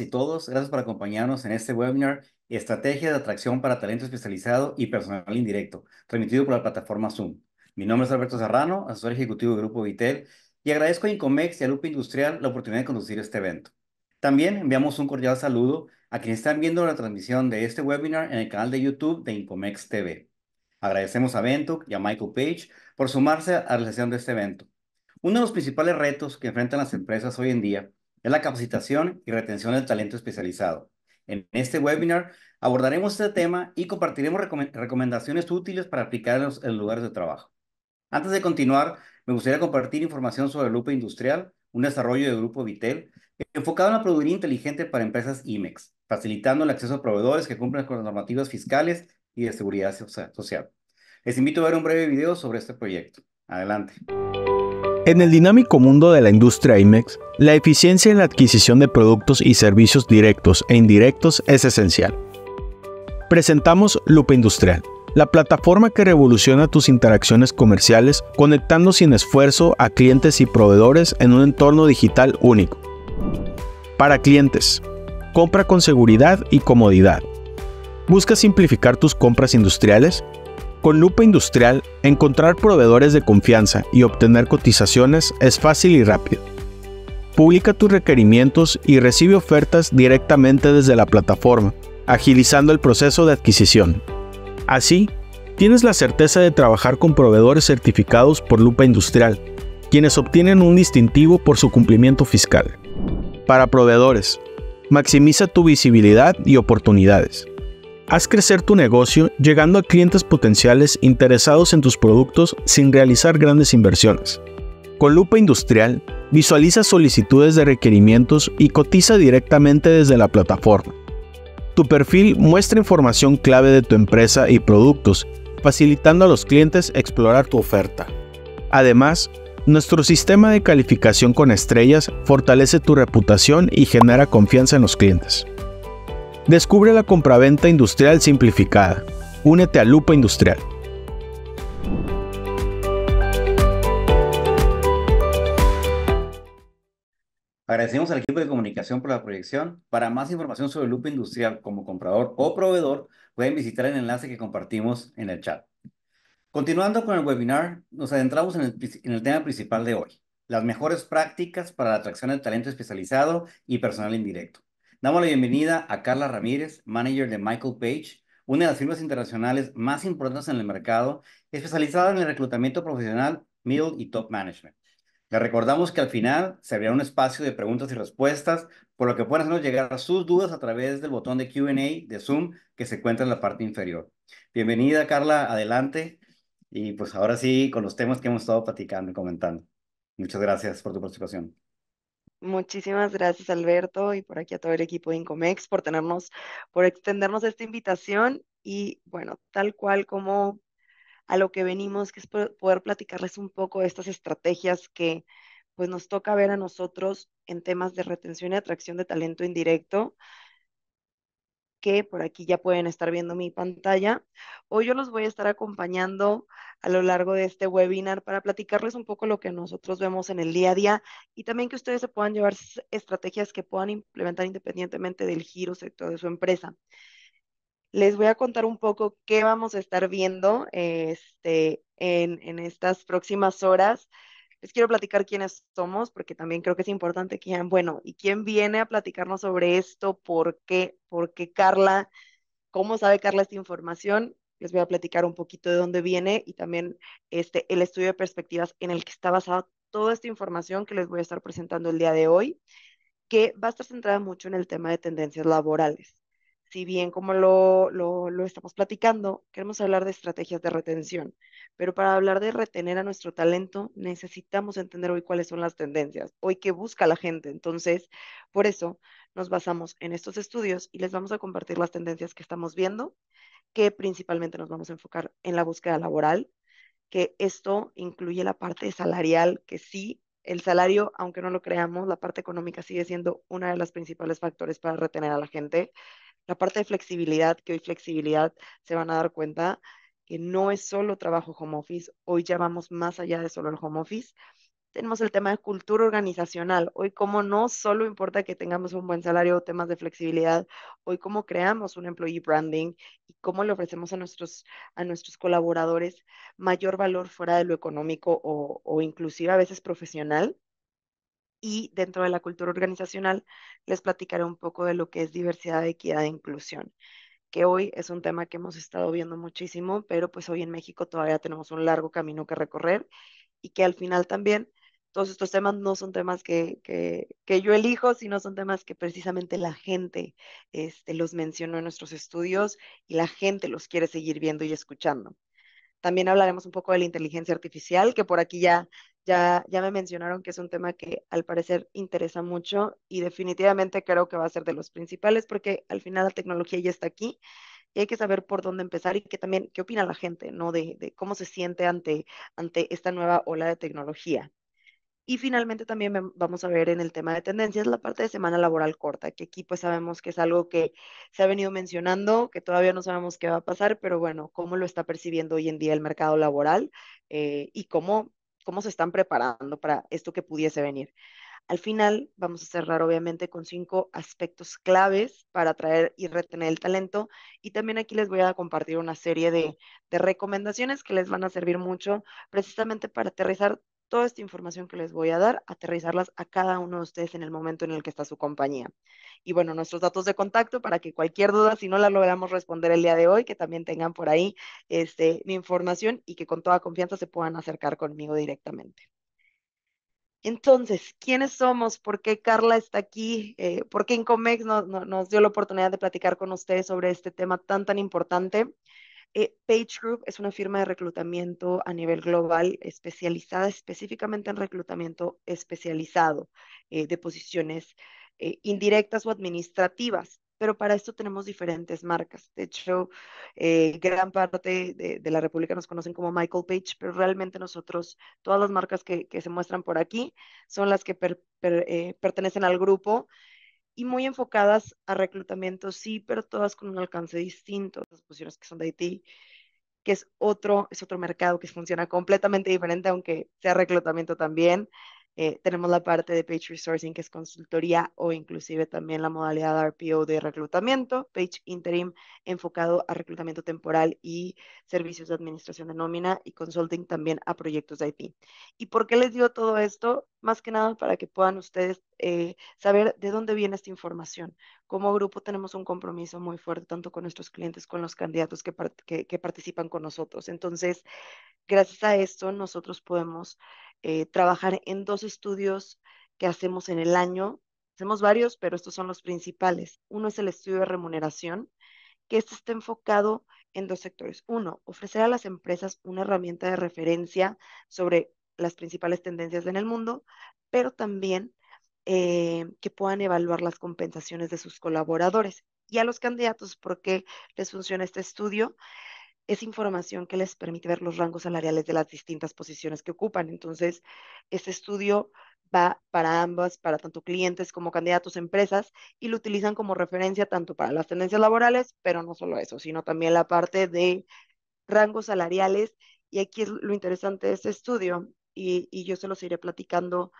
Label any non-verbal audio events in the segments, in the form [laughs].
y todos. Gracias por acompañarnos en este webinar Estrategia de Atracción para Talento Especializado y Personal Indirecto, transmitido por la plataforma Zoom. Mi nombre es Alberto Serrano, asesor ejecutivo del Grupo Vitel, y agradezco a Incomex y a Lupa Industrial la oportunidad de conducir este evento. También enviamos un cordial saludo a quienes están viendo la transmisión de este webinar en el canal de YouTube de Incomex TV. Agradecemos a Ventuk y a Michael Page por sumarse a la realización de este evento. Uno de los principales retos que enfrentan las empresas hoy en día es la capacitación y retención del talento especializado. En este webinar abordaremos este tema y compartiremos recomendaciones útiles para aplicarlos en lugares de trabajo. Antes de continuar, me gustaría compartir información sobre Lupe Industrial, un desarrollo del grupo Vitel, enfocado en la producción inteligente para empresas IMEX, facilitando el acceso a proveedores que cumplan con las normativas fiscales y de seguridad social. Les invito a ver un breve video sobre este proyecto. Adelante. En el dinámico mundo de la industria IMEX, la eficiencia en la adquisición de productos y servicios directos e indirectos es esencial. Presentamos Lupa Industrial, la plataforma que revoluciona tus interacciones comerciales conectando sin esfuerzo a clientes y proveedores en un entorno digital único. Para clientes, compra con seguridad y comodidad. ¿Busca simplificar tus compras industriales? Con Lupa Industrial, encontrar proveedores de confianza y obtener cotizaciones es fácil y rápido. Publica tus requerimientos y recibe ofertas directamente desde la plataforma, agilizando el proceso de adquisición. Así, tienes la certeza de trabajar con proveedores certificados por Lupa Industrial, quienes obtienen un distintivo por su cumplimiento fiscal. Para proveedores, maximiza tu visibilidad y oportunidades. Haz crecer tu negocio llegando a clientes potenciales interesados en tus productos sin realizar grandes inversiones. Con Lupa Industrial, visualiza solicitudes de requerimientos y cotiza directamente desde la plataforma. Tu perfil muestra información clave de tu empresa y productos, facilitando a los clientes explorar tu oferta. Además, nuestro sistema de calificación con estrellas fortalece tu reputación y genera confianza en los clientes. Descubre la compraventa industrial simplificada. Únete a Lupa Industrial. Agradecemos al equipo de comunicación por la proyección. Para más información sobre Lupa Industrial como comprador o proveedor, pueden visitar el enlace que compartimos en el chat. Continuando con el webinar, nos adentramos en el, tema principal de hoy, las mejores prácticas para la atracción de talento especializado y personal indirecto. Damos la bienvenida a Carla Ramírez, manager de Michael Page, una de las firmas internacionales más importantes en el mercado, especializada en el reclutamiento profesional, middle y top management. Le recordamos que al final se abrirá un espacio de preguntas y respuestas, por lo que pueden hacernos llegar a sus dudas a través del botón de QA de Zoom que se encuentra en la parte inferior. Bienvenida, Carla, adelante. Y pues ahora sí, con los temas que hemos estado platicando y comentando. Muchas gracias por tu participación. Muchísimas gracias, Alberto, y por aquí a todo el equipo de Incomex por tenernos, por extendernos esta invitación y bueno, tal cual como a lo que venimos, que es poder platicarles un poco de estas estrategias que pues nos toca ver a nosotros en temas de retención y atracción de talento indirecto, que por aquí ya pueden estar viendo mi pantalla. Hoy yo los voy a estar acompañando a lo largo de este webinar para platicarles un poco lo que nosotros vemos en el día a día y también que ustedes se puedan llevar estrategias que puedan implementar independientemente del giro sector de su empresa. Les voy a contar un poco qué vamos a estar viendo este, en, en estas próximas horas les quiero platicar quiénes somos, porque también creo que es importante que digan, bueno, ¿y quién viene a platicarnos sobre esto? ¿Por qué? ¿Por qué Carla? ¿Cómo sabe Carla esta información? Les voy a platicar un poquito de dónde viene y también este, el estudio de perspectivas en el que está basada toda esta información que les voy a estar presentando el día de hoy, que va a estar centrada mucho en el tema de tendencias laborales si bien como lo, estamos platicando, queremos hablar de estrategias de retención, pero para hablar de retener a nuestro talento necesitamos entender hoy cuáles son las tendencias, hoy qué busca la gente. Entonces, por eso nos basamos en estos estudios y les vamos a compartir las tendencias que estamos viendo, que principalmente nos vamos a enfocar en la búsqueda laboral, que esto incluye la parte salarial, que sí el salario, aunque no lo creamos, la parte económica sigue siendo una de las principales factores para retener a la gente la parte de flexibilidad, que hoy flexibilidad se van a dar cuenta que no es solo trabajo home office, hoy ya vamos más allá de solo el home office. Tenemos el tema de cultura organizacional. Hoy como no solo importa que tengamos un buen salario o temas de flexibilidad, hoy cómo creamos un employee branding y cómo le ofrecemos a nuestros, a nuestros colaboradores mayor valor fuera de lo económico o, o inclusive a veces profesional y dentro de la cultura organizacional les platicaré un poco de lo que es diversidad, equidad e inclusión, que hoy es un tema que hemos estado viendo muchísimo, pero pues hoy en México todavía tenemos un largo camino que recorrer y que al final también todos estos temas no son temas que, yo elijo, sino son temas que precisamente la gente este, los mencionó en nuestros estudios y la gente los quiere seguir viendo y escuchando. También hablaremos un poco de la inteligencia artificial, que por aquí ya ya, ya me mencionaron que es un tema que al parecer interesa mucho y definitivamente creo que va a ser de los principales porque al final la tecnología ya está aquí y hay que saber por dónde empezar y que también qué opina la gente, ¿no? De, de cómo se siente ante, ante esta nueva ola de tecnología. Y finalmente también vamos a ver en el tema de tendencias la parte de semana laboral corta, que aquí pues sabemos que es algo que se ha venido mencionando, que todavía no sabemos qué va a pasar, pero bueno, cómo lo está percibiendo hoy en día el mercado laboral eh, y cómo cómo se están preparando para esto que pudiese venir. Al final vamos a cerrar obviamente con cinco aspectos claves para atraer y retener el talento y también aquí les voy a compartir una serie de, de recomendaciones que les van a servir mucho precisamente para aterrizar toda esta información que les voy a dar, aterrizarlas a cada uno de ustedes en el momento en el que está su compañía. Y bueno, nuestros datos de contacto para que cualquier duda, si no la logramos responder el día de hoy, que también tengan por ahí este, mi información y que con toda confianza se puedan acercar conmigo directamente. Entonces, ¿quiénes somos? ¿Por qué Carla está aquí? Eh, ¿Por qué Incomex nos dio la oportunidad de platicar con ustedes sobre este tema tan, tan importante? Eh, Page Group es una firma de reclutamiento a nivel global especializada específicamente en reclutamiento especializado eh, de posiciones eh, indirectas o administrativas. Pero para esto tenemos diferentes marcas. De hecho, gran parte de, la República nos conocen como Michael Page, pero realmente nosotros, todas las marcas que, se muestran por aquí son las que pertenecen al grupo y muy enfocadas a reclutamiento, sí, pero todas con un alcance distinto. Las posiciones que son de Haití, que es otro, es otro mercado que funciona completamente diferente, aunque sea reclutamiento también. Eh, tenemos la parte de Page Resourcing, que es consultoría o inclusive también la modalidad RPO de reclutamiento, Page Interim enfocado a reclutamiento temporal y servicios de administración de nómina y consulting también a proyectos de IT. ¿Y por qué les digo todo esto? Más que nada para que puedan ustedes eh, saber de dónde viene esta información. Como grupo tenemos un compromiso muy fuerte, tanto con nuestros clientes, con los candidatos que, que participan con nosotros. Entonces, gracias a esto, nosotros podemos eh, trabajar en dos estudios que hacemos en el año. Hacemos varios, pero estos son los principales. Uno es el estudio de remuneración, que este está enfocado en dos sectores. Uno, ofrecer a las empresas una herramienta de referencia sobre las principales tendencias en el mundo, pero también eh, que puedan evaluar las compensaciones de sus colaboradores y a los candidatos porque les funciona este estudio es información que les permite ver los rangos salariales de las distintas posiciones que ocupan. Entonces, este estudio va para ambas, para tanto clientes como candidatos, empresas, y lo utilizan como referencia tanto para las tendencias laborales, pero no solo eso, sino también la parte de rangos salariales. Y aquí es lo interesante de este estudio, y, yo se los iré platicando.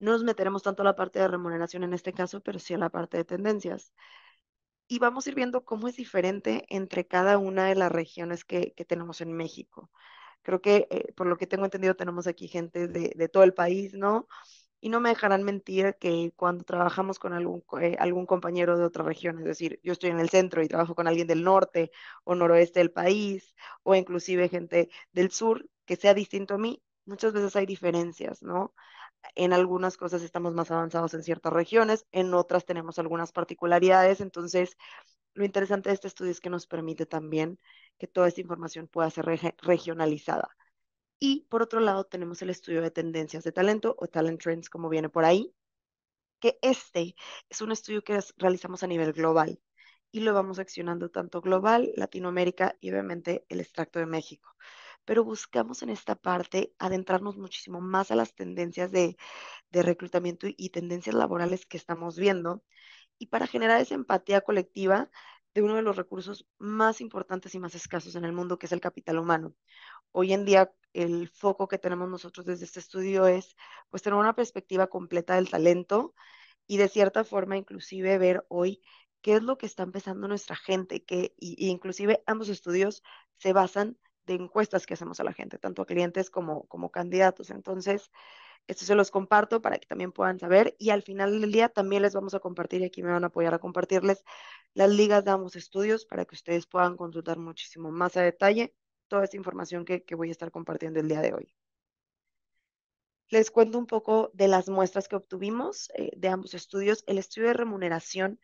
No nos meteremos tanto a la parte de remuneración en este caso, pero sí a la parte de tendencias y vamos a ir viendo cómo es diferente entre cada una de las regiones que, tenemos en México. Creo que, eh, por lo que tengo entendido, tenemos aquí gente de, todo el país, ¿no? Y no me dejarán mentir que cuando trabajamos con algún, eh, algún compañero de otra región, es decir, yo estoy en el centro y trabajo con alguien del norte o noroeste del país, o inclusive gente del sur que sea distinto a mí, muchas veces hay diferencias, ¿no? en algunas cosas estamos más avanzados en ciertas regiones, en otras tenemos algunas particularidades. Entonces, lo interesante de este estudio es que nos permite también que toda esta información pueda ser regionalizada. Y por otro lado, tenemos el estudio de tendencias de talento o talent trends, como viene por ahí, que este es un estudio que realizamos a nivel global y lo vamos accionando tanto global, Latinoamérica y obviamente el extracto de México pero buscamos en esta parte adentrarnos muchísimo más a las tendencias de, reclutamiento y, tendencias laborales que estamos viendo. Y para generar esa empatía colectiva, de uno de los recursos más importantes y más escasos en el mundo, que es el capital humano. Hoy en día, el foco que tenemos nosotros desde este estudio es, pues, tener una perspectiva completa del talento y, de cierta forma, inclusive ver hoy qué es lo que está empezando nuestra gente, que inclusive ambos estudios se basan de encuestas que hacemos a la gente, tanto a clientes como, como candidatos. Entonces, esto se los comparto para que también puedan saber. Y al final del día también les vamos a compartir, y aquí me van a apoyar a compartirles, las ligas de ambos estudios para que ustedes puedan consultar muchísimo más a detalle toda esta información que, voy a estar compartiendo el día de hoy. Les cuento un poco de las muestras que obtuvimos eh, de ambos estudios. El estudio de remuneración,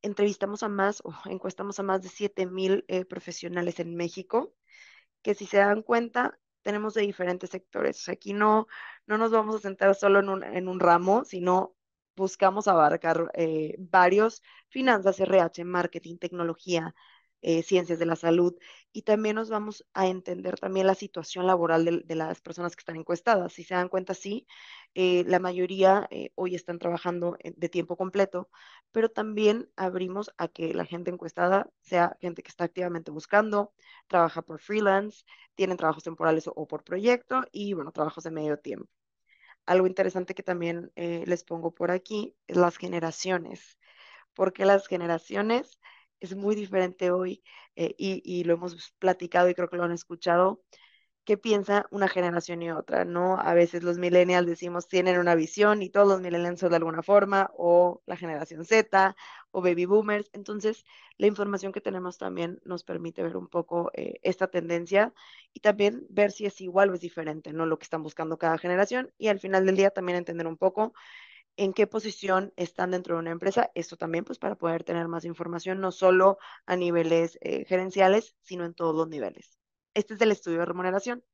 entrevistamos a más o encuestamos a más de 7.000 eh, profesionales en México que si se dan cuenta, tenemos de diferentes sectores. aquí no, no nos vamos a centrar solo en un, en un ramo, sino buscamos abarcar eh, varios, finanzas, RH, marketing, tecnología, eh, ciencias de la salud, y también nos vamos a entender también la situación laboral de, las personas que están encuestadas. Si se dan cuenta, sí, eh, la mayoría eh, hoy están trabajando de tiempo completo, pero también abrimos a que la gente encuestada sea gente que está activamente buscando, trabaja por freelance, tienen trabajos temporales o, o por proyecto y, bueno, trabajos de medio tiempo. Algo interesante que también les pongo por aquí es las generaciones, porque las generaciones es muy diferente hoy eh, y, lo hemos platicado y creo que lo han escuchado. ¿Qué piensa una generación y otra? ¿no? A veces los millennials decimos tienen una visión y todos los millennials son de alguna forma, o la generación Z, o baby boomers. Entonces, la información que tenemos también nos permite ver un poco eh, esta tendencia y también ver si es igual o es diferente, ¿no? Lo que están buscando cada generación y al final del día también entender un poco en qué posición están dentro de una empresa. Esto también, pues, para poder tener más información, no solo a niveles eh, gerenciales, sino en todos los niveles. Este es del estudio de remuneración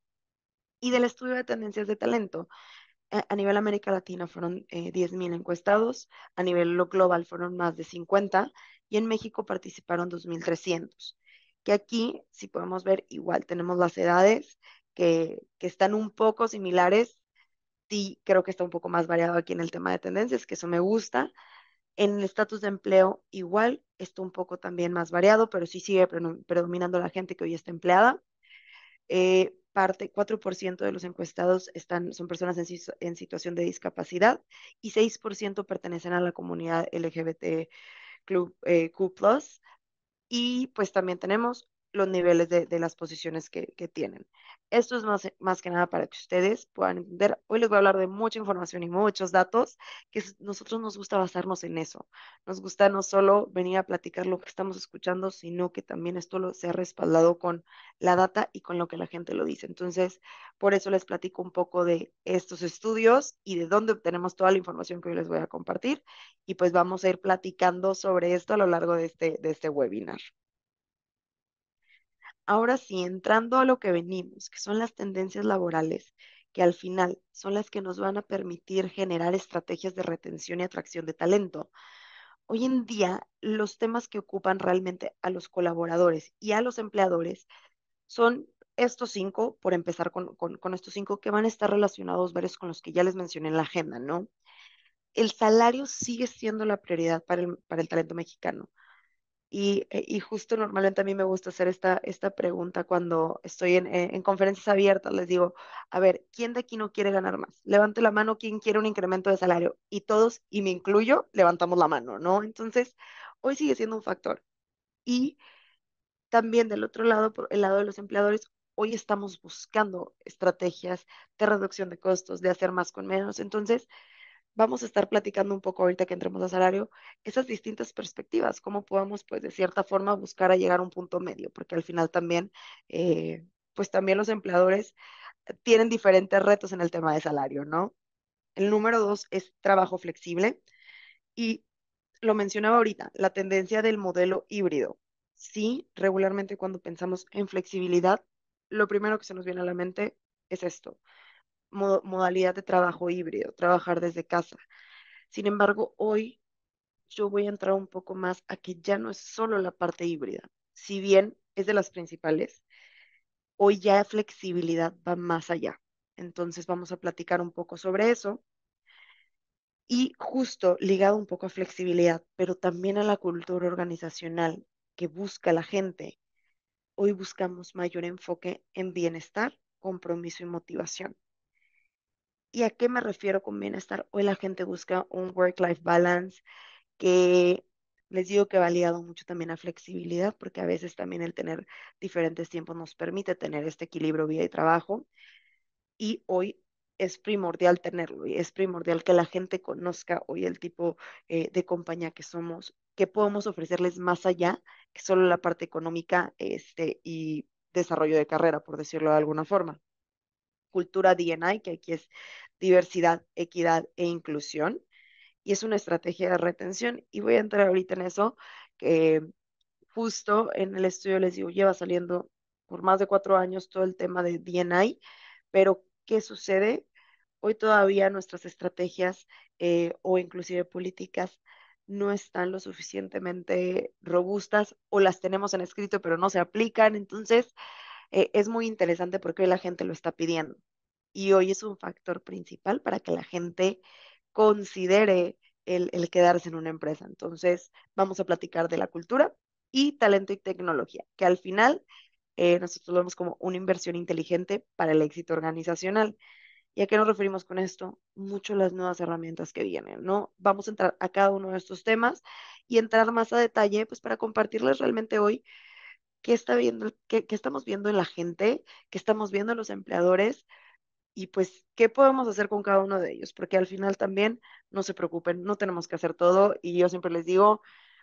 y del estudio de tendencias de talento. A, nivel América Latina fueron 10.000 eh, encuestados, a nivel global fueron más de 50 y en México participaron 2.300. Que aquí, si podemos ver, igual tenemos las edades que están un poco similares, sí creo que está un poco más variado aquí en el tema de tendencias, que eso me gusta. En el estatus de empleo igual está un poco también más variado, pero sí sigue predominando la gente que hoy está empleada. Eh, parte 4% de los encuestados están, son personas en, situación de discapacidad y 6% pertenecen a la comunidad LGBTQ+. Club, eh, Y pues también tenemos los niveles de, las posiciones que, tienen. Esto es más, más que nada para que ustedes puedan entender. Hoy les voy a hablar de mucha información y muchos datos, que nosotros nos gusta basarnos en eso. Nos gusta no solo venir a platicar lo que estamos escuchando, sino que también esto lo, se ha respaldado con la data y con lo que la gente lo dice. Entonces, por eso les platico un poco de estos estudios y de dónde obtenemos toda la información que hoy les voy a compartir. Y pues vamos a ir platicando sobre esto a lo largo de este, de este webinar. Ahora sí, entrando a lo que venimos, que son las tendencias laborales, que al final son las que nos van a permitir generar estrategias de retención y atracción de talento. Hoy en día, los temas que ocupan realmente a los colaboradores y a los empleadores son estos cinco, por empezar con, estos cinco, que van a estar relacionados varios con los que ya les mencioné en la agenda, ¿no? El salario sigue siendo la prioridad para el talento mexicano eh, y, justo normalmente a mí me gusta hacer esta, esta pregunta cuando estoy en, eh, en, conferencias abiertas. Les digo, a ver, ¿quién de aquí no quiere ganar más? Levante la mano, ¿quién quiere un incremento de salario? Y todos, y me incluyo, levantamos la mano, ¿no? Entonces, hoy sigue siendo un factor. Y también del otro lado, por el lado de los empleadores, hoy estamos buscando estrategias de reducción de costos, de hacer más con menos. Entonces, vamos a estar platicando un poco ahorita que entremos a salario, esas distintas perspectivas, cómo podamos, pues, de cierta forma buscar a llegar a un punto medio, porque al final también, eh, pues, también los empleadores tienen diferentes retos en el tema de salario, ¿no? El número dos es trabajo flexible y lo mencionaba ahorita, la tendencia del modelo híbrido. Sí, regularmente cuando pensamos en flexibilidad, lo primero que se nos viene a la mente es esto, modalidad de trabajo híbrido, trabajar desde casa. Sin embargo, hoy yo voy a entrar un poco más a que ya no es solo la parte híbrida, si bien es de las principales, hoy ya la flexibilidad va más allá. Entonces vamos a platicar un poco sobre eso. Y justo ligado un poco a flexibilidad, pero también a la cultura organizacional que busca la gente, hoy buscamos mayor enfoque en bienestar, compromiso y motivación. ¿Y a qué me refiero con bienestar? Hoy la gente busca un work-life balance que les digo que ha ligado mucho también a flexibilidad, porque a veces también el tener diferentes tiempos nos permite tener este equilibrio vida y trabajo. Y hoy es primordial tenerlo y es primordial que la gente conozca hoy el tipo eh, de compañía que somos, que podemos ofrecerles más allá que solo la parte económica este, y desarrollo de carrera, por decirlo de alguna forma. Cultura DNI, que aquí es diversidad, equidad e inclusión. Y es una estrategia de retención. Y voy a entrar ahorita en eso, que justo en el estudio les digo, lleva saliendo por más de cuatro años todo el tema de DNI, pero ¿qué sucede? Hoy todavía nuestras estrategias eh, o inclusive políticas no están lo suficientemente robustas o las tenemos en escrito pero no se aplican. Entonces, eh, es muy interesante porque hoy la gente lo está pidiendo y hoy es un factor principal para que la gente considere el, quedarse en una empresa. Entonces, vamos a platicar de la cultura y talento y tecnología, que al final eh, nosotros lo vemos como una inversión inteligente para el éxito organizacional. ¿Y a qué nos referimos con esto? Mucho las nuevas herramientas que vienen, ¿no? Vamos a entrar a cada uno de estos temas y entrar más a detalle, pues para compartirles realmente hoy qué, está viendo, qué, qué estamos viendo en la gente, qué estamos viendo en los empleadores, y pues, ¿qué podemos hacer con cada uno de ellos? Porque al final también, no se preocupen, no tenemos que hacer todo y yo siempre les digo,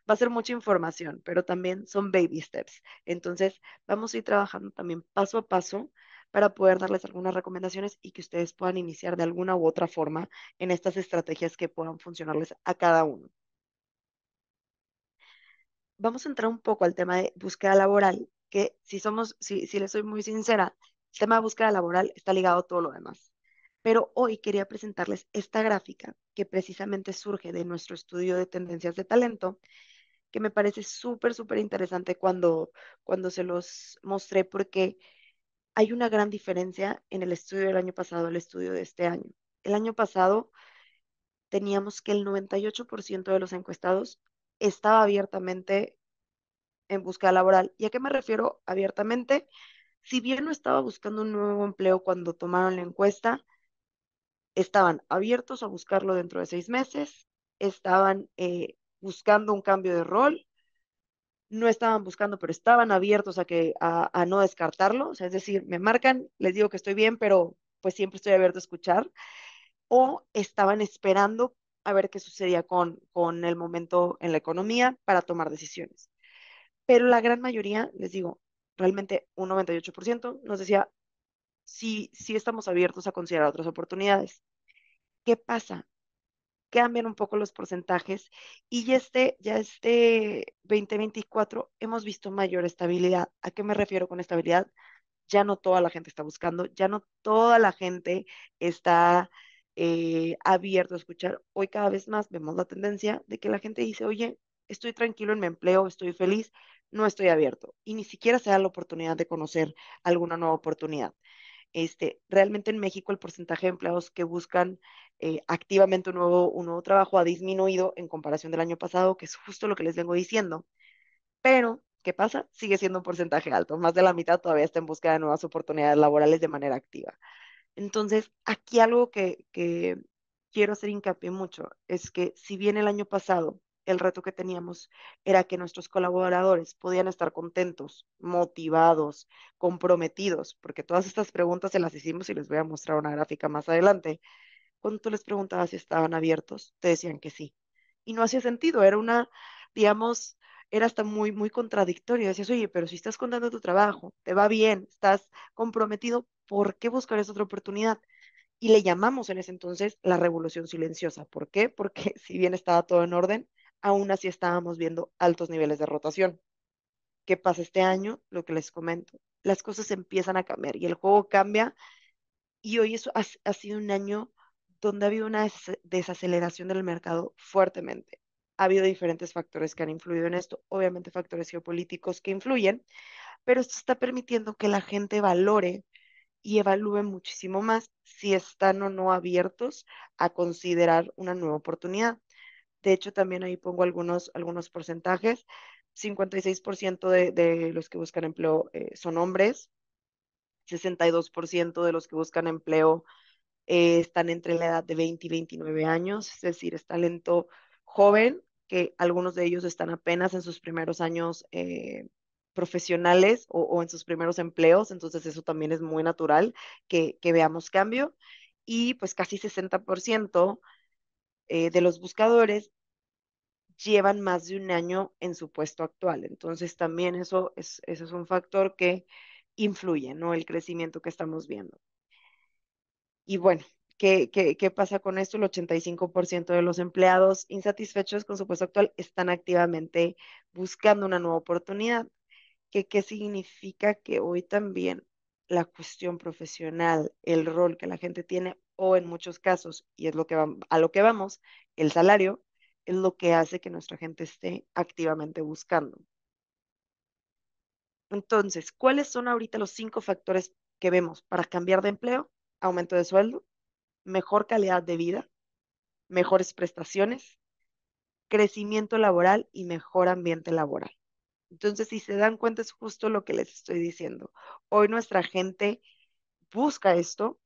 va a ser mucha información, pero también son baby steps. Entonces, vamos a ir trabajando también paso a paso para poder darles algunas recomendaciones y que ustedes puedan iniciar de alguna u otra forma en estas estrategias que puedan funcionarles a cada uno. Vamos a entrar un poco al tema de búsqueda laboral, que si somos, si, si les soy muy sincera, el tema de búsqueda laboral está ligado a todo lo demás. Pero hoy quería presentarles esta gráfica que precisamente surge de nuestro estudio de tendencias de talento, que me parece súper, súper interesante cuando, cuando se los mostré porque hay una gran diferencia en el estudio del año pasado el estudio de este año. El año pasado teníamos que el 98% de los encuestados estaba abiertamente en búsqueda laboral. ¿Y a qué me refiero abiertamente? si bien no estaba buscando un nuevo empleo cuando tomaron la encuesta, estaban abiertos a buscarlo dentro de seis meses, estaban eh, buscando un cambio de rol, no estaban buscando, pero estaban abiertos a, que, a, no descartarlo, es decir, me marcan, les digo que estoy bien, pero pues siempre estoy abierto a escuchar, o estaban esperando a ver qué sucedía con, con el momento en la economía para tomar decisiones. Pero la gran mayoría, les digo, realmente un 98%, nos decía, sí, sí estamos abiertos a considerar otras oportunidades. ¿Qué pasa? Cambian un poco los porcentajes y ya este, ya este 2024 hemos visto mayor estabilidad. ¿A qué me refiero con estabilidad? Ya no toda la gente está buscando, ya no toda la gente está eh, abierto a escuchar. Hoy cada vez más vemos la tendencia de que la gente dice, oye, estoy tranquilo en mi empleo, estoy feliz, no estoy abierto y ni siquiera se da la oportunidad de conocer alguna nueva oportunidad. Este, realmente en México el porcentaje de empleados que buscan eh, activamente un nuevo, un nuevo trabajo ha disminuido en comparación del año pasado, que es justo lo que les vengo diciendo. Pero, ¿qué pasa? Sigue siendo un porcentaje alto. Más de la mitad todavía está en búsqueda de nuevas oportunidades laborales de manera activa. Entonces, aquí algo que, que quiero hacer hincapié mucho es que si bien el año pasado el reto que teníamos era que nuestros colaboradores podían estar contentos, motivados, comprometidos, porque todas estas preguntas se las hicimos y les voy a mostrar una gráfica más adelante. Cuando tú les preguntabas si estaban abiertos, te decían que sí. Y no hacía sentido, era una, digamos, era hasta muy, muy contradictorio. Decías, oye, pero si estás contando tu trabajo, te va bien, estás comprometido, ¿por qué buscarías otra oportunidad? Y le llamamos en ese entonces la revolución silenciosa. ¿Por qué? Porque [laughs] si bien estaba todo en orden, aún así estábamos viendo altos niveles de rotación. ¿Qué pasa este año? Lo que les comento, las cosas empiezan a cambiar y el juego cambia y hoy eso ha, sido un año donde ha habido una desaceleración del mercado fuertemente. Ha habido diferentes factores que han influido en esto, obviamente factores geopolíticos que influyen, pero esto está permitiendo que la gente valore y evalúe muchísimo más si están o no abiertos a considerar una nueva oportunidad. De hecho, también ahí pongo algunos, algunos porcentajes. 56% de, de, los que buscan empleo eh, son hombres, 62% de los que buscan empleo eh, están entre la edad de 20 y 29 años, es decir, es talento joven, que algunos de ellos están apenas en sus primeros años eh, profesionales o, en sus primeros empleos, entonces eso también es muy natural que, que veamos cambio. Y pues casi 60% eh, de los buscadores llevan más de un año en su puesto actual. Entonces también eso es, eso es un factor que influye, ¿no? El crecimiento que estamos viendo. Y bueno, ¿qué, qué, pasa con esto? El 85% de los empleados insatisfechos con su puesto actual están activamente buscando una nueva oportunidad. ¿Qué, qué significa que hoy también la cuestión profesional, el rol que la gente tiene, o en muchos casos, y es lo que a lo que vamos, el salario es lo que hace que nuestra gente esté activamente buscando. Entonces, ¿cuáles son ahorita los cinco factores que vemos para cambiar de empleo? Aumento de sueldo, mejor calidad de vida, mejores prestaciones, crecimiento laboral y mejor ambiente laboral. Entonces, si se dan cuenta, es justo lo que les estoy diciendo. Hoy nuestra gente busca esto,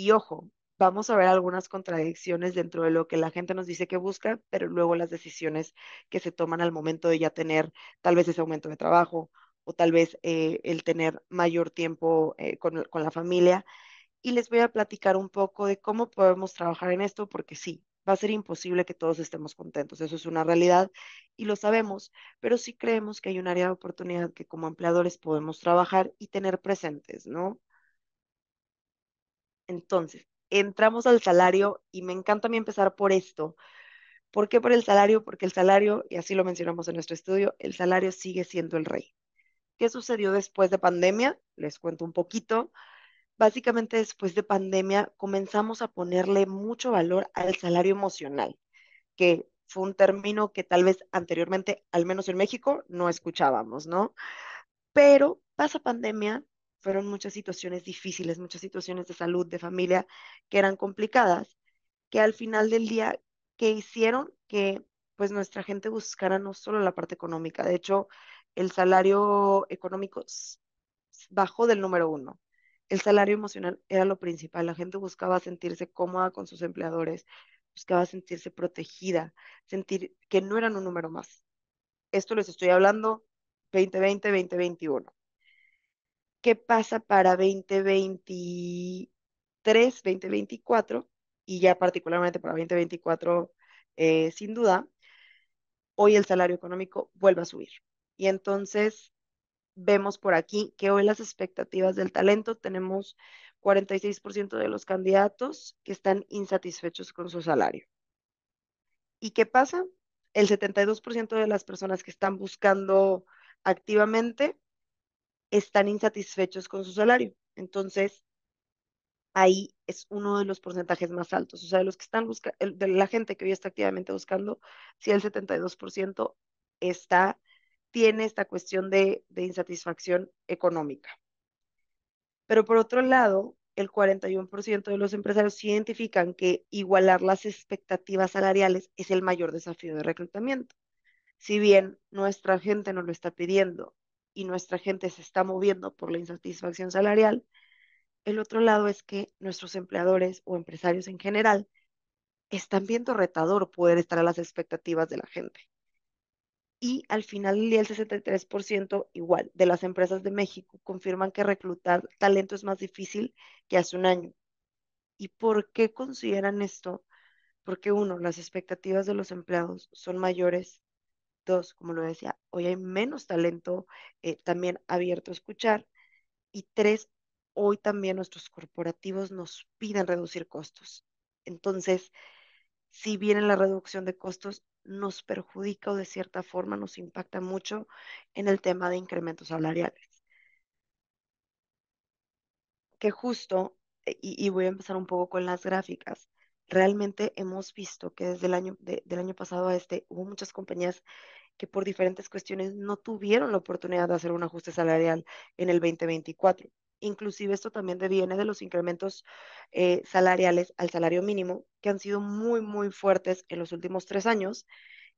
y ojo, vamos a ver algunas contradicciones dentro de lo que la gente nos dice que busca, pero luego las decisiones que se toman al momento de ya tener tal vez ese aumento de trabajo o tal vez eh, el tener mayor tiempo eh, con, con la familia. Y les voy a platicar un poco de cómo podemos trabajar en esto, porque sí, va a ser imposible que todos estemos contentos. Eso es una realidad y lo sabemos, pero sí creemos que hay un área de oportunidad que como empleadores podemos trabajar y tener presentes, ¿no? Entonces, entramos al salario y me encanta a mí empezar por esto. ¿Por qué por el salario? Porque el salario, y así lo mencionamos en nuestro estudio, el salario sigue siendo el rey. ¿Qué sucedió después de pandemia? Les cuento un poquito. Básicamente después de pandemia comenzamos a ponerle mucho valor al salario emocional, que fue un término que tal vez anteriormente, al menos en México, no escuchábamos, ¿no? Pero pasa pandemia, fueron muchas situaciones difíciles, muchas situaciones de salud, de familia, que eran complicadas, que al final del día, que hicieron que pues nuestra gente buscara no solo la parte económica, de hecho, el salario económico bajó del número uno. El salario emocional era lo principal. La gente buscaba sentirse cómoda con sus empleadores, buscaba sentirse protegida, sentir que no eran un número más. Esto les estoy hablando 2020, 2021 qué pasa para 2023, 2024, y ya particularmente para 2024, eh, sin duda, hoy el salario económico vuelve a subir. Y entonces vemos por aquí que hoy las expectativas del talento tenemos 46% de los candidatos que están insatisfechos con su salario. ¿Y qué pasa? El 72% de las personas que están buscando activamente están insatisfechos con su salario. Entonces, ahí es uno de los porcentajes más altos. O sea, de los que están de la gente que hoy está activamente buscando, si el 72% está, tiene esta cuestión de, de insatisfacción económica. Pero por otro lado, el 41% de los empresarios identifican que igualar las expectativas salariales es el mayor desafío de reclutamiento. Si bien nuestra gente no lo está pidiendo y nuestra gente se está moviendo por la insatisfacción salarial. El otro lado es que nuestros empleadores o empresarios en general están viendo retador poder estar a las expectativas de la gente. Y al final del día, el 63% igual de las empresas de México confirman que reclutar talento es más difícil que hace un año. ¿Y por qué consideran esto? Porque uno, las expectativas de los empleados son mayores Dos, como lo decía, hoy hay menos talento eh, también abierto a escuchar. Y tres, hoy también nuestros corporativos nos piden reducir costos. Entonces, si bien la reducción de costos nos perjudica o de cierta forma nos impacta mucho en el tema de incrementos salariales. Que justo, eh, y voy a empezar un poco con las gráficas, realmente hemos visto que desde el año, del año pasado a este hubo muchas compañías que por diferentes cuestiones no tuvieron la oportunidad de hacer un ajuste salarial en el 2024. Inclusive esto también deviene de los incrementos eh, salariales al salario mínimo, que han sido muy, muy fuertes en los últimos tres años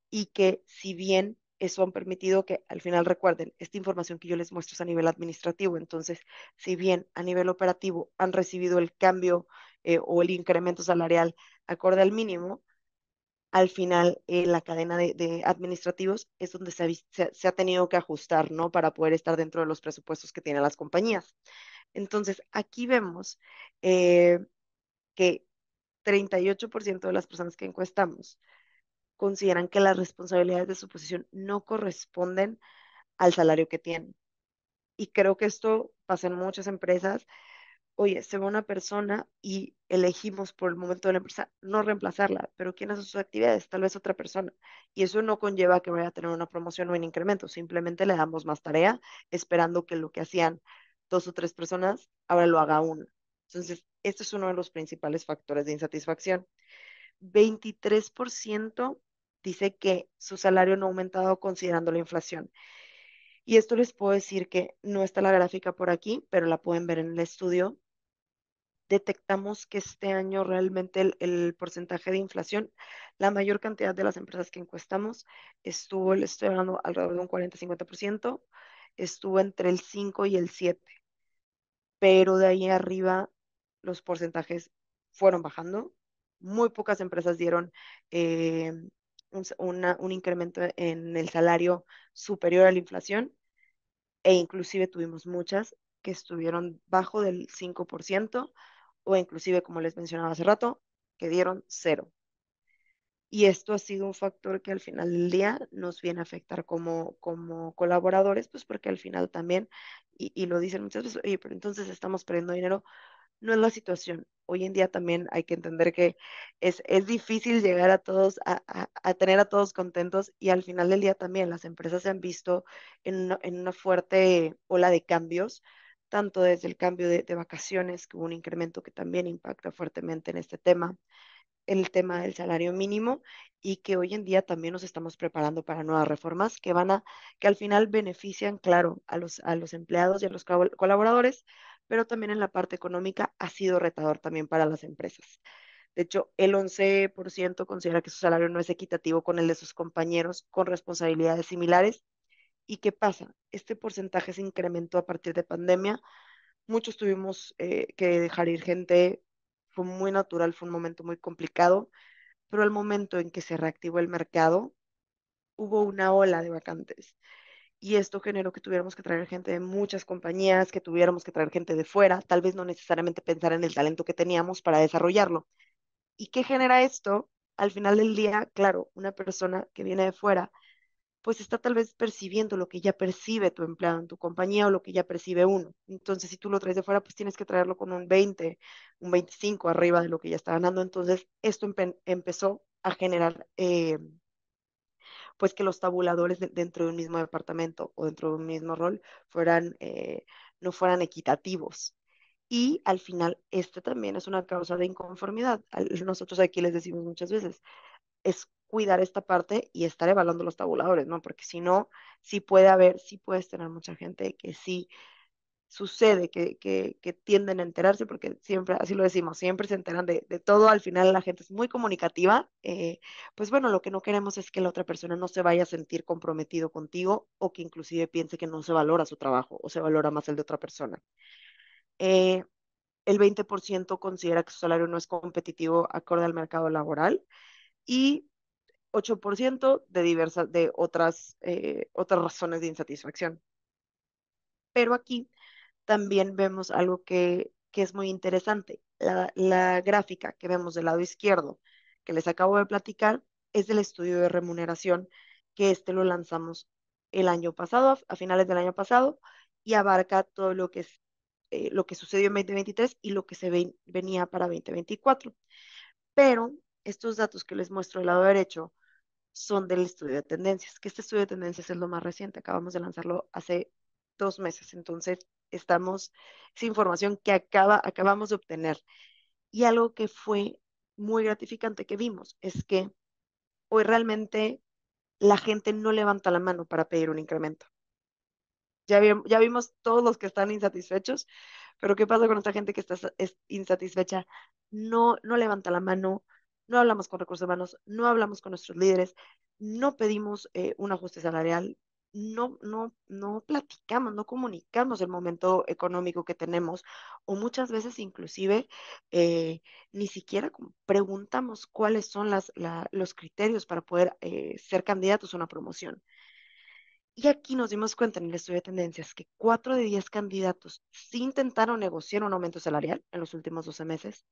y que si bien eso han permitido que al final recuerden, esta información que yo les muestro es a nivel administrativo, entonces si bien a nivel operativo han recibido el cambio eh, o el incremento salarial acorde al mínimo, al final eh, la cadena de, administrativos es donde se ha, tenido que ajustar, ¿no? Para poder estar dentro de los presupuestos que tienen las compañías. Entonces, aquí vemos eh, que 38% de las personas que encuestamos consideran que las responsabilidades de su posición no corresponden al salario que tienen. Y creo que esto pasa en muchas empresas oye, se va una persona y elegimos por el momento de la empresa no reemplazarla, pero ¿quién hace sus actividades? Tal vez otra persona. Y eso no conlleva que vaya a tener una promoción o un incremento, simplemente le damos más tarea esperando que lo que hacían dos o tres personas, ahora lo haga una. Entonces, este es uno de los principales factores de insatisfacción. 23% dice que su salario no ha aumentado considerando la inflación. Y esto les puedo decir que no está la gráfica por aquí, pero la pueden ver en el estudio detectamos que este año realmente el, porcentaje de inflación, la mayor cantidad de las empresas que encuestamos estuvo, le estoy hablando alrededor de un 40-50%, estuvo entre el 5 y el 7, pero de ahí arriba los porcentajes fueron bajando, muy pocas empresas dieron... Eh, un, un incremento en el salario superior a la inflación e inclusive tuvimos muchas que estuvieron bajo del 5%, o inclusive, como les mencionaba hace rato, que dieron cero. Y esto ha sido un factor que al final del día nos viene a afectar como, como colaboradores, pues porque al final también, y, lo dicen muchas veces, oye, pero entonces estamos perdiendo dinero. No es la situación. Hoy en día también hay que entender que es, difícil llegar a todos, a, tener a todos contentos y al final del día también las empresas se han visto en una fuerte ola de cambios tanto desde el cambio de, vacaciones, que hubo un incremento que también impacta fuertemente en este tema, el tema del salario mínimo y que hoy en día también nos estamos preparando para nuevas reformas que van a, que al final benefician, claro, a los, a los empleados y a los colaboradores, pero también en la parte económica ha sido retador también para las empresas. De hecho, el 11% considera que su salario no es equitativo con el de sus compañeros con responsabilidades similares ¿Y qué pasa? Este porcentaje se incrementó a partir de pandemia. Muchos tuvimos eh, que dejar ir gente. Fue muy natural, fue un momento muy complicado. Pero al momento en que se reactivó el mercado, hubo una ola de vacantes. Y esto generó que tuviéramos que traer gente de muchas compañías, que tuviéramos que traer gente de fuera, tal vez no necesariamente pensar en el talento que teníamos para desarrollarlo. ¿Y qué genera esto? Al final del día, claro, una persona que viene de fuera pues está tal vez percibiendo lo que ya percibe tu empleado en tu compañía o lo que ya percibe uno. Entonces, si tú lo traes de fuera, pues tienes que traerlo con un 20, un 25 arriba de lo que ya está ganando. Entonces, esto empezó a generar, eh, pues que los tabuladores dentro de un mismo departamento o dentro de un mismo rol fueran, eh, no fueran equitativos. Y al final, esto también es una causa de inconformidad. Nosotros aquí les decimos muchas veces, es cuidar esta parte y estar evaluando los tabuladores, ¿no? Porque si no, sí puede haber, sí puedes tener mucha gente que sí sucede, que, que, tienden a enterarse, porque siempre, así lo decimos, siempre se enteran de, de todo, al final la gente es muy comunicativa, eh, pues bueno, lo que no queremos es que la otra persona no se vaya a sentir comprometido contigo o que inclusive piense que no se valora su trabajo o se valora más el de otra persona. Eh, el 20% considera que su salario no es competitivo acorde al mercado laboral y 8% de, diversas, de otras, eh, otras razones de insatisfacción. Pero aquí también vemos algo que, que es muy interesante. La, gráfica que vemos del lado izquierdo, que les acabo de platicar, es del estudio de remuneración, que este lo lanzamos el año pasado, a finales del año pasado, y abarca todo lo que, eh, lo que sucedió en 2023 y lo que se venía para 2024. Pero estos datos que les muestro del lado derecho son del estudio de tendencias, que este estudio de tendencias es lo más reciente, acabamos de lanzarlo hace dos meses, entonces estamos, sin información que acaba, acabamos de obtener. Y algo que fue muy gratificante que vimos es que hoy realmente la gente no levanta la mano para pedir un incremento. Ya, ya vimos todos los que están insatisfechos, pero ¿qué pasa con esta gente que está insatisfecha? No, no levanta la mano, no hablamos con recursos humanos, no hablamos con nuestros líderes, no pedimos eh, un ajuste salarial, no, no, no platicamos, no comunicamos el momento económico que tenemos o muchas veces inclusive eh, ni siquiera preguntamos cuáles son los criterios para poder eh, ser candidatos a una promoción. Y aquí nos dimos cuenta en el estudio de tendencias que 4 de 10 candidatos sí intentaron negociar un aumento salarial en los últimos 12 meses,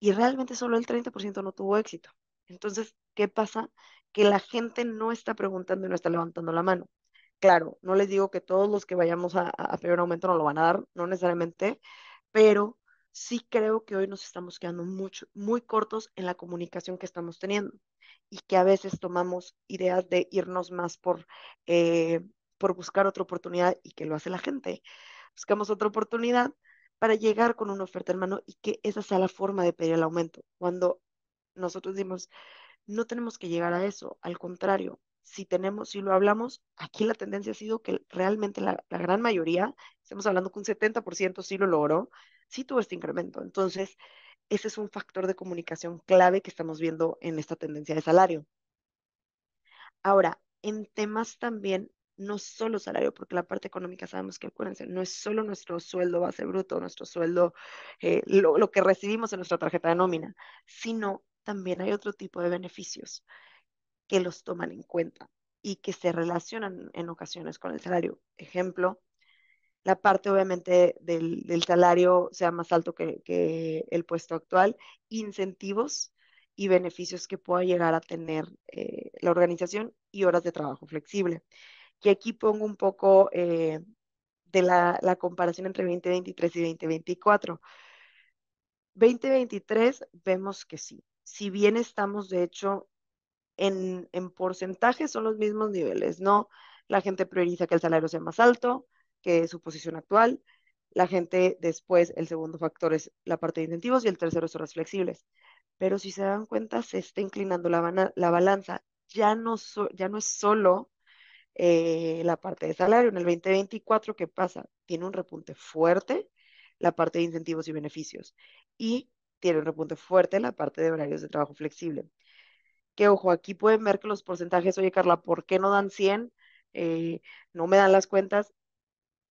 y realmente solo el 30% no tuvo éxito. Entonces, ¿qué pasa? Que la gente no está preguntando y no está levantando la mano. Claro, no les digo que todos los que vayamos a, a peor aumento no lo van a dar, no necesariamente, pero sí creo que hoy nos estamos quedando mucho, muy cortos en la comunicación que estamos teniendo y que a veces tomamos ideas de irnos más por, eh, por buscar otra oportunidad y que lo hace la gente. Buscamos otra oportunidad, para llegar con una oferta en mano y que esa sea la forma de pedir el aumento. Cuando nosotros decimos, no tenemos que llegar a eso, al contrario, si tenemos, si lo hablamos, aquí la tendencia ha sido que realmente la, la gran mayoría, estamos hablando que un 70% sí lo logró, sí tuvo este incremento. Entonces, ese es un factor de comunicación clave que estamos viendo en esta tendencia de salario. Ahora, en temas también no solo salario, porque la parte económica sabemos que, acuérdense, no es solo nuestro sueldo base bruto, nuestro sueldo, eh, lo, que recibimos en nuestra tarjeta de nómina, sino también hay otro tipo de beneficios que los toman en cuenta y que se relacionan en ocasiones con el salario. Ejemplo, la parte obviamente del, salario sea más alto que, el puesto actual, incentivos y beneficios que pueda llegar a tener eh, la organización y horas de trabajo flexible. Y aquí pongo un poco eh, de la, comparación entre 2023 y 2024. 2023 vemos que sí. Si bien estamos, de hecho, en, en porcentaje son los mismos niveles, ¿no? La gente prioriza que el salario sea más alto que su posición actual. La gente después, el segundo factor es la parte de incentivos y el tercero son las flexibles. Pero si se dan cuenta, se está inclinando la, la balanza. Ya no, ya no es solo eh, la parte de salario en el 2024, ¿qué pasa? Tiene un repunte fuerte la parte de incentivos y beneficios y tiene un repunte fuerte la parte de horarios de trabajo flexible. Que ojo, aquí pueden ver que los porcentajes, oye Carla, ¿por qué no dan 100? Eh, no me dan las cuentas.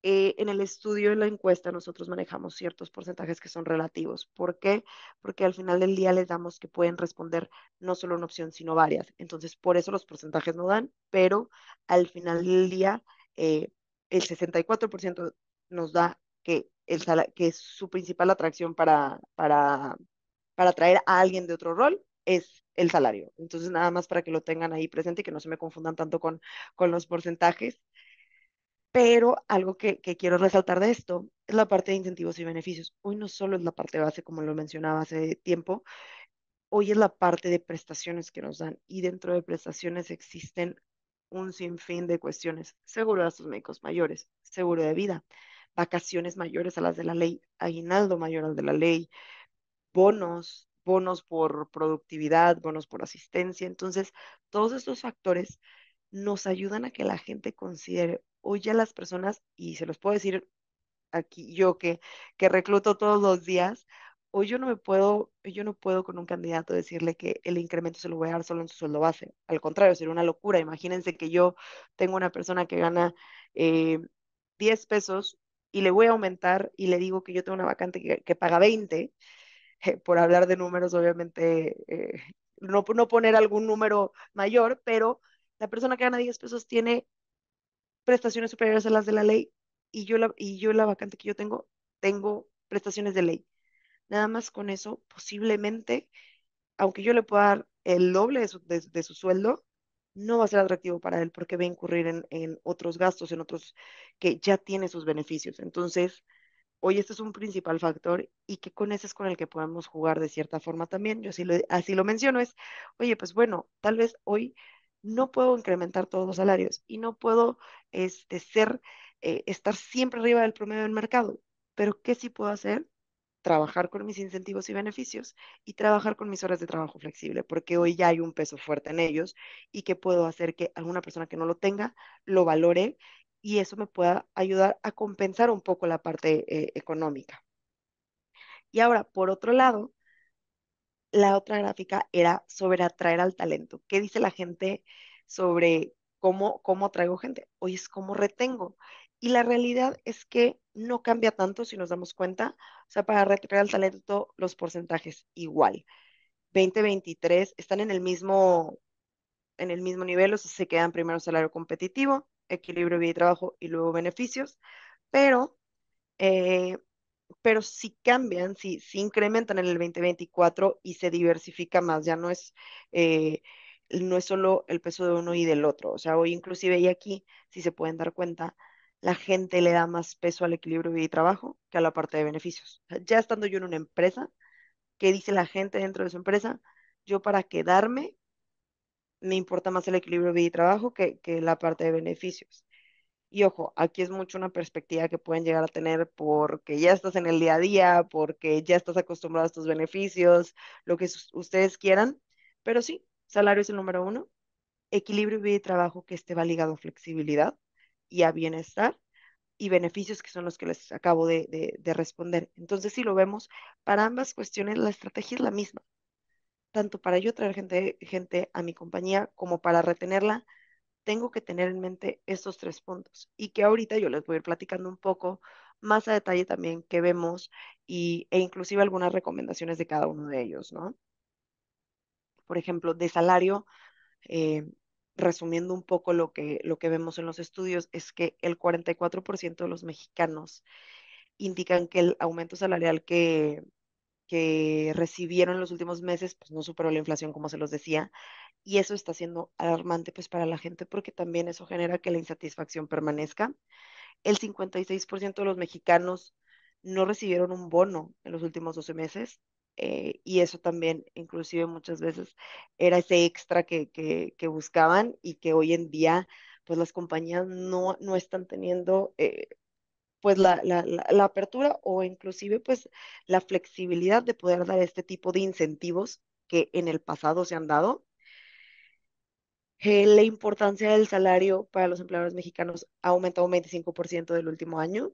Eh, en el estudio, en la encuesta, nosotros manejamos ciertos porcentajes que son relativos. ¿Por qué? Porque al final del día les damos que pueden responder no solo una opción, sino varias. Entonces, por eso los porcentajes no dan, pero al final del día, eh, el 64% nos da que, el que su principal atracción para, para, para atraer a alguien de otro rol es el salario. Entonces, nada más para que lo tengan ahí presente y que no se me confundan tanto con, con los porcentajes. Pero algo que, quiero resaltar de esto es la parte de incentivos y beneficios. Hoy no solo es la parte base, como lo mencionaba hace tiempo, hoy es la parte de prestaciones que nos dan y dentro de prestaciones existen un sinfín de cuestiones. Seguro de sus médicos mayores, seguro de vida, vacaciones mayores a las de la ley, aguinaldo mayor al de la ley, bonos, bonos por productividad, bonos por asistencia. Entonces, todos estos factores nos ayudan a que la gente considere, Hoy ya las personas, y se los puedo decir aquí yo que, que recluto todos los días, hoy yo no me puedo, yo no puedo con un candidato decirle que el incremento se lo voy a dar solo en su sueldo base. Al contrario, sería una locura. Imagínense que yo tengo una persona que gana 10 eh, pesos y le voy a aumentar y le digo que yo tengo una vacante que, paga 20, [laughs] por hablar de números, obviamente, eh, no, no poner algún número mayor, pero la persona que gana 10 pesos tiene prestaciones superiores a las de la ley y yo la, y yo la vacante que yo tengo, tengo prestaciones de ley. Nada más con eso, posiblemente, aunque yo le pueda dar el doble de su, sueldo, no va a ser atractivo para él porque va a incurrir en, otros gastos, en otros que ya tiene sus beneficios. Entonces, hoy este es un principal factor y que con ese es con el que podemos jugar de cierta forma también. Yo así lo, así lo menciono, es, oye, pues bueno, tal vez hoy no puedo incrementar todos los salarios y no puedo este, ser, eh, estar siempre arriba del promedio del mercado. Pero ¿qué sí puedo hacer? Trabajar con mis incentivos y beneficios y trabajar con mis horas de trabajo flexible, porque hoy ya hay un peso fuerte en ellos y que puedo hacer que alguna persona que no lo tenga lo valore y eso me pueda ayudar a compensar un poco la parte eh, económica. Y ahora, por otro lado, la otra gráfica era sobre atraer al talento. ¿Qué dice la gente sobre cómo, cómo atraigo gente? Hoy es cómo retengo. Y la realidad es que no cambia tanto si nos damos cuenta. O sea, para atraer al talento los porcentajes igual. 2023 están en el mismo en el mismo nivel, o sea, se quedan primero salario competitivo, equilibrio vida y trabajo y luego beneficios, pero eh, pero si cambian, si, si incrementan en el 2024 y se diversifica más, ya no es, eh, no es solo el peso de uno y del otro. O sea, hoy inclusive y aquí, si se pueden dar cuenta, la gente le da más peso al equilibrio vida y trabajo que a la parte de beneficios. ya estando yo en una empresa, ¿qué dice la gente dentro de su empresa? Yo para quedarme, me importa más el equilibrio vida y trabajo que la parte de beneficios. Y ojo, aquí es mucho una perspectiva que pueden llegar a tener porque ya estás en el día a día, porque ya estás acostumbrado a estos beneficios, lo que ustedes quieran. Pero sí, salario es el número uno. Equilibrio vida y trabajo que esté ligado a flexibilidad y a bienestar y beneficios que son los que les acabo de, responder. Entonces, si lo vemos, para ambas cuestiones la estrategia es la misma tanto para yo traer gente, gente a mi compañía como para retenerla, tengo que tener en mente estos tres puntos y que ahorita yo les voy a ir platicando un poco más a detalle también qué vemos y, e inclusive algunas recomendaciones de cada uno de ellos, ¿no? Por ejemplo, de salario, eh, resumiendo un poco lo que, lo que vemos en los estudios, es que el 44% de los mexicanos indican que el aumento salarial que, que recibieron en los últimos meses pues no superó la inflación, como se los decía, y eso está siendo alarmante pues para la gente porque también eso genera que la insatisfacción permanezca. El 56% de los mexicanos no recibieron un bono en los últimos 12 meses eh, y eso también inclusive muchas veces era ese extra que, que, buscaban y que hoy en día pues las compañías no, no están teniendo eh, pues la, apertura o inclusive pues la flexibilidad de poder dar este tipo de incentivos que en el pasado se han dado la importancia del salario para los empleadores mexicanos ha aumentado un 25% del último año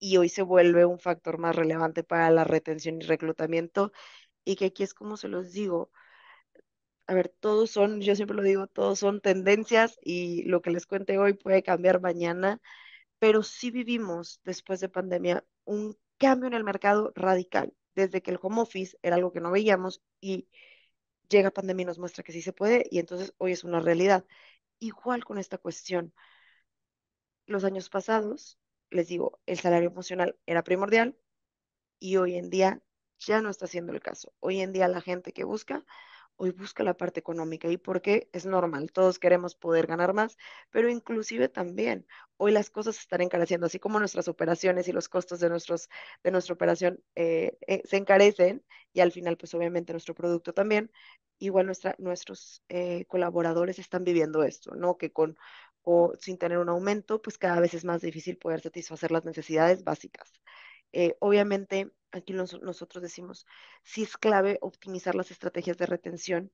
y hoy se vuelve un factor más relevante para la retención y reclutamiento. Y que aquí es como se los digo, a ver, todos son, yo siempre lo digo, todos son tendencias y lo que les cuente hoy puede cambiar mañana, pero sí vivimos después de pandemia un cambio en el mercado radical, desde que el home office era algo que no veíamos y llega pandemia nos muestra que sí se puede y entonces hoy es una realidad. Igual con esta cuestión. Los años pasados, les digo, el salario funcional era primordial y hoy en día ya no está siendo el caso. Hoy en día la gente que busca hoy busca la parte económica y porque es normal, todos queremos poder ganar más, pero inclusive también hoy las cosas se están encareciendo, así como nuestras operaciones y los costos de, nuestros, de nuestra operación eh, eh, se encarecen y al final pues obviamente nuestro producto también, igual nuestra, nuestros eh, colaboradores están viviendo esto, ¿no? Que con o sin tener un aumento, pues cada vez es más difícil poder satisfacer las necesidades básicas. Eh, obviamente, aquí nosotros decimos, sí es clave optimizar las estrategias de retención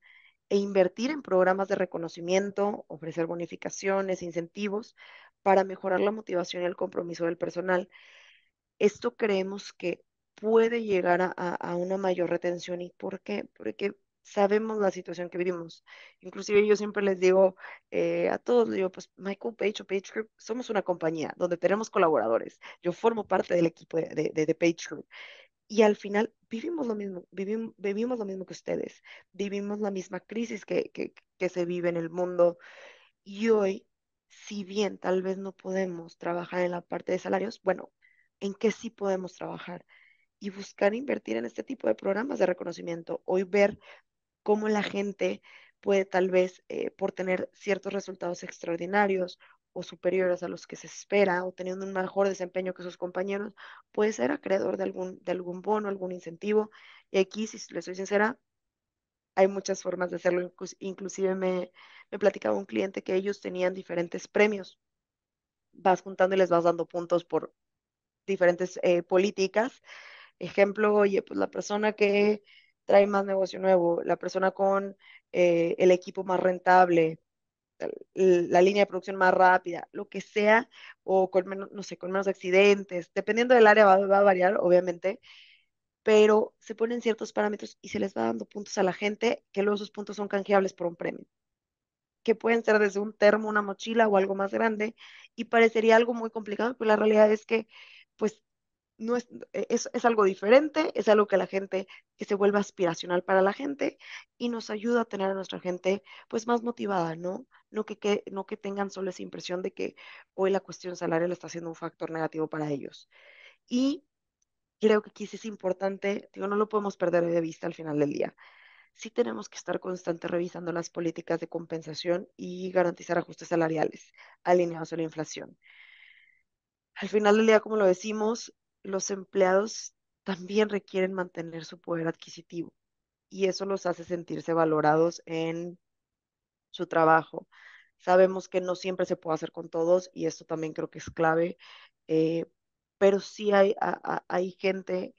e invertir en programas de reconocimiento, ofrecer bonificaciones, e incentivos para mejorar la motivación y el compromiso del personal. Esto creemos que puede llegar a, a, una mayor retención. ¿Y por qué? Porque sabemos la situación que vivimos. Inclusive yo siempre les digo eh, a todos, digo, pues Michael Page o Page Group, somos una compañía donde tenemos colaboradores. Yo formo parte del equipo de, de, de Page Group. Y al final vivimos lo mismo, vivimos lo mismo que ustedes, vivimos la misma crisis que, que, que se vive en el mundo. Y hoy, si bien tal vez no podemos trabajar en la parte de salarios, bueno, ¿en qué sí podemos trabajar? y buscar invertir en este tipo de programas de reconocimiento. Hoy ver cómo la gente puede tal vez eh, por tener ciertos resultados extraordinarios o superiores a los que se espera o teniendo un mejor desempeño que sus compañeros, puede ser acreedor de algún, de algún bono, algún incentivo. Y aquí, si les soy sincera, hay muchas formas de hacerlo. Inclusive me, platicaba un cliente que ellos tenían diferentes premios. Vas juntando y les vas dando puntos por diferentes eh, políticas. Ejemplo, oye, pues la persona que trae más negocio nuevo, la persona con eh, el equipo más rentable, la línea de producción más rápida, lo que sea, o con menos, no sé, con menos accidentes, dependiendo del área va, va, a variar, obviamente, pero se ponen ciertos parámetros y se les va dando puntos a la gente, que luego esos puntos son canjeables por un premio, que pueden ser desde un termo, una mochila o algo más grande, y parecería algo muy complicado, pero la realidad es que, pues, no e, es, algo diferente, es algo que la gente, que se vuelva aspiracional para la gente y nos ayuda a tener a nuestra gente pues más motivada, ¿no? No que, no que tengan solo esa impresión de que hoy la cuestión salarial está siendo un factor negativo para ellos. Y creo que aquí sí es importante, digo, no lo podemos perder de vista al final del día. Sí tenemos que estar constantemente revisando las políticas de compensación y garantizar ajustes salariales alineados a la inflación. Al final del día, como lo decimos, los empleados también requieren mantener su poder adquisitivo y eso los hace sentirse valorados en su trabajo. Sabemos que no siempre se puede hacer con todos y esto también creo que es clave, eh, pero sí hay, hay gente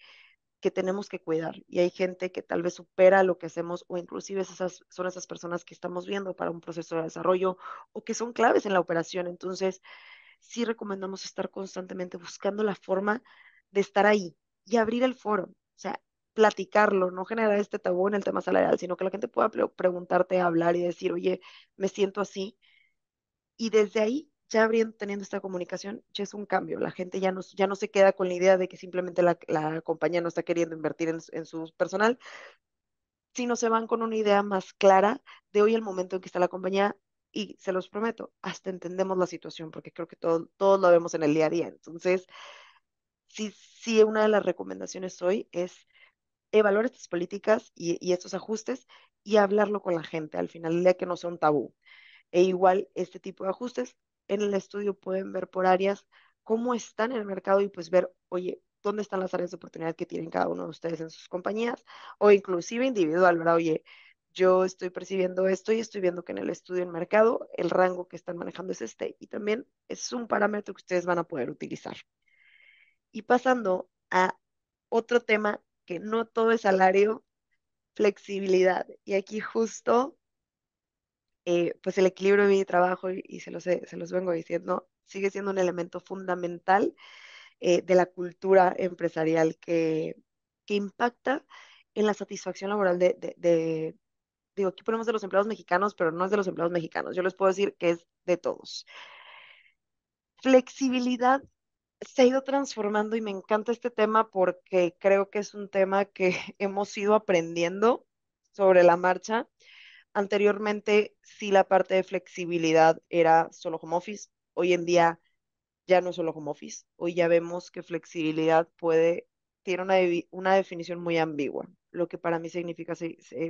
que tenemos que cuidar y hay gente que tal vez supera lo que hacemos o inclusive esas son esas personas que estamos viendo para un proceso de desarrollo o que son claves en la operación. Entonces, sí recomendamos estar constantemente buscando la forma de estar ahí y abrir el foro, o sea, platicarlo, no generar este tabú en el tema salarial, sino que la gente pueda preguntarte, hablar y decir, oye, me siento así. Y desde ahí, ya abriendo, teniendo esta comunicación, ya es un cambio. La gente ya no, ya no se queda con la idea de que simplemente la, compañía no está queriendo invertir en, su personal, sino se van con una idea más clara de hoy el momento en que está la compañía y se los prometo, hasta entendemos la situación, porque creo que todo, todos lo vemos en el día a día. Entonces, sí, una de las recomendaciones hoy es evaluar estas políticas y, estos ajustes y hablarlo con la gente al final ya que no sea un tabú. E igual este tipo de ajustes en el estudio pueden ver por áreas cómo están en el mercado y pues ver, oye, dónde están las áreas de oportunidad que tienen cada uno de ustedes en sus compañías o inclusive individual, ¿verdad? Oye, yo estoy percibiendo esto y estoy viendo que en el estudio en mercado el rango que están manejando es este y también es un parámetro que ustedes van a poder utilizar. Y pasando a otro tema que no todo es salario, flexibilidad. Y aquí justo, eh, pues el equilibrio de mi trabajo, y, se, los, se los vengo diciendo, sigue siendo un elemento fundamental eh, de la cultura empresarial que, que, impacta en la satisfacción laboral de, de, de digo, aquí ponemos de los empleados mexicanos, pero no es de los empleados mexicanos. Yo les puedo decir que es de todos. Flexibilidad se ha ido transformando y me encanta este tema porque creo que es un tema que [laughs] hemos ido aprendiendo sobre la marcha. Anteriormente, sí, la parte de flexibilidad era solo home office. Hoy en día ya no es solo home office. Hoy ya vemos que flexibilidad puede, tiene una, una definición muy ambigua. Lo que para mí significa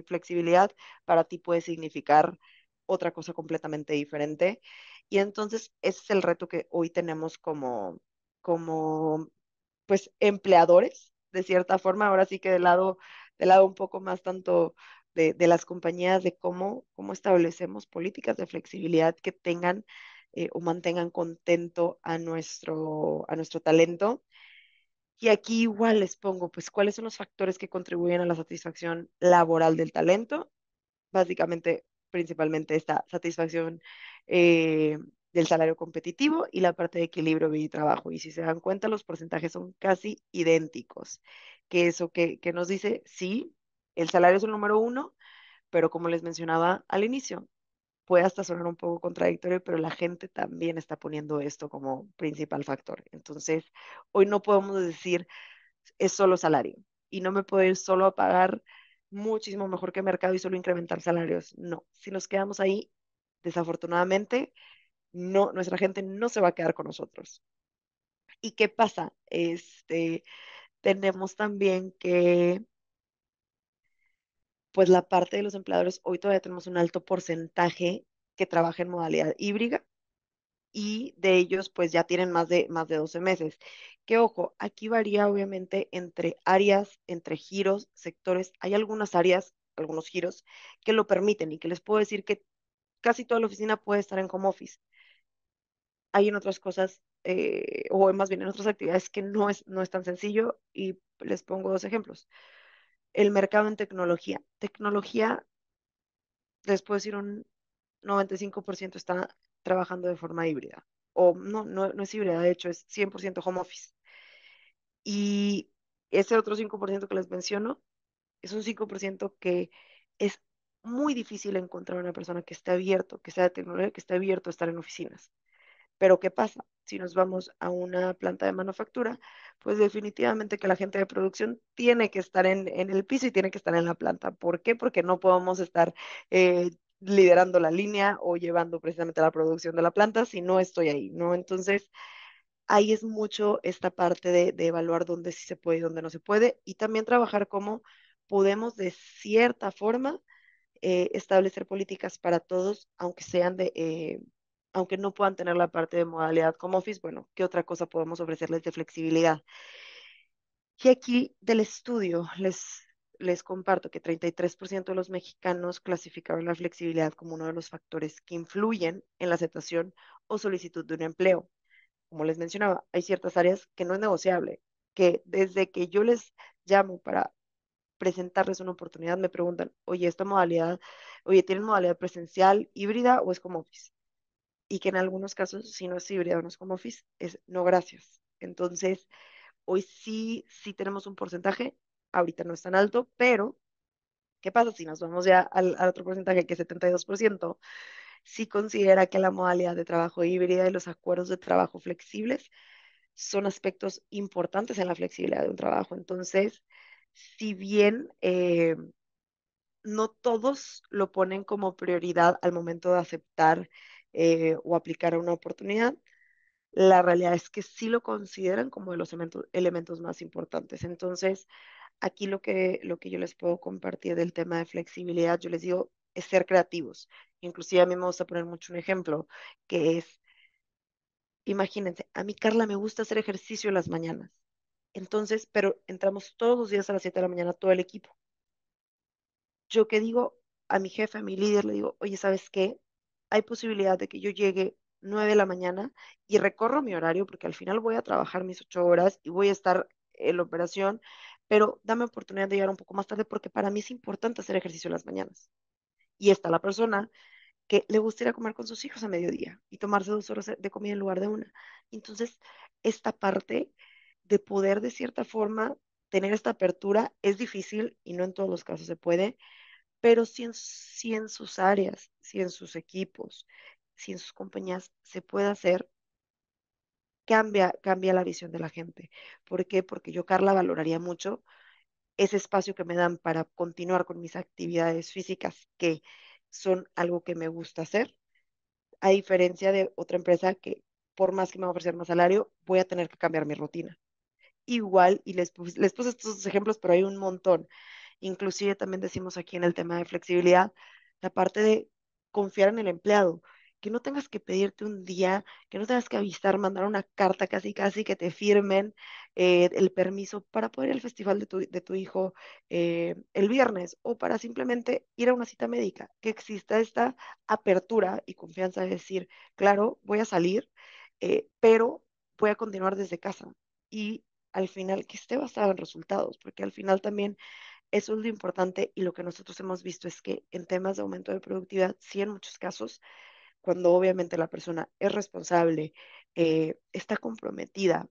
flexibilidad, para ti puede significar otra cosa completamente diferente. Y entonces ese es el reto que hoy tenemos como, como pues empleadores, de cierta forma, ahora sí que del lado, del lado un poco más tanto de, de las compañías, de cómo, cómo establecemos políticas de flexibilidad que tengan eh, o mantengan contento a nuestro, a nuestro talento. Y aquí igual les pongo, pues, cuáles son los factores que contribuyen a la satisfacción laboral del talento. Básicamente, principalmente esta satisfacción eh, del salario competitivo y la parte de equilibrio vida y trabajo. Y si se dan cuenta, los porcentajes son casi idénticos. Que eso que, que nos dice, sí, el salario es el número uno, pero como les mencionaba al inicio, puede hasta sonar un poco contradictorio, pero la gente también está poniendo esto como principal factor. Entonces, hoy no podemos decir es solo salario y no me puedo ir solo a pagar muchísimo mejor que mercado y solo incrementar salarios. No, si nos quedamos ahí, desafortunadamente, no, nuestra gente no se va a quedar con nosotros. ¿Y qué pasa? Este, tenemos también que, pues la parte de los empleadores, hoy todavía tenemos un alto porcentaje que trabaja en modalidad híbrida y de ellos pues ya tienen más de, más de 12 meses. Que ojo, aquí varía obviamente entre áreas, entre giros, sectores. Hay algunas áreas, algunos giros que lo permiten y que les puedo decir que casi toda la oficina puede estar en home office, hay en otras cosas, eh, o más bien en otras actividades que no es, no es tan sencillo y les pongo dos ejemplos. El mercado en tecnología. Tecnología, les puedo decir, un 95% está trabajando de forma híbrida. O no, no, es híbrida, de hecho, es 100% home office. Y ese otro 5% que les menciono es un 5% que es muy difícil encontrar una persona que esté abierto, que sea de tecnología, que esté abierto a estar en oficinas. Pero ¿qué pasa? Si nos vamos a una planta de manufactura, pues definitivamente que la gente de producción tiene que estar en, el piso y tiene que estar en la planta. ¿Por qué? Porque no podemos estar eh, liderando la línea o llevando precisamente la producción de la planta si no estoy ahí, ¿no? Entonces, ahí es mucho esta parte de, evaluar dónde sí se puede y dónde no se puede y también trabajar cómo podemos de cierta forma eh, establecer políticas para todos, aunque sean de, eh, aunque no puedan tener la parte de modalidad como office, bueno, ¿qué otra cosa podemos ofrecerles de flexibilidad? Y aquí del estudio les, les comparto que 33% de los mexicanos clasificaron la flexibilidad como uno de los factores que influyen en la aceptación o solicitud de un empleo. Como les mencionaba, hay ciertas áreas que no es negociable, que desde que yo les llamo para presentarles una oportunidad, me preguntan, oye, esta modalidad, oye, ¿tienen modalidad presencial, híbrida o es como office? y que en algunos casos, si no es híbrido, no es como office, es no gracias. Entonces, hoy sí, sí tenemos un porcentaje, ahorita no es tan alto, pero ¿qué pasa si nos vamos ya al, otro porcentaje que es 72%? Sí considera que la modalidad de trabajo híbrida y los acuerdos de trabajo flexibles son aspectos importantes en la flexibilidad de un trabajo. Entonces, si bien eh, no todos lo ponen como prioridad al momento de aceptar eh, o aplicar a una oportunidad, la realidad es que sí lo consideran como de los elementos, más importantes. Entonces, aquí lo que, lo que yo les puedo compartir del tema de flexibilidad, yo les digo, es ser creativos. Inclusive a mí me gusta poner mucho un ejemplo, que es, imagínense, a mí Carla me gusta hacer ejercicio las mañanas. Entonces, pero entramos todos los días a las 7 de la mañana, todo el equipo. Yo que digo a mi jefe, a mi líder, le digo, oye, ¿sabes qué? hay posibilidad de que yo llegue 9 de la mañana y recorro mi horario porque al final voy a trabajar mis 8 horas y voy a estar en la operación, pero dame oportunidad de llegar un poco más tarde porque para mí es importante hacer ejercicio en las mañanas. Y está la persona que le gustaría comer con sus hijos a mediodía y tomarse dos horas de comida en lugar de una. Entonces, esta parte de poder de cierta forma tener esta apertura es difícil y no en todos los casos se puede, pero si en, sus áreas, si en sus equipos, si en sus compañías se puede hacer, cambia, cambia la visión de la gente. ¿Por qué? Porque yo, Carla, valoraría mucho ese espacio que me dan para continuar con mis actividades físicas, que son algo que me gusta hacer, a diferencia de otra empresa que por más que me va a ofrecer más salario, voy a tener que cambiar mi rutina. Igual, y les, les puse estos ejemplos, pero hay un montón. Inclusive también decimos aquí en el tema de flexibilidad, la parte de confiar en el empleado, que no tengas que pedirte un día, que no tengas que avisar, mandar una carta casi casi que te firmen eh, el permiso para poder ir al festival de tu, de tu hijo eh, el viernes o para simplemente ir a una cita médica, que exista esta apertura y confianza de decir, claro, voy a salir, eh, pero voy a continuar desde casa y al final que esté basado en resultados, porque al final también eso es lo importante y lo que nosotros hemos visto es que en temas de aumento de productividad, sí en muchos casos, cuando obviamente la persona es responsable, eh, está comprometida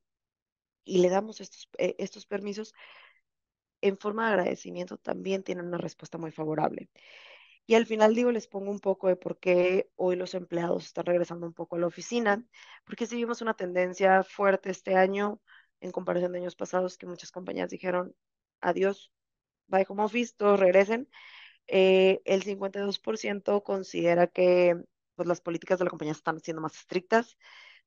y le damos estos, eh, estos permisos, en forma de agradecimiento también tienen una respuesta muy favorable. Y al final digo, les pongo un poco de por qué hoy los empleados están regresando un poco a la oficina, porque si vimos una tendencia fuerte este año en comparación de años pasados que muchas compañías dijeron, adiós, by como office, todos regresen. Eh, el 52% considera que pues, las políticas de la compañía están siendo más estrictas.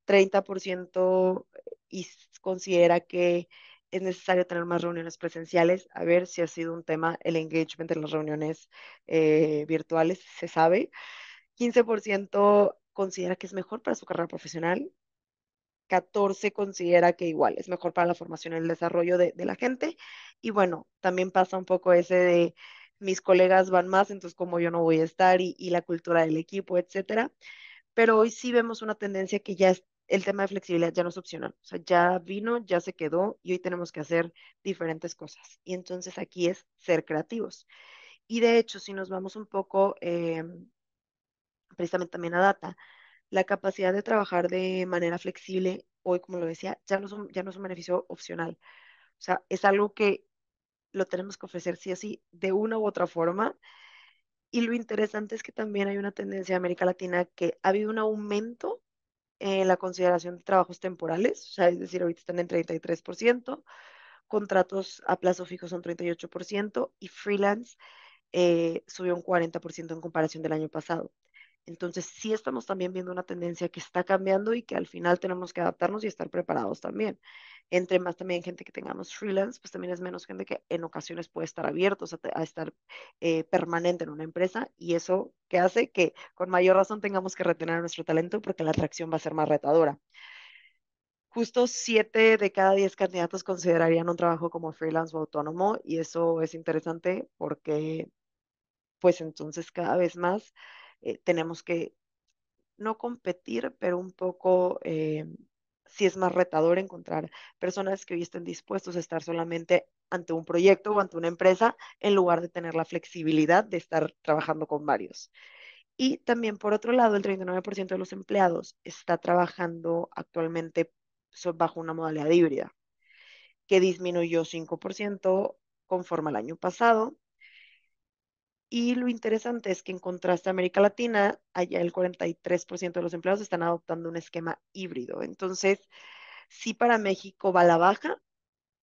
30% y considera que es necesario tener más reuniones presenciales. A ver si ha sido un tema el engagement en las reuniones eh, virtuales, se sabe. 15% considera que es mejor para su carrera profesional. 14 considera que igual es mejor para la formación y el desarrollo de, de la gente y bueno, también pasa un poco ese de mis colegas van más, entonces como yo no voy a estar y, la cultura del equipo, etcétera. Pero hoy sí vemos una tendencia que ya es, el tema de flexibilidad ya no es opcional, o sea, ya vino, ya se quedó y hoy tenemos que hacer diferentes cosas. Y entonces aquí es ser creativos. Y de hecho, si nos vamos un poco eh, precisamente también a data, la capacidad de trabajar de manera flexible hoy, como lo decía, ya no, son, ya no es un beneficio opcional. O sea, es algo que lo tenemos que ofrecer sí o sí, de una u otra forma. Y lo interesante es que también hay una tendencia en América Latina que ha habido un aumento en la consideración de trabajos temporales, o sea, es decir, ahorita están en 33%, contratos a plazo fijo son 38% y freelance eh, subió un 40% en comparación del año pasado. Entonces, sí estamos también viendo una tendencia que está cambiando y que al final tenemos que adaptarnos y estar preparados también. Entre más también gente que tengamos freelance, pues también es menos gente que en ocasiones puede estar abierto a, estar eh, permanente en una empresa y eso que hace que con mayor razón tengamos que retener nuestro talento porque la atracción va a ser más retadora. Justo siete de cada diez candidatos considerarían un trabajo como freelance o autónomo y eso es interesante porque pues entonces cada vez más eh, tenemos que no competir, pero un poco eh, si es más retador encontrar personas que hoy estén dispuestos a estar solamente ante un proyecto o ante una empresa en lugar de tener la flexibilidad de estar trabajando con varios. Y también, por otro lado, el 39% de los empleados está trabajando actualmente bajo una modalidad híbrida, que disminuyó 5% conforme al año pasado y lo interesante es que en contraste a América Latina, allá el 43% de los empleados están adoptando un esquema híbrido. Entonces, sí para México va la baja,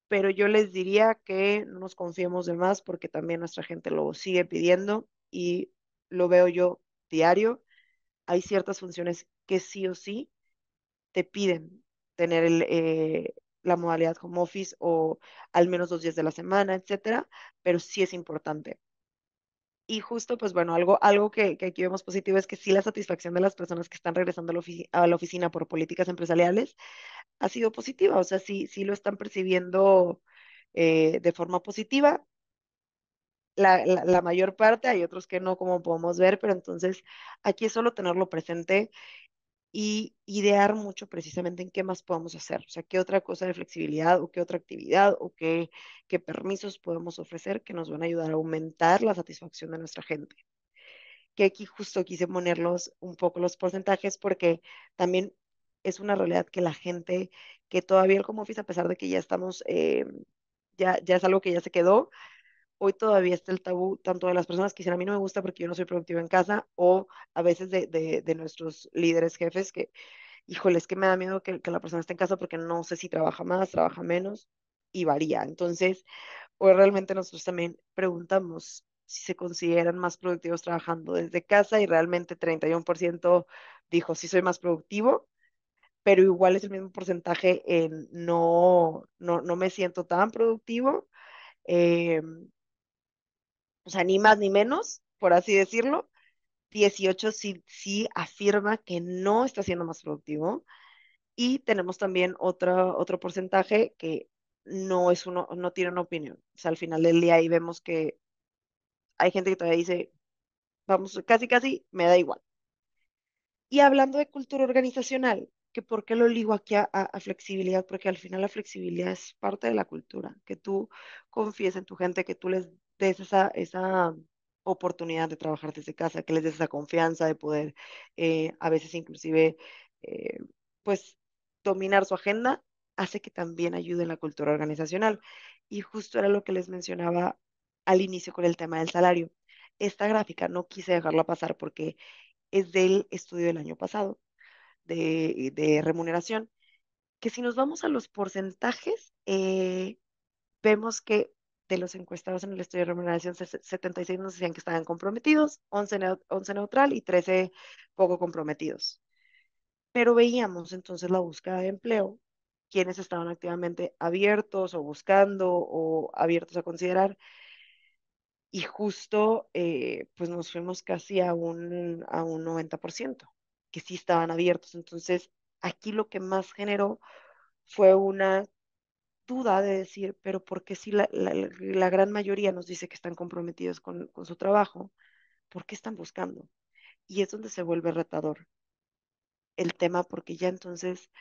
pero yo les diría que no nos confiemos de más porque también nuestra gente lo sigue pidiendo y lo veo yo diario. Hay ciertas funciones que sí o sí te piden tener eh, la modalidad home office o al menos dos días de la semana, etcétera, pero sí es importante. Y justo, pues bueno, algo, algo que, aquí vemos positivo es que sí la satisfacción de las personas que están regresando a la, oficina por políticas empresariales ha sido positiva, o sea, sí, sí lo están percibiendo eh, de forma positiva. La, la, mayor parte, hay otros que no, como podemos ver, pero entonces aquí es solo tenerlo presente y idear mucho precisamente en qué más podemos hacer, o sea, qué otra cosa de flexibilidad o qué otra actividad o qué, permisos podemos ofrecer que nos van a ayudar a aumentar la satisfacción de nuestra gente. Que aquí justo quise ponerlos un poco los porcentajes porque también es una realidad que la gente, que todavía el home office, a pesar de que ya estamos, eh, ya, ya es algo que ya se quedó, hoy todavía está el tabú tanto de las personas que dicen a mí no me gusta porque yo no soy productiva en casa o a veces de, nuestros líderes jefes que, híjole, es que me da miedo que, la persona esté en casa porque no sé si trabaja más, trabaja menos y varía. Entonces, hoy realmente nosotros también preguntamos si se consideran más productivos trabajando desde casa y realmente 31% dijo sí soy más productivo, pero igual es el mismo porcentaje en no, no, no me siento tan productivo. Em, o sea, ni más ni menos, por así decirlo. 18 sí, sí afirma que no está siendo más productivo. Y tenemos también otro, otro porcentaje que no, es uno, no tiene una opinión. O sea, al final del día ahí vemos que hay gente que todavía dice, vamos, casi, casi, me da igual. Y hablando de cultura organizacional, que por qué lo ligo aquí a, flexibilidad, porque al final la flexibilidad es parte de la cultura, que tú confíes en tu gente, que tú les des esa, esa oportunidad de trabajar desde casa, que les des esa confianza de poder eh, a veces inclusive eh, pues dominar su agenda, hace que también ayude en la cultura organizacional. Y justo era lo que les mencionaba al inicio con el tema del salario. Esta gráfica no quise dejarla pasar porque es del estudio del año pasado de, remuneración, que si nos vamos a los porcentajes, eh, vemos que de los encuestados en el estudio de remuneración, 76 nos decían que estaban comprometidos, 11, neutral y 13 poco comprometidos. Pero veíamos entonces la búsqueda de empleo, quienes estaban activamente abiertos o buscando o abiertos a considerar. Y justo, eh, pues nos fuimos casi a un, a un 90% que sí estaban abiertos. Entonces, aquí lo que más generó fue una duda de decir, pero ¿por qué si la, gran mayoría nos dice que están comprometidos con, su trabajo, ¿por qué están buscando? Y es donde se vuelve retador el tema, porque ya entonces,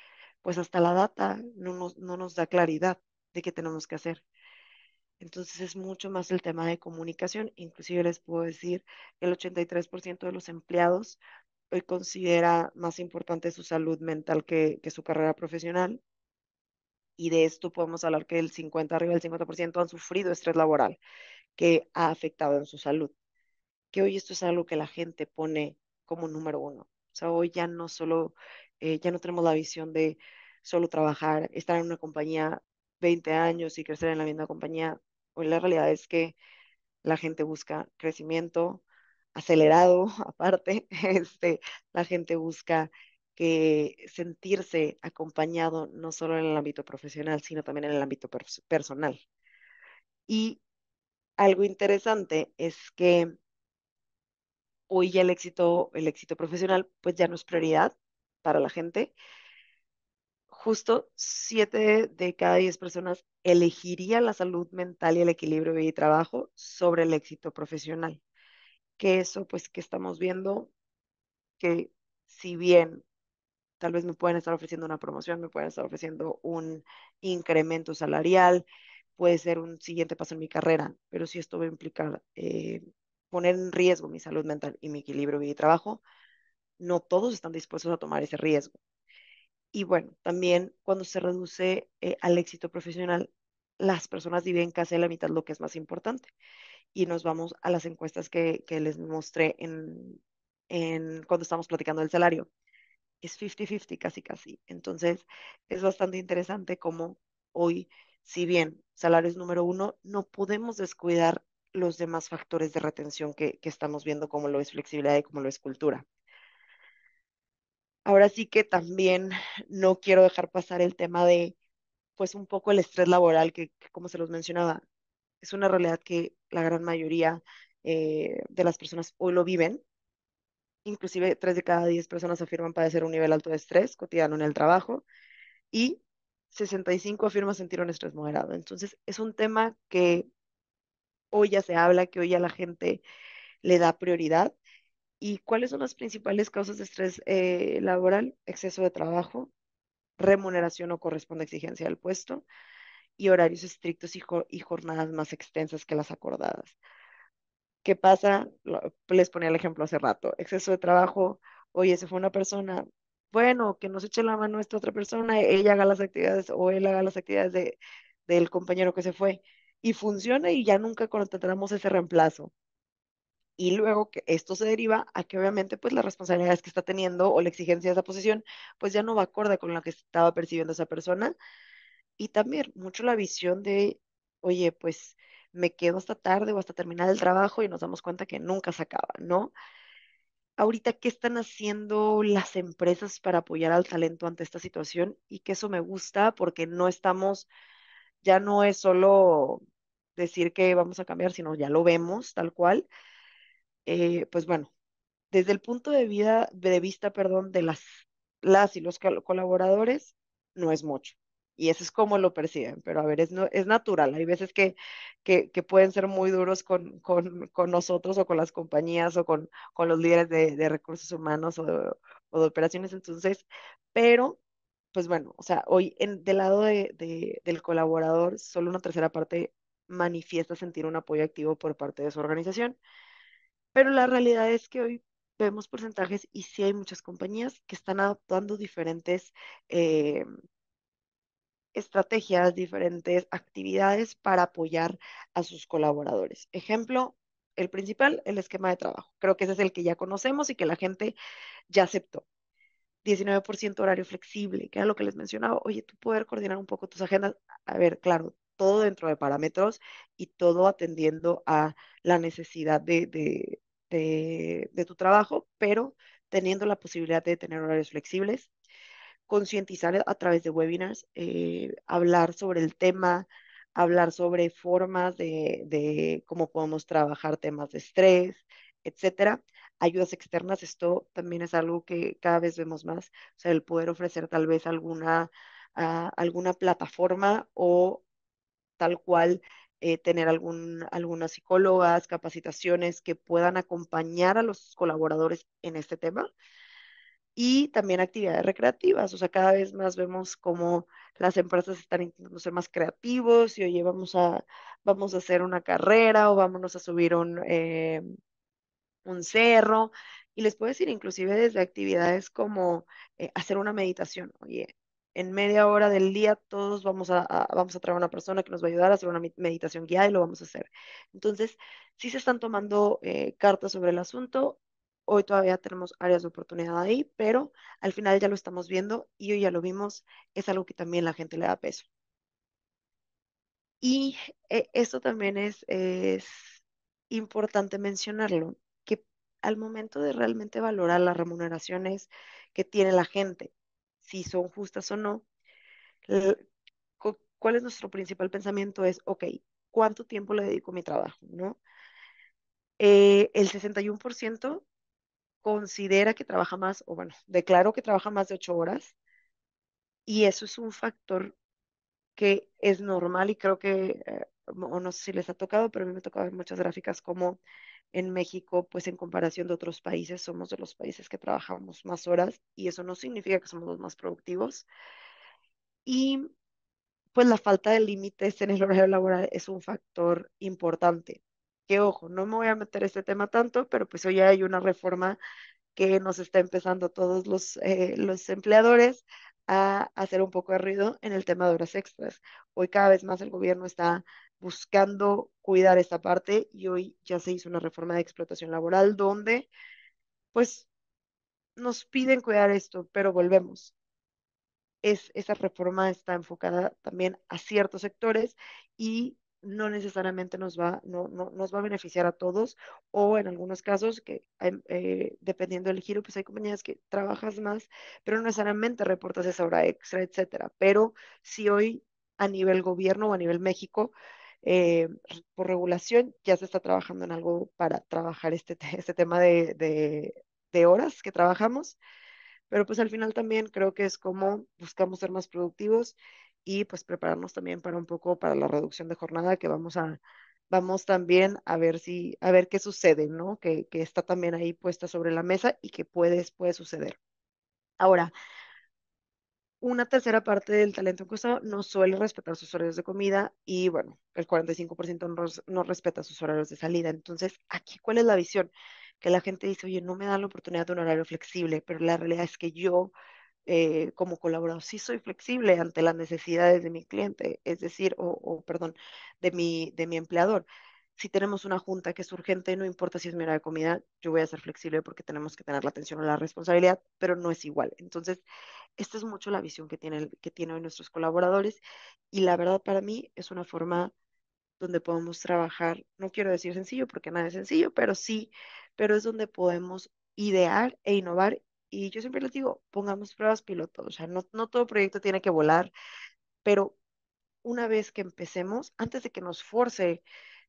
pues hasta la data no nos, no nos da claridad de qué tenemos que hacer. Entonces es mucho más el tema de comunicación. Inclusive les puedo decir, el 83% de los empleados hoy considera más importante su salud mental que, su carrera profesional. Y de esto podemos hablar que el 50, arriba del 50% han sufrido estrés laboral que ha afectado en su salud. Que hoy esto es algo que la gente pone como número uno. O sea, hoy ya no solo, eh, ya no tenemos la visión de solo trabajar, estar en una compañía 20 años y crecer en la misma compañía. Hoy la realidad es que la gente busca crecimiento, acelerado, [laughs] aparte, este, la gente busca que sentirse acompañado no solo en el ámbito profesional, sino también en el ámbito personal. Y algo interesante es que hoy ya el éxito, el éxito profesional, pues ya no es prioridad para la gente. Justo siete de cada diez personas elegiría la salud mental y el equilibrio de trabajo sobre el éxito profesional que eso, pues, que estamos viendo, que si bien tal vez me pueden estar ofreciendo una promoción, me pueden estar ofreciendo un incremento salarial, puede ser un siguiente paso en mi carrera, pero si esto va a implicar eh, poner en riesgo mi salud mental y mi equilibrio y trabajo, no todos están dispuestos a tomar ese riesgo. Y bueno, también cuando se reduce eh, al éxito profesional, las personas viven casi la mitad lo que es más importante y nos vamos a las encuestas que, les mostré en, en, cuando estamos platicando del salario. Es 50-50 casi casi. Entonces, es bastante interesante cómo hoy, si bien salario es número uno, no podemos descuidar los demás factores de retención que, estamos viendo, como lo es flexibilidad y como lo es cultura. Ahora sí que también no quiero dejar pasar el tema de, pues un poco el estrés laboral, que como se los mencionaba, es una realidad que la gran mayoría eh, de las personas hoy lo viven. Inclusive, tres de cada diez personas afirman padecer un nivel alto de estrés cotidiano en el trabajo y 65 afirma sentir un estrés moderado. Entonces, es un tema que hoy ya se habla, que hoy ya la gente le da prioridad. ¿Y cuáles son las principales causas de estrés eh, laboral? Exceso de trabajo, remuneración o corresponde exigencia del puesto, y horarios estrictos y, jornadas más extensas que las acordadas. ¿Qué pasa? les ponía el ejemplo hace rato. Exceso de trabajo. Oye, se fue una persona. Bueno, que nos eche la mano esta otra persona. Ella haga las actividades o él haga las actividades del compañero que se fue. Y funciona y ya nunca contratamos ese reemplazo y luego que esto se deriva a que obviamente pues las responsabilidades que está teniendo o la exigencia de esa posición pues ya no va acorde con lo que estaba percibiendo esa persona y también mucho la visión de, oye, pues me quedo hasta tarde o hasta terminar el trabajo y nos damos cuenta que nunca se acaba, ¿no? Ahorita, ¿qué están haciendo las empresas para apoyar al talento ante esta situación? Y que eso me gusta porque no estamos, ya no es solo decir que vamos a cambiar, sino ya lo vemos tal cual. Eh, pues bueno, desde el punto de, vida, de vista perdón, de las, las y los colaboradores, no es mucho y eso es como lo perciben, pero a ver, es, no, es natural, hay veces que, que, pueden ser muy duros con, con, con, nosotros o con las compañías o con, con los líderes de, de recursos humanos o de, operaciones, entonces, pero, pues bueno, o sea, hoy en, del lado de, del colaborador, solo una tercera parte manifiesta sentir un apoyo activo por parte de su organización, pero la realidad es que hoy vemos porcentajes y sí hay muchas compañías que están adoptando diferentes... Eh, estrategias, diferentes actividades para apoyar a sus colaboradores. Ejemplo, el principal, el esquema de trabajo. Creo que ese es el que ya conocemos y que la gente ya aceptó. 19% horario flexible, que era lo que les mencionaba. Oye, tú poder coordinar un poco tus agendas. A ver, claro, todo dentro de parámetros y todo atendiendo a la necesidad de, de tu trabajo, pero teniendo la posibilidad de tener horarios flexibles concientizar a través de webinars, eh, hablar sobre el tema, hablar sobre formas de, cómo podemos trabajar temas de estrés, etcétera. Ayudas externas, esto también es algo que cada vez vemos más, o sea, el poder ofrecer tal vez alguna, ah, alguna plataforma o tal cual eh, tener algunas psicólogas, capacitaciones que puedan acompañar a los colaboradores en este tema y también actividades recreativas. O sea, cada vez más vemos cómo las empresas están intentando ser más creativos y oye, vamos a, vamos a hacer una carrera o vámonos a subir un, eh, un cerro. Y les puedo decir, inclusive desde actividades como eh, hacer una meditación. Oye, en media hora del día todos vamos a, vamos a traer una persona que nos va a ayudar a hacer una meditación guiada y lo vamos a hacer. Entonces, sí se están tomando eh, cartas sobre el asunto Hoy todavía tenemos áreas de oportunidad ahí, pero al final ya lo estamos viendo y hoy ya lo vimos, es algo que también la gente le da peso. Y eh, esto también es, es importante mencionarlo, que al momento de realmente valorar las remuneraciones que tiene la gente, si son justas o no, ¿cuál es nuestro principal pensamiento? Es, ok, ¿cuánto tiempo le dedico a mi trabajo? ¿No? Eh, el 61% considera que trabaja más, o bueno, declaró que trabaja más de ocho horas, y eso es un factor que es normal y creo que, eh, o no sé si les ha tocado, pero a mí me ha tocado ver muchas gráficas como en México, pues en comparación de otros países, somos de los países que trabajamos más horas y eso no significa que somos los más productivos. Y pues la falta de límites en el horario laboral es un factor importante que ojo, no me voy a meter este tema tanto, pero pues hoy hay una reforma que nos está empezando todos los, eh, los empleadores a hacer un poco de ruido en el tema de horas extras. Hoy cada vez más el gobierno está buscando cuidar esta parte y hoy ya se hizo una reforma de explotación laboral donde pues nos piden cuidar esto, pero volvemos. Es, esa reforma está enfocada también a ciertos sectores y no necesariamente nos va, no, nos va a beneficiar a todos o en algunos casos que em, eh, dependiendo del giro, pues hay compañías que trabajas más, pero no necesariamente reportas esa hora extra, etcétera. Pero si hoy a nivel gobierno o a nivel México, eh, por regulación, ya se está trabajando en algo para trabajar este, [laughs] este tema de, de horas que trabajamos, pero pues al final también creo que es como buscamos ser más productivos y pues prepararnos también para un poco para la reducción de jornada que vamos a vamos también a ver si a ver qué sucede, ¿no? Que, que está también ahí puesta sobre la mesa y que puede, puede suceder. Ahora, una tercera parte del talento encuestado no suele respetar sus horarios de comida y bueno, el 45% no, no respeta sus horarios de salida. Entonces, aquí, ¿cuál es la visión? Que la gente dice, oye, no me da la oportunidad de un horario flexible, pero la realidad es que yo eh, como colaborador, sí soy flexible ante las necesidades de mi cliente, es decir, o, perdón, de mi, de mi empleador. Si tenemos una junta que es urgente, no importa si es mi hora de comida, yo voy a ser flexible porque tenemos que tener la atención a la responsabilidad, pero no es igual. Entonces, esta es mucho la visión que, tiene, que tienen nuestros colaboradores y la verdad para mí es una forma donde podemos trabajar, no quiero decir sencillo porque nada es sencillo, pero sí, pero es donde podemos idear e innovar y yo siempre les digo, pongamos pruebas piloto, o sea, no, no todo proyecto tiene que volar, pero una vez que empecemos, antes de que nos force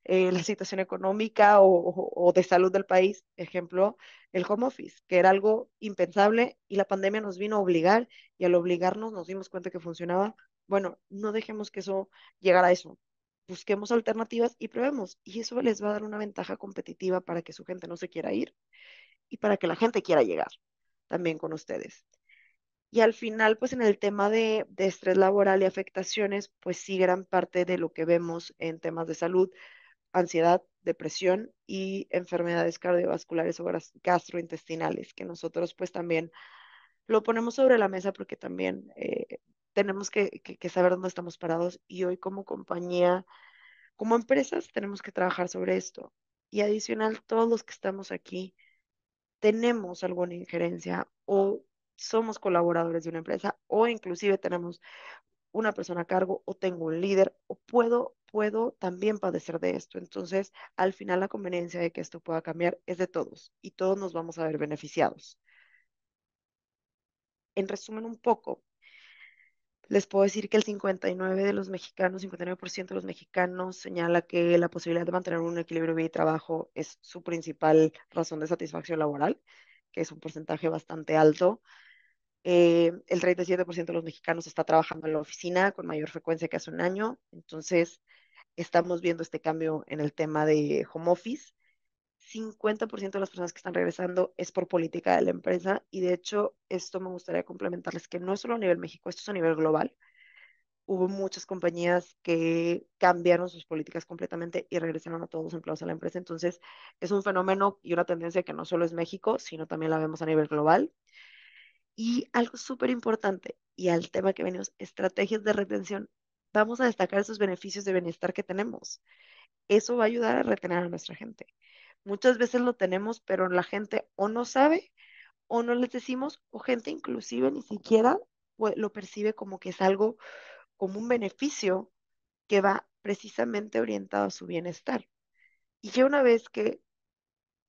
eh, la situación económica o, o, de salud del país, ejemplo, el home office, que era algo impensable y la pandemia nos vino a obligar y al obligarnos nos dimos cuenta que funcionaba. Bueno, no dejemos que eso llegara a eso. Busquemos alternativas y probemos. Y eso les va a dar una ventaja competitiva para que su gente no se quiera ir y para que la gente quiera llegar también con ustedes. Y al final, pues en el tema de, estrés laboral y afectaciones, pues sí gran parte de lo que vemos en temas de salud, ansiedad, depresión y enfermedades cardiovasculares o gastrointestinales, que nosotros pues también lo ponemos sobre la mesa porque también eh, tenemos que, que saber dónde estamos parados y hoy como compañía, como empresas, tenemos que trabajar sobre esto. Y adicional, todos los que estamos aquí, tenemos alguna injerencia o somos colaboradores de una empresa o inclusive tenemos una persona a cargo o tengo un líder o puedo puedo también padecer de esto. Entonces, al final la conveniencia de que esto pueda cambiar es de todos y todos nos vamos a ver beneficiados. En resumen un poco, les puedo decir que el 59 de los mexicanos, 59% de los mexicanos señala que la posibilidad de mantener un equilibrio vida y trabajo es su principal razón de satisfacción laboral, que es un porcentaje bastante alto. Eh, el 37% de los mexicanos está trabajando en la oficina con mayor frecuencia que hace un año. Entonces, estamos viendo este cambio en el tema de home office 50% de las personas que están regresando es por política de la empresa y de hecho esto me gustaría complementarles que no es solo a nivel México, esto es a nivel global. Hubo muchas compañías que cambiaron sus políticas completamente y regresaron a todos los empleados a la empresa. Entonces, es un fenómeno y una tendencia que no solo es México, sino también la vemos a nivel global. Y algo súper importante, y al tema que venimos, estrategias de retención, vamos a destacar esos beneficios de bienestar que tenemos. Eso va a ayudar a retener a nuestra gente. Muchas veces lo tenemos, pero la gente o no sabe o no les decimos, o gente inclusive ni siquiera lo percibe como que es algo, como un beneficio que va precisamente orientado a su bienestar. Y ya una vez que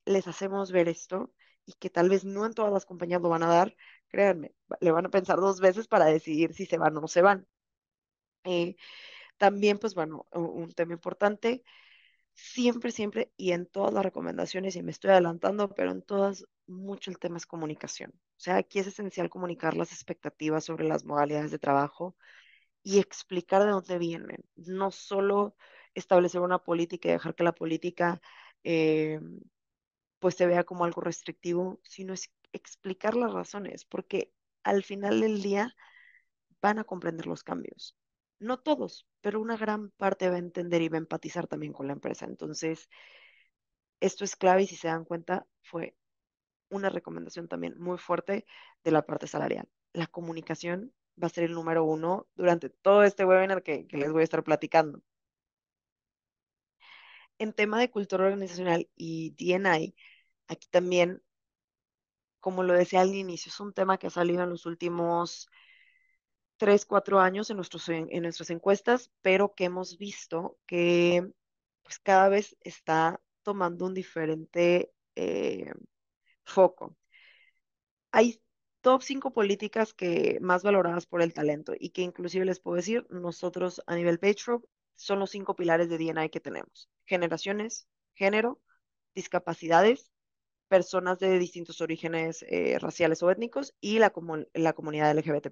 les hacemos ver esto, y que tal vez no en todas las compañías lo van a dar, créanme, le van a pensar dos veces para decidir si se van o no se van. Eh, también, pues bueno, un tema importante, siempre, siempre, y en todas las recomendaciones, y me estoy adelantando, pero en todas, mucho el tema es comunicación. O sea, aquí es esencial comunicar las expectativas sobre las modalidades de trabajo y explicar de dónde vienen. No solo establecer una política y dejar que la política eh, pues se vea como algo restrictivo, sino explicar las razones, porque al final del día van a comprender los cambios no todos, pero una gran parte va a entender y va a empatizar también con la empresa. Entonces, esto es clave y si se dan cuenta, fue una recomendación también muy fuerte de la parte salarial. La comunicación va a ser el número uno durante todo este webinar que, les voy a estar platicando. En tema de cultura organizacional y DNI, aquí también, como lo decía al inicio, es un tema que ha salido en los últimos tres, cuatro años en, nuestros, en, nuestras encuestas, pero que hemos visto que pues, cada vez está tomando un diferente eh, foco. Hay top cinco políticas que más valoradas por el talento y que inclusive les puedo decir, nosotros a nivel Petro son los cinco pilares de DNA que tenemos. Generaciones, género, discapacidades, personas de distintos orígenes eh, raciales o étnicos y la, la comunidad LGBT.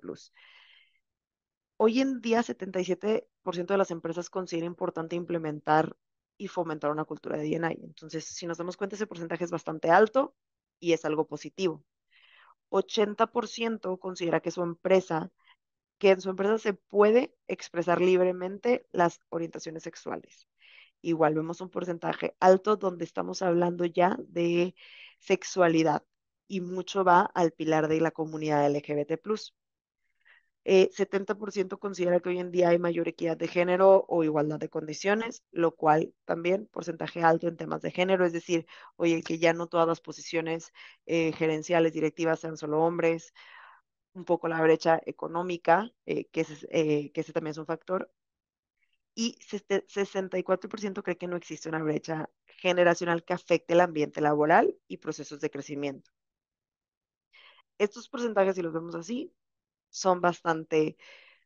Hoy en día, 77% de las empresas considera importante implementar y fomentar una cultura de DNI. Entonces, si nos damos cuenta, ese porcentaje es bastante alto y es algo positivo. 80% considera que su empresa, que en su empresa se puede expresar libremente las orientaciones sexuales. Igual vemos un porcentaje alto donde estamos hablando ya de sexualidad y mucho va al pilar de la comunidad LGBT. 70% eh, considera que hoy en día hay mayor equidad de género o igualdad de condiciones, lo cual también porcentaje alto en temas de género, es decir, hoy en que ya no todas las posiciones eh, gerenciales, directivas sean solo hombres, un poco la brecha económica, eh, que, que ese también es un factor, y 64% cree que no existe una brecha generacional que afecte el ambiente laboral y procesos de crecimiento. Estos porcentajes, si los vemos así, son bastante,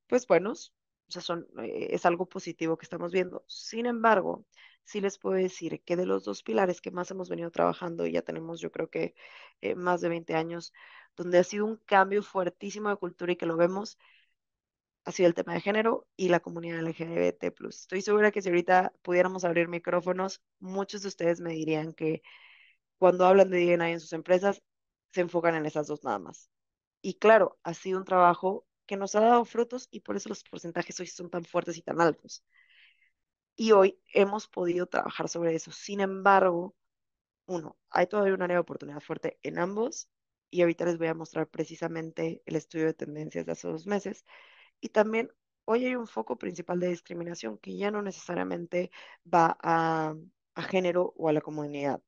pues buenos, o sea, son, eh, es algo positivo que estamos viendo. Sin embargo, sí les puedo decir que de los dos pilares que más hemos venido trabajando y ya tenemos yo creo que eh, más de 20 años, donde ha sido un cambio fuertísimo de cultura y que lo vemos, ha sido el tema de género y la comunidad LGBT+. Estoy segura que si ahorita pudiéramos abrir micrófonos, muchos de ustedes me dirían que cuando hablan de DNA en sus empresas, se enfocan en esas dos nada más. Y claro, ha sido un trabajo que nos ha dado frutos y por eso los porcentajes hoy son tan fuertes y tan altos. Y hoy hemos podido trabajar sobre eso. Sin embargo, uno, hay todavía un área de oportunidad fuerte en ambos y ahorita les voy a mostrar precisamente el estudio de tendencias de hace dos meses. Y también hoy hay un foco principal de discriminación que ya no necesariamente va a, género o a la comunidad.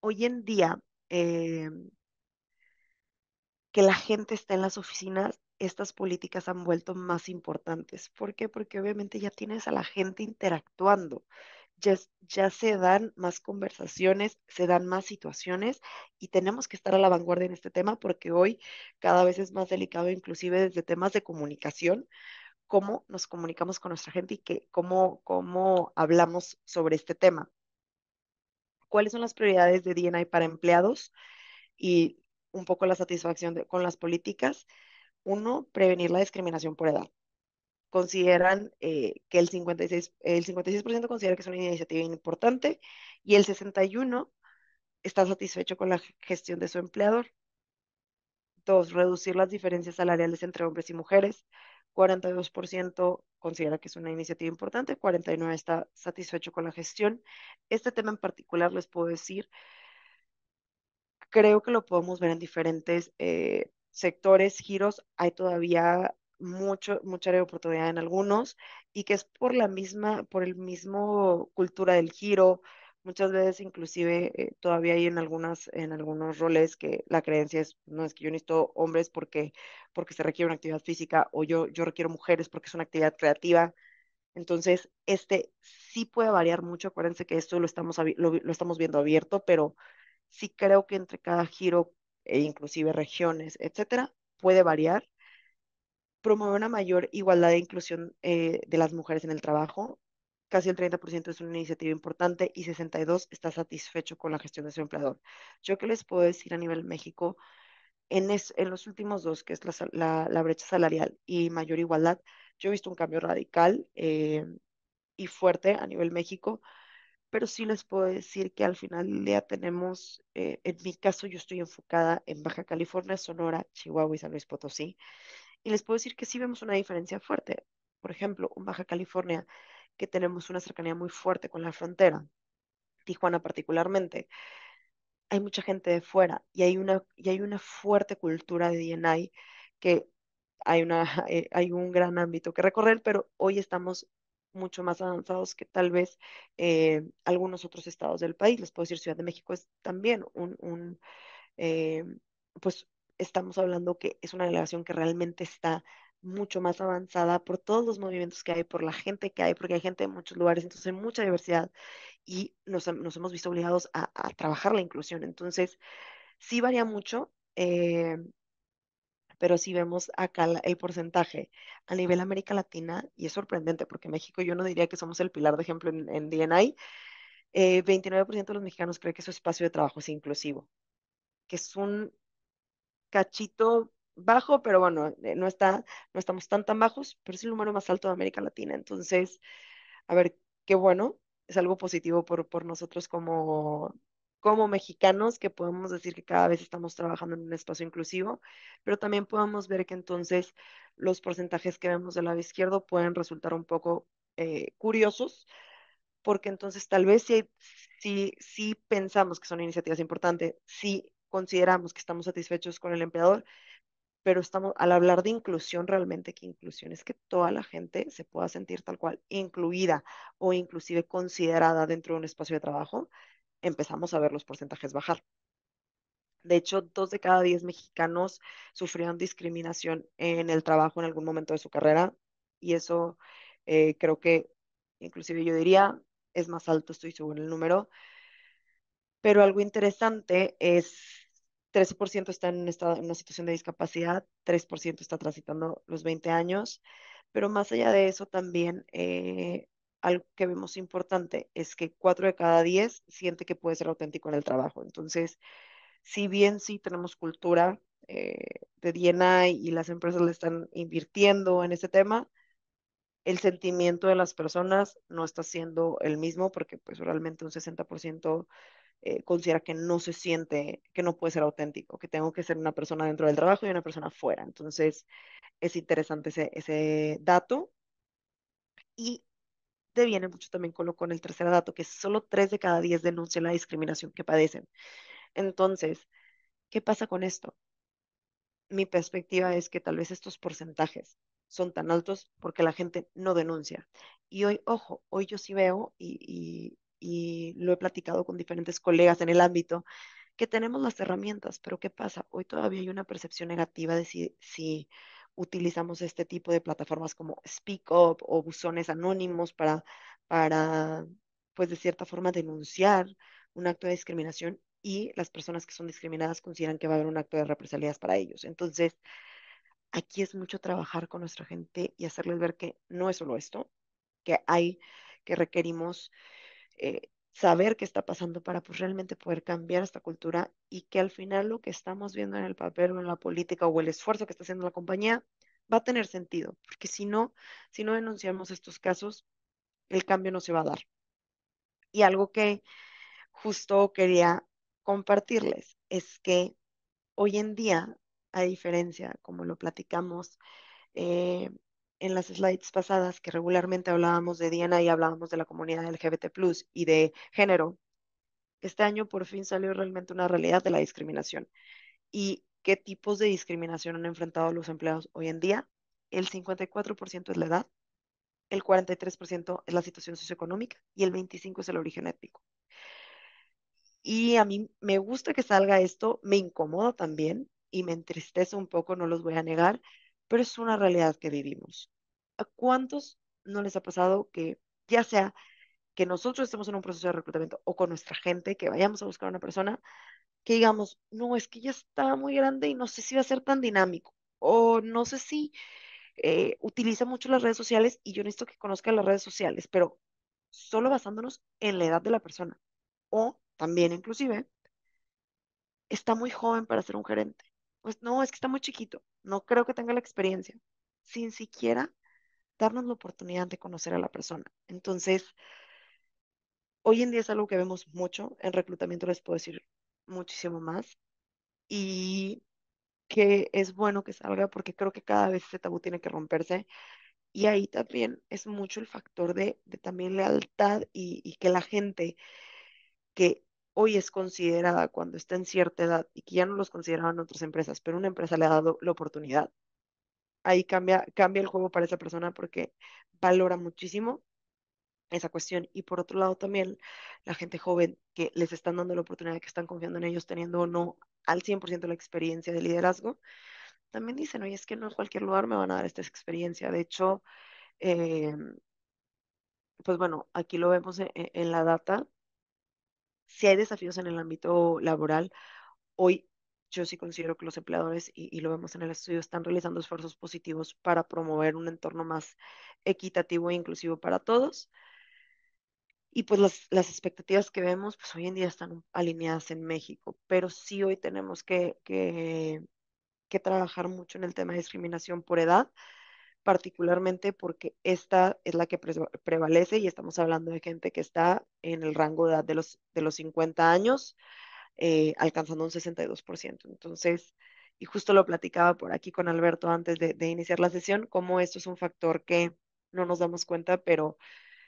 Hoy en día, em, que la gente está en las oficinas, estas políticas han vuelto más importantes. ¿Por qué? Porque obviamente ya tienes a la gente interactuando, ya, ya se dan más conversaciones, se dan más situaciones y tenemos que estar a la vanguardia en este tema porque hoy cada vez es más delicado, inclusive desde temas de comunicación, cómo nos comunicamos con nuestra gente y cómo, cómo hablamos sobre este tema. ¿Cuáles son las prioridades de DNI para empleados? Y un poco la satisfacción con las políticas. Uno, prevenir la discriminación por edad. Consideran eh, que el 56%, el 56 considera que es una iniciativa importante y el 61% está satisfecho con la gestión de su empleador. Dos, reducir las diferencias salariales entre hombres y mujeres. 42% considera que es una iniciativa importante, 49% está satisfecho con la gestión. Este tema en particular les puedo decir creo que lo podemos ver en diferentes eh, sectores, giros. Hay todavía mucho, mucha oportunidad en algunos y que es por la misma, por el mismo cultura del giro. Muchas veces inclusive eh, todavía hay en algunas, en algunos roles que la creencia es, no es que yo necesito hombres porque, porque se requiere una actividad física o yo, yo requiero mujeres porque es una actividad creativa. Entonces, este sí puede variar mucho. Acuérdense que esto lo estamos, lo estamos viendo abierto, pero sí creo que entre cada giro e inclusive regiones, etcétera, puede variar. Promover una mayor igualdad e inclusión eh, de las mujeres en el trabajo. Casi el 30% es una iniciativa importante y 62% está satisfecho con la gestión de su empleador. Yo qué les puedo decir a nivel México, en, los últimos dos, que es la, brecha salarial y mayor igualdad, yo he visto un cambio radical eh, y fuerte a nivel México pero sí les puedo decir que al final del día tenemos, eh, en mi caso yo estoy enfocada en Baja California, Sonora, Chihuahua y San Luis Potosí, y les puedo decir que sí vemos una diferencia fuerte. Por ejemplo, en Baja California, que tenemos una cercanía muy fuerte con la frontera, Tijuana particularmente, hay mucha gente de fuera y hay una, y hay una fuerte cultura de DNA que hay, una, [laughs] eh, hay un gran ámbito que recorrer, pero hoy estamos mucho más avanzados que tal vez eh, algunos otros estados del país. Les puedo decir, Ciudad de México es también un, eh, pues estamos hablando que es una delegación que realmente está mucho más avanzada por todos los movimientos que hay, por la gente que hay, porque hay gente de muchos lugares, entonces hay mucha diversidad y nos, hemos visto obligados a, trabajar la inclusión. Entonces, sí varía mucho. Eh, pero si vemos acá el porcentaje a nivel América Latina, y es sorprendente porque México yo no diría que somos el pilar de ejemplo en, en DNI, 29% eh, de los mexicanos cree que su espacio de trabajo es inclusivo, que es un cachito bajo, pero bueno, eh, no, está, no estamos tan tan bajos, pero es el número más alto de América Latina. Entonces, a ver, qué bueno, es algo positivo por, por nosotros como como mexicanos, que podemos decir que cada vez estamos trabajando en un espacio inclusivo, pero también podemos ver que entonces los porcentajes que vemos del lado izquierdo pueden resultar un poco eh, curiosos, porque entonces tal vez si, si, si pensamos que son iniciativas importantes, si consideramos que estamos satisfechos con el empleador, pero estamos al hablar de inclusión realmente que inclusión es que toda la gente se pueda sentir tal cual incluida o inclusive considerada dentro de un espacio de trabajo, empezamos a ver los porcentajes bajar. De hecho, dos de cada diez mexicanos sufrieron discriminación en el trabajo en algún momento de su carrera y eso eh, creo que inclusive yo diría es más alto, estoy seguro el número. Pero algo interesante es 13% está en, una situación de discapacidad, 3% está transitando los 20 años, pero más allá de eso también eh, algo que vemos importante es que 4 de cada 10 siente que puede ser auténtico en el trabajo. Entonces, si bien sí tenemos cultura eh, de DNA y las empresas le están invirtiendo en ese tema, el sentimiento de las personas no está siendo el mismo porque pues realmente un 60% eh, considera que no se siente, que no puede ser auténtico, que tengo que ser una persona dentro del trabajo y una persona fuera. Entonces, es interesante ese, ese dato. Y viene mucho también con, lo, con el tercer dato, que solo tres de cada diez denuncian la discriminación que padecen. Entonces, ¿qué pasa con esto? Mi perspectiva es que tal vez estos porcentajes son tan altos porque la gente no denuncia. Y hoy, ojo, hoy yo sí veo, y, y lo he platicado con diferentes colegas en el ámbito, que tenemos las herramientas, pero ¿qué pasa? Hoy todavía hay una percepción negativa de si, si utilizamos este tipo de plataformas como Speak Up o buzones anónimos para, para pues de cierta forma, denunciar un acto de discriminación y las personas que son discriminadas consideran que va a haber un acto de represalias para ellos. Entonces, aquí es mucho trabajar con nuestra gente y hacerles ver que no es solo esto, que hay, que requerimos eh, saber qué está pasando para pues, realmente poder cambiar esta cultura y que al final lo que estamos viendo en el papel o en la política o el esfuerzo que está haciendo la compañía va a tener sentido, porque si no, si no denunciamos estos casos, el cambio no se va a dar. Y algo que justo quería compartirles es que hoy en día, a diferencia, como lo platicamos eh, en las slides pasadas que regularmente hablábamos de Diana y hablábamos de la comunidad LGBT plus y de género, este año por fin salió realmente una realidad de la discriminación. ¿Y qué tipos de discriminación han enfrentado los empleados hoy en día? El 54% es la edad, el 43% es la situación socioeconómica y el 25% es el origen étnico. Y a mí me gusta que salga esto, me incomoda también y me entristece un poco, no los voy a negar, pero es una realidad que vivimos. ¿A cuántos no les ha pasado que ya sea que nosotros estemos en un proceso de reclutamiento o con nuestra gente, que vayamos a buscar a una persona, que digamos, no, es que ya está muy grande y no sé si va a ser tan dinámico, o no sé si eh, utiliza mucho las redes sociales y yo necesito que conozca las redes sociales, pero solo basándonos en la edad de la persona, o también inclusive, está muy joven para ser un gerente. Pues no, es que está muy chiquito, no creo que tenga la experiencia, sin siquiera darnos la oportunidad de conocer a la persona. Entonces, hoy en día es algo que vemos mucho, en reclutamiento les puedo decir muchísimo más, y que es bueno que salga porque creo que cada vez ese tabú tiene que romperse. Y ahí también es mucho el factor de, también lealtad y, y que la gente que hoy es considerada cuando está en cierta edad y que ya no los consideraban otras empresas, pero una empresa le ha dado la oportunidad ahí cambia, cambia el juego para esa persona porque valora muchísimo esa cuestión. Y por otro lado también la gente joven que les están dando la oportunidad, que están confiando en ellos, teniendo o no al 100% la experiencia de liderazgo, también dicen, oye, es que no en cualquier lugar me van a dar esta experiencia. De hecho, em, pues bueno, aquí lo vemos e, e, en la data. Si hay desafíos en el ámbito laboral, hoy yo sí considero que los empleadores, y, lo vemos en el estudio, están realizando esfuerzos positivos para promover un entorno más equitativo e inclusivo para todos. Y pues las, las expectativas que vemos, pues hoy en día están alineadas en México, pero sí hoy tenemos que, que, trabajar mucho en el tema de discriminación por edad, particularmente porque esta es la que prevalece y estamos hablando de gente que está en el rango de edad de los, de los 50 años eh, alcanzando un 62%. Entonces, y justo lo platicaba por aquí con Alberto antes de, iniciar la sesión, cómo esto es un factor que no nos damos cuenta, pero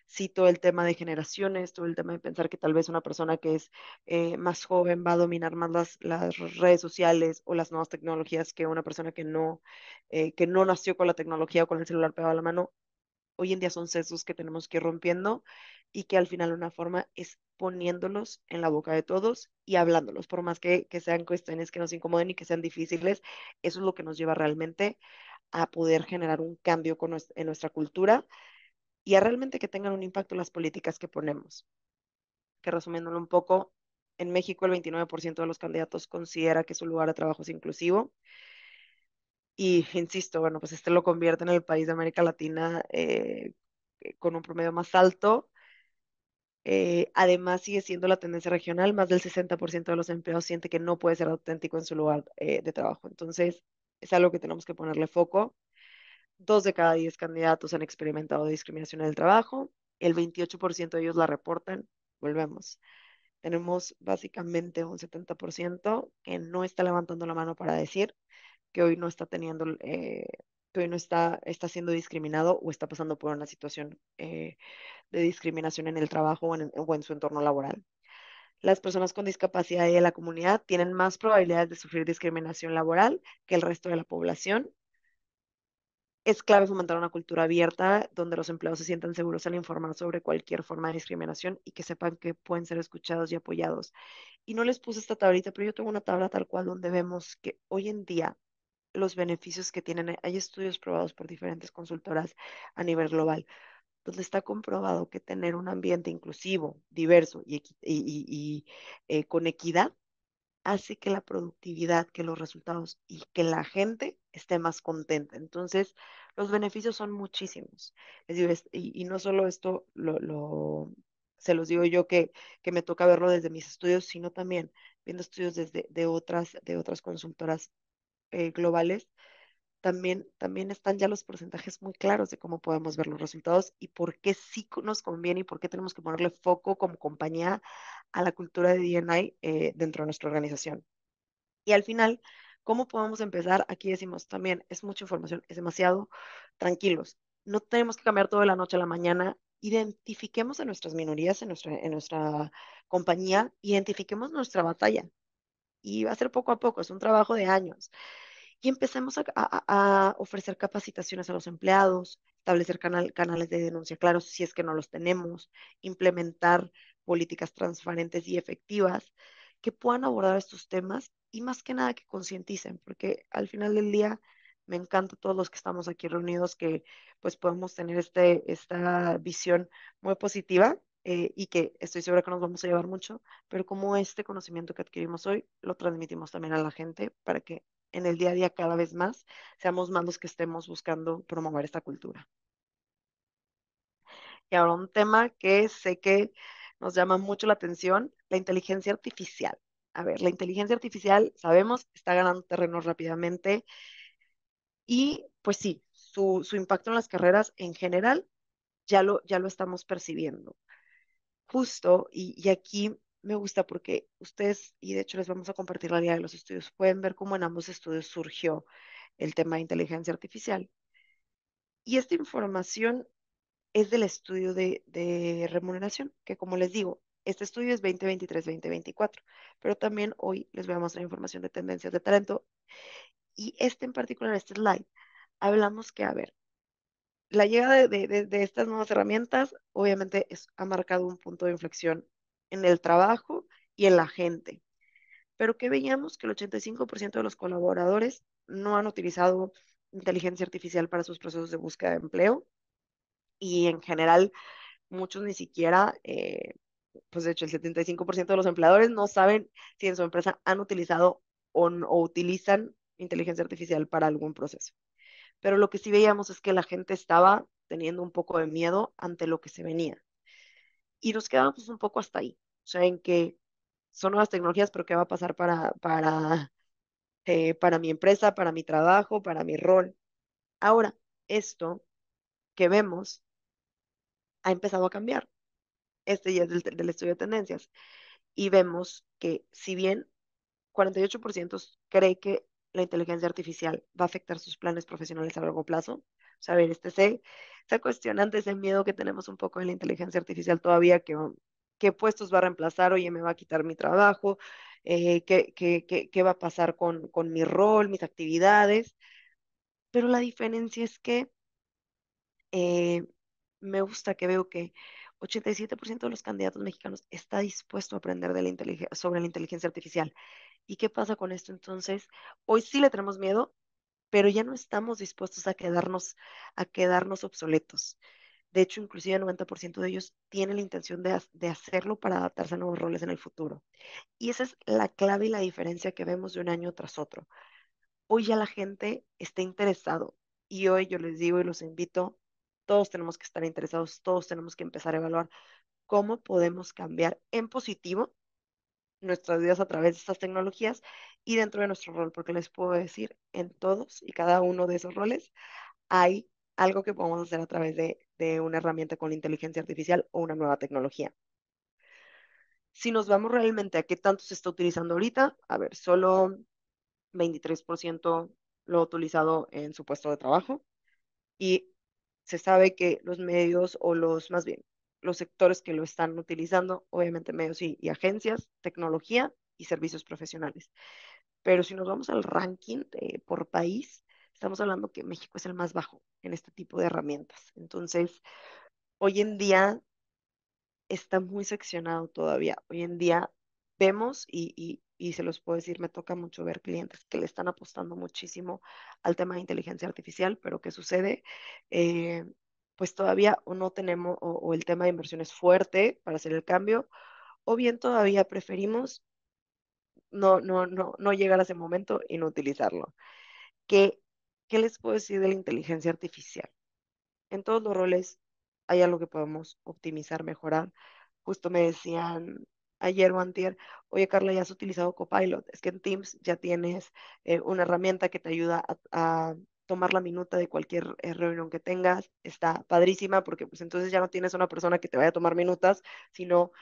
sí todo el tema de generaciones, todo el tema de pensar que tal vez una persona que es eh, más joven va a dominar más las, las, redes sociales o las nuevas tecnologías que una persona que no, eh, que no nació con la tecnología o con el celular pegado a la mano, hoy en día son sesos que tenemos que ir rompiendo y que al final una forma es poniéndolos en la boca de todos y hablándolos, por más que, sean cuestiones que nos incomoden y que sean difíciles, eso es lo que nos lleva realmente a poder generar un cambio en nuestra cultura y a realmente que tengan un impacto las políticas que ponemos. Que resumiéndolo un poco, en México el 29% de los candidatos considera que su lugar de trabajo es inclusivo, y insisto, bueno, pues este lo convierte en el país de América Latina eh, eh, con un promedio más alto. Eh, además, sigue siendo la tendencia regional. Más del 60% de los empleados siente que no puede ser auténtico en su lugar de trabajo. Entonces, es algo que tenemos que ponerle foco. Dos de cada diez candidatos han experimentado discriminación en el trabajo. El 28% de ellos la reportan. Volvemos. Tenemos básicamente un 70% que no está levantando la mano para decir que hoy no está teniendo, eh, que hoy no está, está siendo discriminado o está pasando por una situación eh, de discriminación en el trabajo o en, en su entorno laboral. Las personas con discapacidad y de la comunidad tienen más probabilidades de sufrir discriminación laboral que el resto de la población es clave fomentar una cultura abierta donde los empleados se sientan seguros al informar sobre cualquier forma de discriminación y que sepan que pueden ser escuchados y apoyados. Y no les puse esta tablita, pero yo tengo una tabla tal cual donde vemos que hoy en día los beneficios que tienen. Hay estudios probados por diferentes consultoras a nivel global, donde está comprobado que tener un ambiente inclusivo, diverso y, eh, con equidad hace que la productividad, que los resultados y que la gente esté más contenta. Entonces, los beneficios son muchísimos. y, no solo esto se los digo yo que, que, me toca verlo desde mis estudios, sino también viendo estudios desde, de, otras, de otras consultoras eh, globales, también, también están ya los porcentajes muy claros de cómo podemos ver los resultados y por qué sí nos conviene y por qué tenemos que ponerle foco como compañía a la cultura de D&I eh, dentro de nuestra organización. Y al final, ¿cómo podemos empezar? Aquí decimos también, es mucha información, es demasiado tranquilos. No tenemos que cambiar todo de la noche a la mañana. Identifiquemos a nuestras minorías en nuestra, en nuestra compañía, identifiquemos nuestra batalla y va a ser poco a poco, es un trabajo de años. Y empecemos a, ofrecer capacitaciones a los empleados, establecer canal, canales de denuncia claro, si es que no los tenemos, implementar políticas transparentes y efectivas que puedan abordar estos temas y más que nada que concienticen, porque al final del día me encanta todos los que estamos aquí reunidos que pues podemos tener este, esta visión muy positiva eh, y que estoy segura que nos vamos a llevar mucho, pero como este conocimiento que adquirimos hoy lo transmitimos también a la gente para que en el día a día cada vez más seamos más los que estemos buscando promover esta cultura. Y ahora un tema que sé que nos llama mucho la atención, la inteligencia artificial. A ver, la inteligencia artificial, sabemos, está ganando terreno rápidamente y pues sí, su, su impacto en las carreras en general ya lo, ya lo estamos percibiendo justo, y, aquí me gusta porque ustedes, y de hecho les vamos a compartir la idea de los estudios, pueden ver cómo en ambos estudios surgió el tema de inteligencia artificial. Y esta información es del estudio de, de remuneración, que como les digo, este estudio es 2023-2024, pero también hoy les voy a mostrar información de tendencias de talento. Y este en particular, este slide, hablamos que, a ver, la llegada de, estas nuevas herramientas obviamente ha marcado un punto de inflexión en el trabajo y en la gente. Pero que veíamos que el 85% de los colaboradores no han utilizado inteligencia artificial para sus procesos de búsqueda de empleo y en general muchos ni siquiera, eh, pues de hecho el 75% de los empleadores no saben si en su empresa han utilizado o utilizan inteligencia artificial para algún proceso pero lo que sí veíamos es que la gente estaba teniendo un poco de miedo ante lo que se venía. Y nos quedamos pues, un poco hasta ahí, o sea, en que son nuevas tecnologías, pero ¿qué va a pasar para, para, eh, para mi empresa, para mi trabajo, para mi rol? Ahora, esto que vemos ha empezado a cambiar. Este ya es del, del estudio de tendencias. Y vemos que si bien 48% cree que la inteligencia artificial va a afectar sus planes profesionales a largo plazo. O sea, a ver, este, ese, esta cuestionante, ese miedo que tenemos un poco de la inteligencia artificial todavía, que qué puestos va a reemplazar, oye, me va a quitar mi trabajo, eh, qué, va a pasar con, con mi rol, mis actividades. Pero la diferencia es que eh, me gusta que veo que 87% de los candidatos mexicanos está dispuesto a aprender sobre la inteligencia artificial. ¿Y qué pasa con esto entonces? Hoy sí le tenemos miedo, pero ya no estamos dispuestos a quedarnos, a quedarnos obsoletos. De hecho, inclusive el 90% de ellos tienen la intención de, de, hacerlo para adaptarse a nuevos roles en el futuro. Y esa es la clave y la diferencia que vemos de un año tras otro. Hoy ya la gente está interesado y hoy yo les digo y los invito, todos tenemos que estar interesados, todos tenemos que empezar a evaluar cómo podemos cambiar en positivo nuestras vidas a través de estas tecnologías y dentro de nuestro rol, porque les puedo decir, en todos y cada uno de esos roles hay algo que podemos hacer a través de, una herramienta con inteligencia artificial o una nueva tecnología. Si nos vamos realmente a qué tanto se está utilizando ahorita, a ver, solo 23% lo ha utilizado en su puesto de trabajo y se sabe que los medios o los, más bien, los sectores que lo están utilizando, obviamente medios y, agencias, tecnología y servicios profesionales. Pero si nos vamos al ranking eh, por país, estamos hablando que México es el más bajo en este tipo de herramientas. Entonces, hoy en día está muy seccionado todavía. Hoy en día vemos y, y, se los puedo decir, me toca mucho ver clientes que le están apostando muchísimo al tema de inteligencia artificial, pero ¿qué sucede? Eh, pues todavía no tenemos, o, el tema de inversión es fuerte para hacer el cambio, o bien todavía preferimos no, no, no, no llegar a ese momento y no utilizarlo. ¿Qué, ¿Qué les puedo decir de la inteligencia artificial? En todos los roles hay algo que podemos optimizar, mejorar. Justo me decían ayer o antier, oye Carla, ya has utilizado Copilot, es que en Teams ya tienes eh, una herramienta que te ayuda a, tomar la minuta de cualquier eh, reunión que tengas, está padrísima porque pues entonces ya no tienes una persona que te vaya a tomar minutas, sino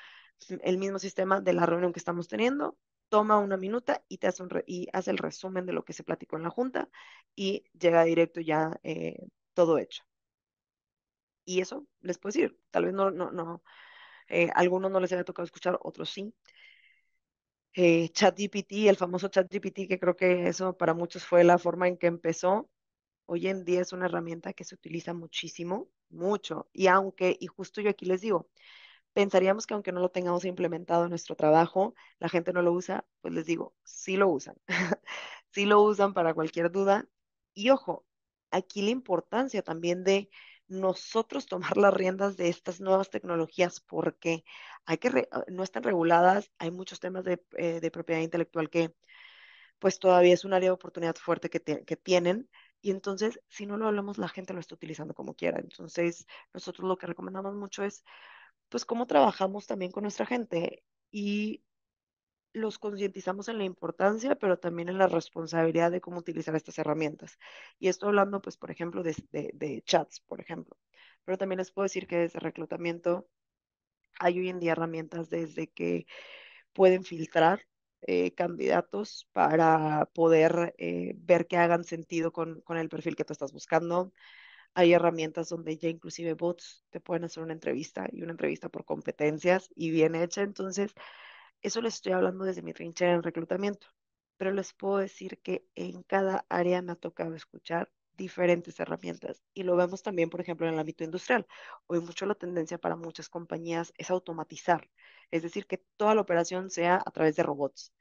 el mismo sistema de la reunión que estamos teniendo, toma una minuta y te hace, un y hace el resumen de lo que se platicó en la junta y llega directo ya eh, todo hecho. Y eso les puedo decir, tal vez no, no, no, eh, algunos no les haya tocado escuchar, otros sí. Chat ChatGPT, el famoso chat GPT, que creo que eso para muchos fue la forma en que empezó, hoy en día es una herramienta que se utiliza muchísimo, mucho. Y aunque, y justo yo aquí les digo, pensaríamos que aunque no lo tengamos implementado en nuestro trabajo, la gente no lo usa, pues les digo, sí lo usan. [laughs] sí lo usan para cualquier duda. Y ojo, aquí la importancia también de nosotros tomar las riendas de estas nuevas tecnologías porque no están reguladas, hay muchos temas eh, de, propiedad intelectual que pues todavía es un área de oportunidad fuerte que, que tienen, y entonces, si no lo hablamos, la gente lo está utilizando como quiera. Entonces, nosotros lo que recomendamos mucho es, pues, cómo trabajamos también con nuestra gente y los concientizamos en la importancia, pero también en la responsabilidad de cómo utilizar estas herramientas. Y esto hablando, pues, por ejemplo, de, de chats, por ejemplo. Pero también les puedo decir que desde reclutamiento hay hoy en día herramientas desde que pueden filtrar eh, candidatos para poder eh, ver que hagan sentido con, con, el perfil que tú estás buscando. Hay herramientas donde ya inclusive bots te pueden hacer una entrevista y una entrevista por competencias y bien hecha. Entonces, eso les estoy hablando desde mi trinchera en reclutamiento, pero les puedo decir que en cada área me ha tocado escuchar diferentes herramientas. Y lo vemos también, por ejemplo, en el ámbito industrial. Hoy mucho la tendencia para muchas compañías es automatizar, es decir, que toda la operación sea a través de robots.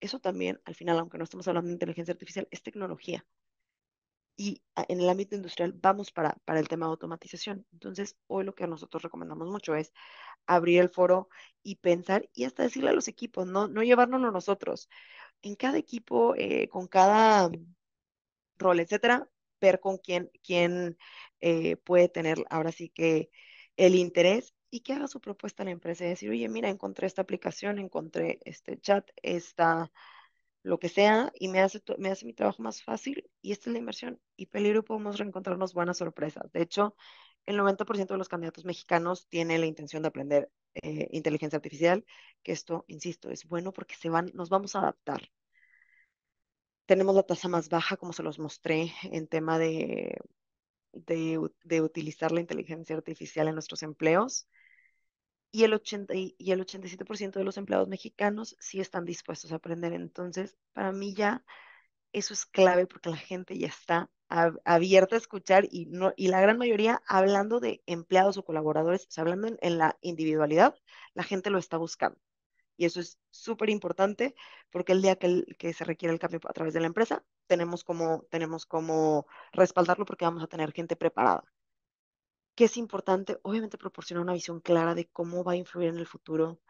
Eso también, al final, aunque no estamos hablando de inteligencia artificial, es tecnología. Y en el ámbito industrial vamos para, para el tema de automatización. Entonces, hoy lo que nosotros recomendamos mucho es abrir el foro y pensar y hasta decirle a los equipos, no, no llevárnoslo nosotros. En cada equipo, eh, con cada rol, etcétera, ver con quién, quién eh, puede tener ahora sí que el interés y que haga su propuesta a la empresa y decir, oye, mira, encontré esta aplicación, encontré este chat, esta lo que sea, y me hace, me hace mi trabajo más fácil y esta es la inversión. Y peligro podemos reencontrarnos buenas sorpresas. De hecho, el 90% de los candidatos mexicanos tiene la intención de aprender eh, inteligencia artificial, que esto, insisto, es bueno porque se van, nos vamos a adaptar. Tenemos la tasa más baja, como se los mostré, en tema de, de, utilizar la inteligencia artificial en nuestros empleos. Y el, y el 87% de los empleados mexicanos sí están dispuestos a aprender. Entonces, para mí ya eso es clave porque la gente ya está abierta a escuchar y, no, y la gran mayoría hablando de empleados o colaboradores, o hablando en la individualidad, la gente lo está buscando. Y eso es súper importante porque el día que, se requiere el cambio a través de la empresa, tenemos como, tenemos como respaldarlo porque vamos a tener gente preparada. ¿Qué es importante? Obviamente proporcionar una visión clara de cómo va a influir en el futuro.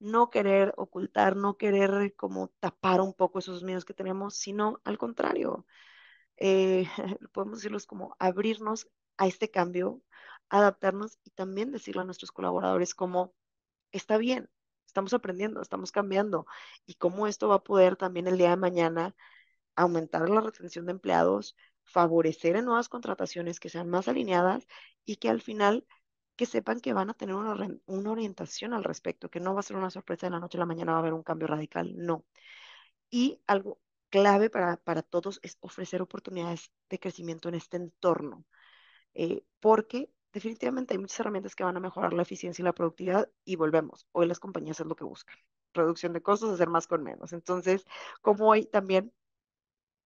No querer ocultar, no querer como tapar un poco esos miedos que tenemos, sino al contrario. Eh, [laughs] podemos decirlos como abrirnos a este cambio, adaptarnos y también decirle a nuestros colaboradores como está bien, Estamos aprendiendo, estamos cambiando. Y cómo esto va a poder también el día de mañana aumentar la retención de empleados, favorecer en nuevas contrataciones que sean más alineadas y que al final que sepan que van a tener una, orientación al respecto, que no va a ser una sorpresa de la noche a la mañana, va a haber un cambio radical, no. Y algo clave para, todos es ofrecer oportunidades de crecimiento en este entorno, eh, porque definitivamente hay muchas herramientas que van a mejorar la eficiencia y la productividad y volvemos. Hoy las compañías es lo que buscan. Reducción de costos, hacer más con menos. Entonces, como hoy también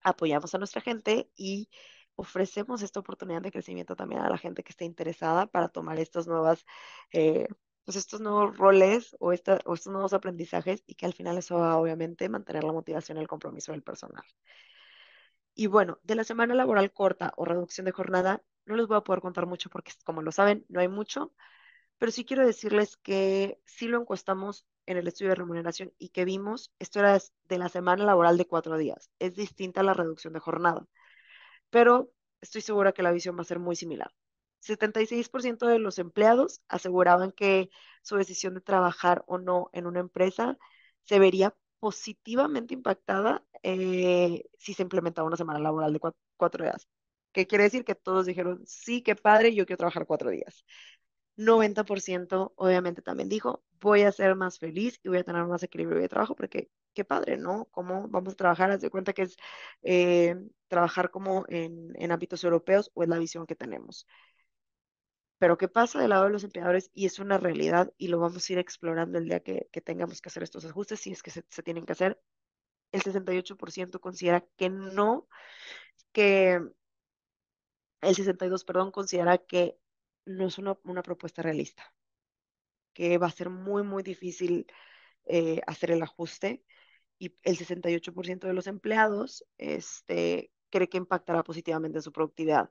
apoyamos a nuestra gente y ofrecemos esta oportunidad de crecimiento también a la gente que esté interesada para tomar estas nuevas, eh, pues estos nuevos roles o, estos nuevos aprendizajes y que al final eso va obviamente mantener la motivación y el compromiso del personal. Y bueno, de la semana laboral corta o reducción de jornada, no les voy a poder contar mucho porque, como lo saben, no hay mucho, pero sí quiero decirles que sí lo encuestamos en el estudio de remuneración y que vimos, esto era de la semana laboral de cuatro días, es distinta a la reducción de jornada, pero estoy segura que la visión va a ser muy similar. 76% de los empleados aseguraban que su decisión de trabajar o no en una empresa se vería positivamente impactada eh, si se implementaba una semana laboral de cuatro, días. ¿Qué quiere decir? Que todos dijeron, sí, qué padre, yo quiero trabajar cuatro días. 90% obviamente también dijo, voy a ser más feliz y voy a tener más equilibrio de trabajo, porque qué padre, ¿no? ¿Cómo vamos a trabajar? Haz de cuenta que es eh, trabajar como en, en ámbitos europeos o es la visión que tenemos pero que pasa del lado de los empleadores y es una realidad y lo vamos a ir explorando el día que, tengamos que hacer estos ajustes, si es que se, tienen que hacer. El 68% considera que no, que el 62, perdón, considera que no es una, una propuesta realista, que va a ser muy, muy difícil eh, hacer el ajuste y el 68% de los empleados este, cree que impactará positivamente en su productividad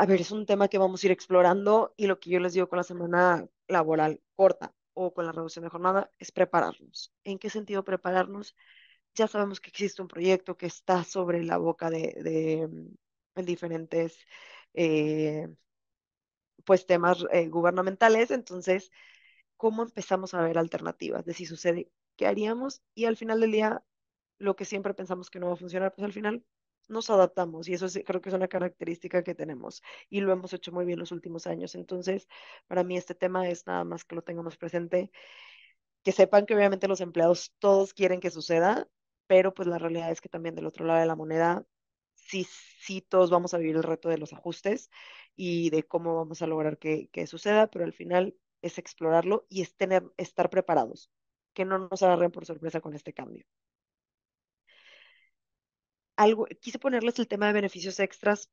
a ver, es un tema que vamos a ir explorando y lo que yo les digo con la semana laboral corta o con la reducción de jornada es prepararnos. ¿En qué sentido prepararnos? Ya sabemos que existe un proyecto que está sobre la boca de, mm, diferentes eh, pues temas eh, gubernamentales, entonces, ¿cómo empezamos a ver alternativas de si sucede? ¿Qué haríamos? Y al final del día, lo que siempre pensamos que no va a funcionar, pues al final nos adaptamos y eso creo que es una característica que tenemos y lo hemos hecho muy bien los últimos años. Entonces, para mí este tema es nada más que lo tengamos presente, que sepan que obviamente los empleados todos quieren que suceda, pero pues la realidad es que también del otro lado de la moneda, sí, sí todos vamos a vivir el reto de los ajustes y de cómo vamos a lograr que, que suceda, pero al final es explorarlo y es estar preparados, que no nos agarren por sorpresa con este cambio algo, quise ponerles el tema de beneficios extras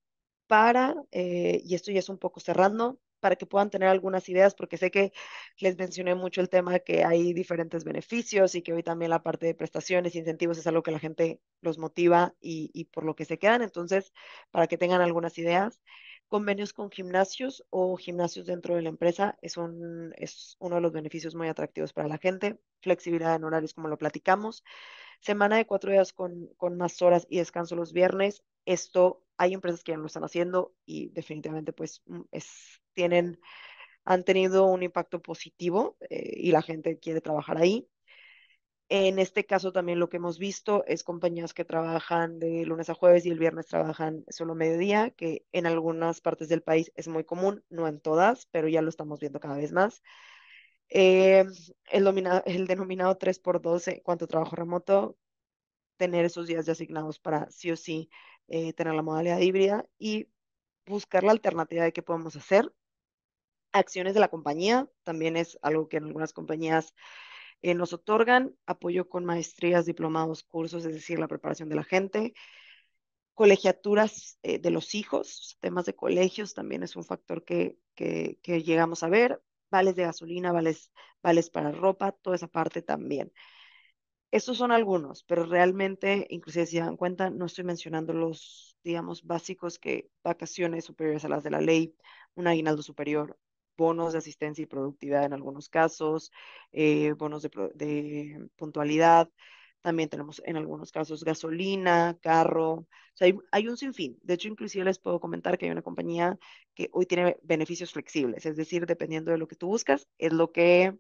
para, eh, y esto ya es un poco cerrando, para que puedan tener algunas ideas, porque sé que les mencioné mucho el tema que hay diferentes beneficios y que hoy también la parte de prestaciones e incentivos es algo que la gente los motiva y, por lo que se quedan. Entonces, para que tengan algunas ideas, convenios con gimnasios o gimnasios dentro de la empresa es, un, es uno de los beneficios muy atractivos para la gente. Flexibilidad en horarios, como lo platicamos. Semana de cuatro días con, más horas y descanso los viernes. Esto hay empresas que ya lo están haciendo y definitivamente pues mm, tienen, han tenido un impacto positivo eh, y la gente quiere trabajar ahí. En este caso también lo que hemos visto es compañías que trabajan de lunes a jueves y el viernes trabajan solo mediodía, que en algunas partes del país es muy común, no en todas, pero ya lo estamos viendo cada vez más. Eh, el, denominado 3 x 12 en cuanto a trabajo remoto, tener esos días ya asignados para sí o sí eh, tener la modalidad híbrida y buscar la alternativa de qué podemos hacer. Acciones de la compañía, también es algo que en algunas compañías eh, nos otorgan, apoyo con maestrías, diplomados, cursos, es decir, la preparación de la gente. Colegiaturas de los hijos, temas de colegios también es un factor que llegamos a ver vales de gasolina, vales, vales para ropa, toda esa parte también. Esos son algunos, pero realmente, inclusive si dan cuenta, no estoy mencionando los, digamos, básicos que vacaciones superiores a las de la ley, un aguinaldo superior, bonos de asistencia y productividad en algunos casos, eh, bonos de puntualidad, también tenemos en algunos casos gasolina, carro, o sea, hay, hay, un sinfín. De hecho, inclusive les puedo comentar que hay una compañía que hoy tiene beneficios flexibles, es decir, dependiendo de lo que tú buscas, es lo que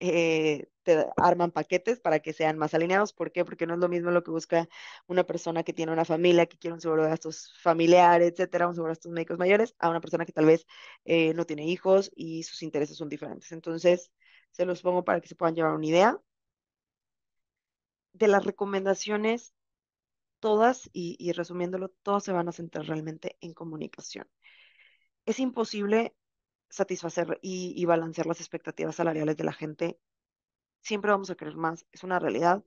eh, te arman paquetes para que sean más alineados. ¿Por qué? Porque no es lo mismo lo que busca una persona que tiene una familia, que quiere un seguro de gastos familiares, etcétera, un seguro de gastos médicos mayores, a una persona que tal vez eh, no tiene hijos y sus intereses son diferentes. Entonces, se los pongo para que se puedan llevar una idea de las recomendaciones, todas, y, resumiéndolo, todas se van a centrar realmente en comunicación. Es imposible satisfacer y, balancear las expectativas salariales de la gente. Siempre vamos a querer más, es una realidad,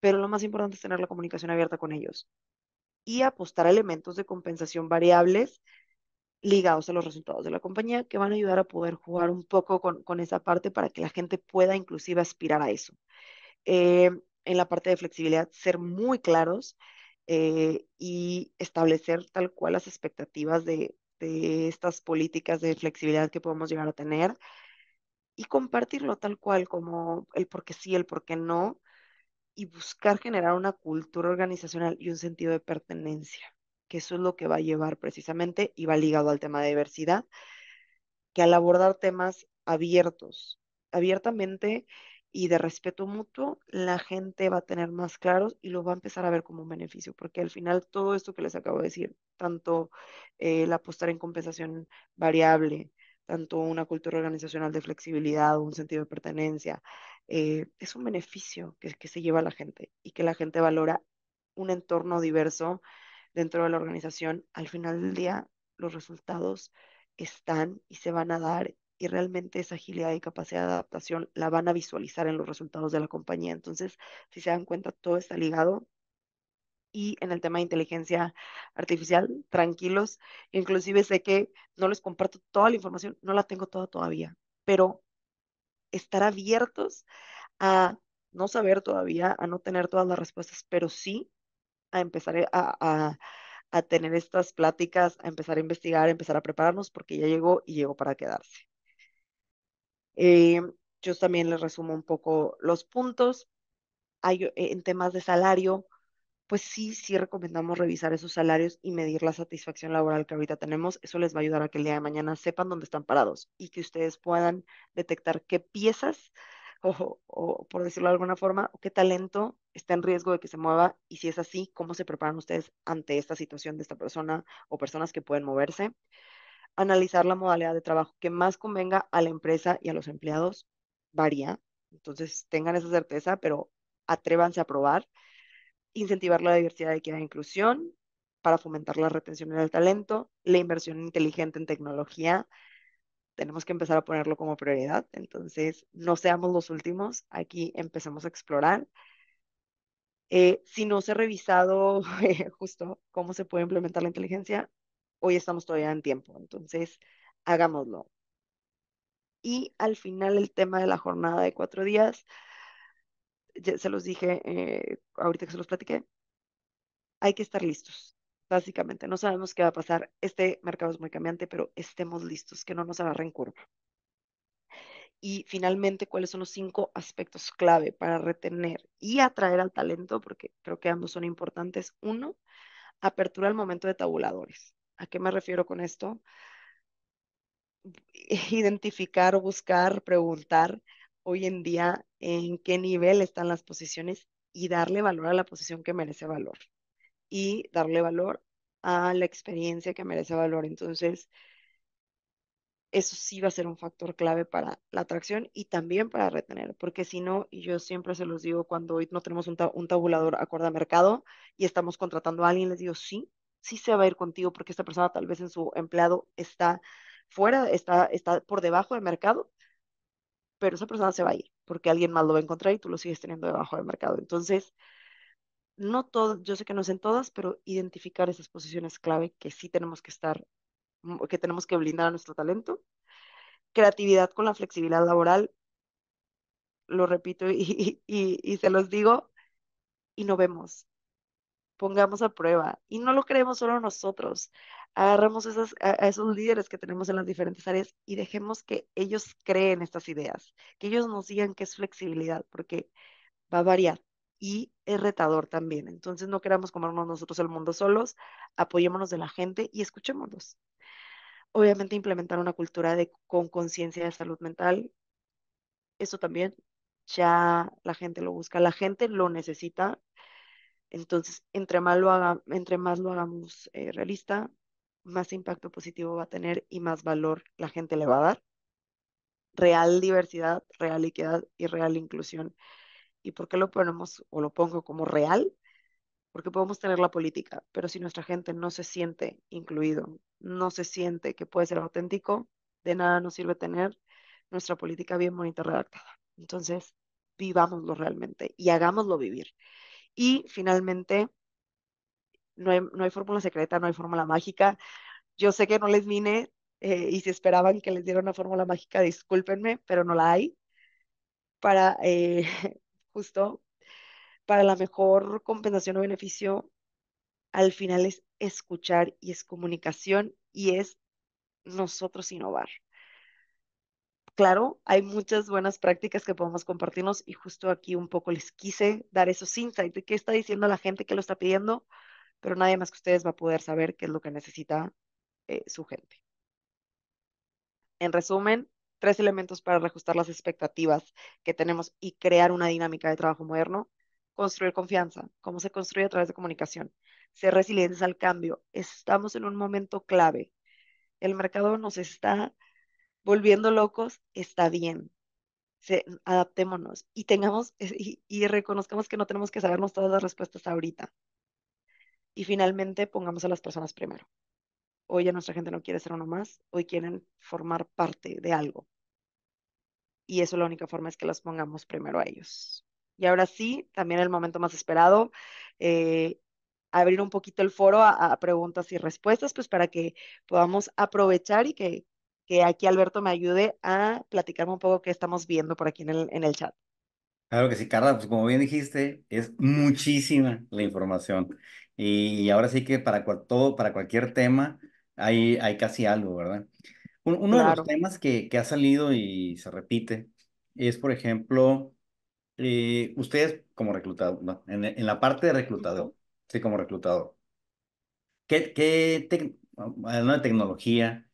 pero lo más importante es tener la comunicación abierta con ellos y apostar a elementos de compensación variables ligados a los resultados de la compañía que van a ayudar a poder jugar un poco con, esa parte para que la gente pueda inclusive aspirar a eso. Eh, en la parte de flexibilidad ser muy claros eh, y establecer tal cual las expectativas de, de estas políticas de flexibilidad que podemos llegar a tener y compartirlo tal cual como el por qué sí, el por qué no y buscar generar una cultura organizacional y un sentido de pertenencia, que eso es lo que va a llevar precisamente y va ligado al tema de diversidad, que al abordar temas abiertos, abiertamente y de respeto mutuo, la gente va a tener más claros y lo va a empezar a ver como un beneficio, porque al final todo esto que les acabo de decir, tanto el eh, apostar en compensación variable, tanto una cultura organizacional de flexibilidad, un sentido de pertenencia, eh, es un beneficio que, que se lleva a la gente y que la gente valora un entorno diverso dentro de la organización. Al final del día, los resultados están y se van a dar y realmente esa agilidad y capacidad de adaptación la van a visualizar en los resultados de la compañía. Entonces, si se dan cuenta, todo está ligado. Y en el tema de inteligencia artificial, tranquilos. Inclusive sé que no les comparto toda la información, no la tengo toda todavía, pero estar abiertos a no saber todavía, a no tener todas las respuestas, pero sí a empezar e, a, a tener estas pláticas, a empezar a investigar, a empezar a prepararnos, porque ya llegó y llegó para quedarse. Eh, yo también les resumo un poco los puntos. Eh, en temas de salario, pues sí, sí recomendamos revisar esos salarios y medir la satisfacción laboral que ahorita tenemos. Eso les va a ayudar a que el día de mañana sepan dónde están parados y que ustedes puedan detectar qué piezas o, o, por decirlo de alguna forma, qué talento está en riesgo de que se mueva y si es así, cómo se preparan ustedes ante esta situación de esta persona o personas que pueden moverse analizar la modalidad de trabajo que más convenga a la empresa y a los empleados. Varía, entonces tengan esa certeza, pero atrévanse a probar. Incentivar la diversidad, equidad e inclusión para fomentar la retención del talento, la inversión inteligente en tecnología. Tenemos que empezar a ponerlo como prioridad. Entonces, no seamos los últimos. Aquí empezamos a explorar. Eh, si no se ha revisado [laughs] justo cómo se puede implementar la inteligencia, hoy estamos todavía en tiempo, entonces hagámoslo. Y al final el tema de la jornada de cuatro días, ya se los dije eh, ahorita que se los platiqué, hay que estar listos, básicamente. No sabemos qué va a pasar. Este mercado es muy cambiante, pero estemos listos, que no nos agarren curva. Y finalmente, ¿cuáles son los cinco aspectos clave para retener y atraer al talento? Porque creo que ambos son importantes. Uno, apertura al momento de tabuladores. ¿A qué me refiero con esto? [laughs] Identificar, buscar, preguntar hoy en día en qué nivel están las posiciones y darle valor a la posición que merece valor y darle valor a la experiencia que merece valor. Entonces, eso sí va a ser un factor clave para la atracción y también para retener, porque si no, y yo siempre se los digo cuando hoy no tenemos un, tabulador acorde a mercado y estamos contratando a alguien, les digo, sí, sí se va a ir contigo porque esta persona tal vez en su empleado está fuera, está, está por debajo del mercado, pero esa persona se va a ir porque alguien más lo va a encontrar y tú lo sigues teniendo debajo del mercado. Entonces, no todo, yo sé que no es en todas, pero identificar esas posiciones clave que sí tenemos que estar, mm, que tenemos que blindar a nuestro talento. Creatividad con la flexibilidad laboral, lo repito y, [laughs] y, y se los digo, y no vemos pongamos a prueba. Y no lo creemos solo nosotros. Agarramos esas, a, esos líderes que tenemos en las diferentes áreas y dejemos que ellos creen estas ideas, que ellos nos digan que es flexibilidad, porque va a variar y es retador también. Entonces no queramos comernos nosotros el mundo solos, apoyémonos de la gente y escuchémonos. Obviamente implementar una cultura de, con conciencia de salud mental, eso también ya la gente lo busca, la gente lo necesita, entonces, entre más lo, hagamos eh, realista, más impacto positivo va a tener y más valor la gente le va a dar. Real diversidad, real equidad y real inclusión. ¿Y por qué lo ponemos o lo pongo como real? Porque podemos tener la política, pero si nuestra gente no se siente incluido, no se siente que puede ser auténtico, de nada nos sirve tener nuestra política bien bonita redactada. Entonces, vivámoslo realmente y hagámoslo vivir. Y finalmente, no hay, no hay fórmula secreta, no hay fórmula mágica. Yo sé que no les vine eh, y si esperaban que les diera una fórmula mágica, discúlpenme, pero no la hay. Para eh, [laughs] justo, para la mejor compensación o beneficio, al final es escuchar y es comunicación y es nosotros innovar claro, hay muchas buenas prácticas que podemos compartirnos y justo aquí un poco les quise dar esos insights de qué está diciendo la gente que lo está pidiendo, pero nadie más que ustedes va a poder saber qué es lo que necesita eh, su gente. En resumen, tres elementos para reajustar las expectativas que tenemos y crear una dinámica de trabajo moderno. Construir confianza, cómo se construye a través de comunicación. Ser resilientes al cambio. Estamos en un momento clave. El mercado nos está volviendo locos, está bien. Se, adaptémonos y tengamos [laughs] y, reconozcamos que no tenemos que sabernos todas las respuestas ahorita. Y finalmente pongamos a las personas primero. Hoy ya nuestra gente no quiere ser uno más, hoy quieren formar parte de algo. Y eso la única forma es que las pongamos primero a ellos. Y ahora sí, también el momento más esperado, eh, abrir un poquito el foro a, a, preguntas y respuestas, pues para que podamos aprovechar y que que aquí Alberto me ayude a platicarme un poco qué estamos viendo por aquí en el, en el chat. Claro que sí, Carla, pues como bien dijiste, es muchísima la información. Y, y ahora sí que para, cual, todo, para cualquier tema hay, hay casi algo, ¿verdad? uno de los temas que, que ha salido y se repite es, por ejemplo, eh, ustedes como reclutador, en, en, la parte de reclutador, sí, como reclutador, ¿qué, qué ah, tecnología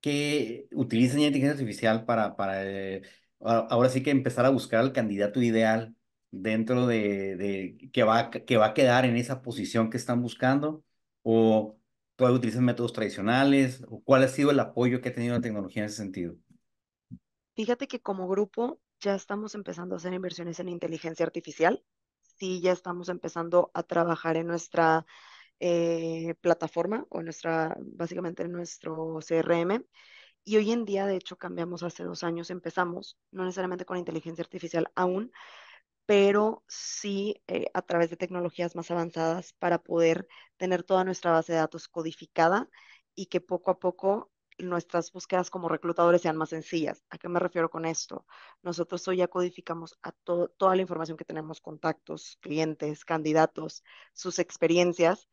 que utilizan inteligencia artificial para, para eh, ahora sí que empezar a buscar al candidato ideal dentro de, que, va, que va a quedar en esa posición que están buscando? ¿O todavía utilizan métodos tradicionales? ¿O cuál ha sido el apoyo que ha tenido la tecnología en ese sentido? Fíjate que como grupo ya estamos empezando a hacer inversiones en inteligencia artificial. Sí, ya estamos empezando a trabajar en nuestra eh, plataforma o nuestra, básicamente nuestro CRM. Y hoy en día, de hecho, cambiamos hace dos años, empezamos, no necesariamente con inteligencia artificial aún, pero sí eh, a través de tecnologías más avanzadas para poder tener toda nuestra base de datos codificada y que poco a poco nuestras búsquedas como reclutadores sean más sencillas. ¿A qué me refiero con esto? Nosotros hoy ya codificamos a toda la información que tenemos, contactos, clientes, candidatos, sus experiencias,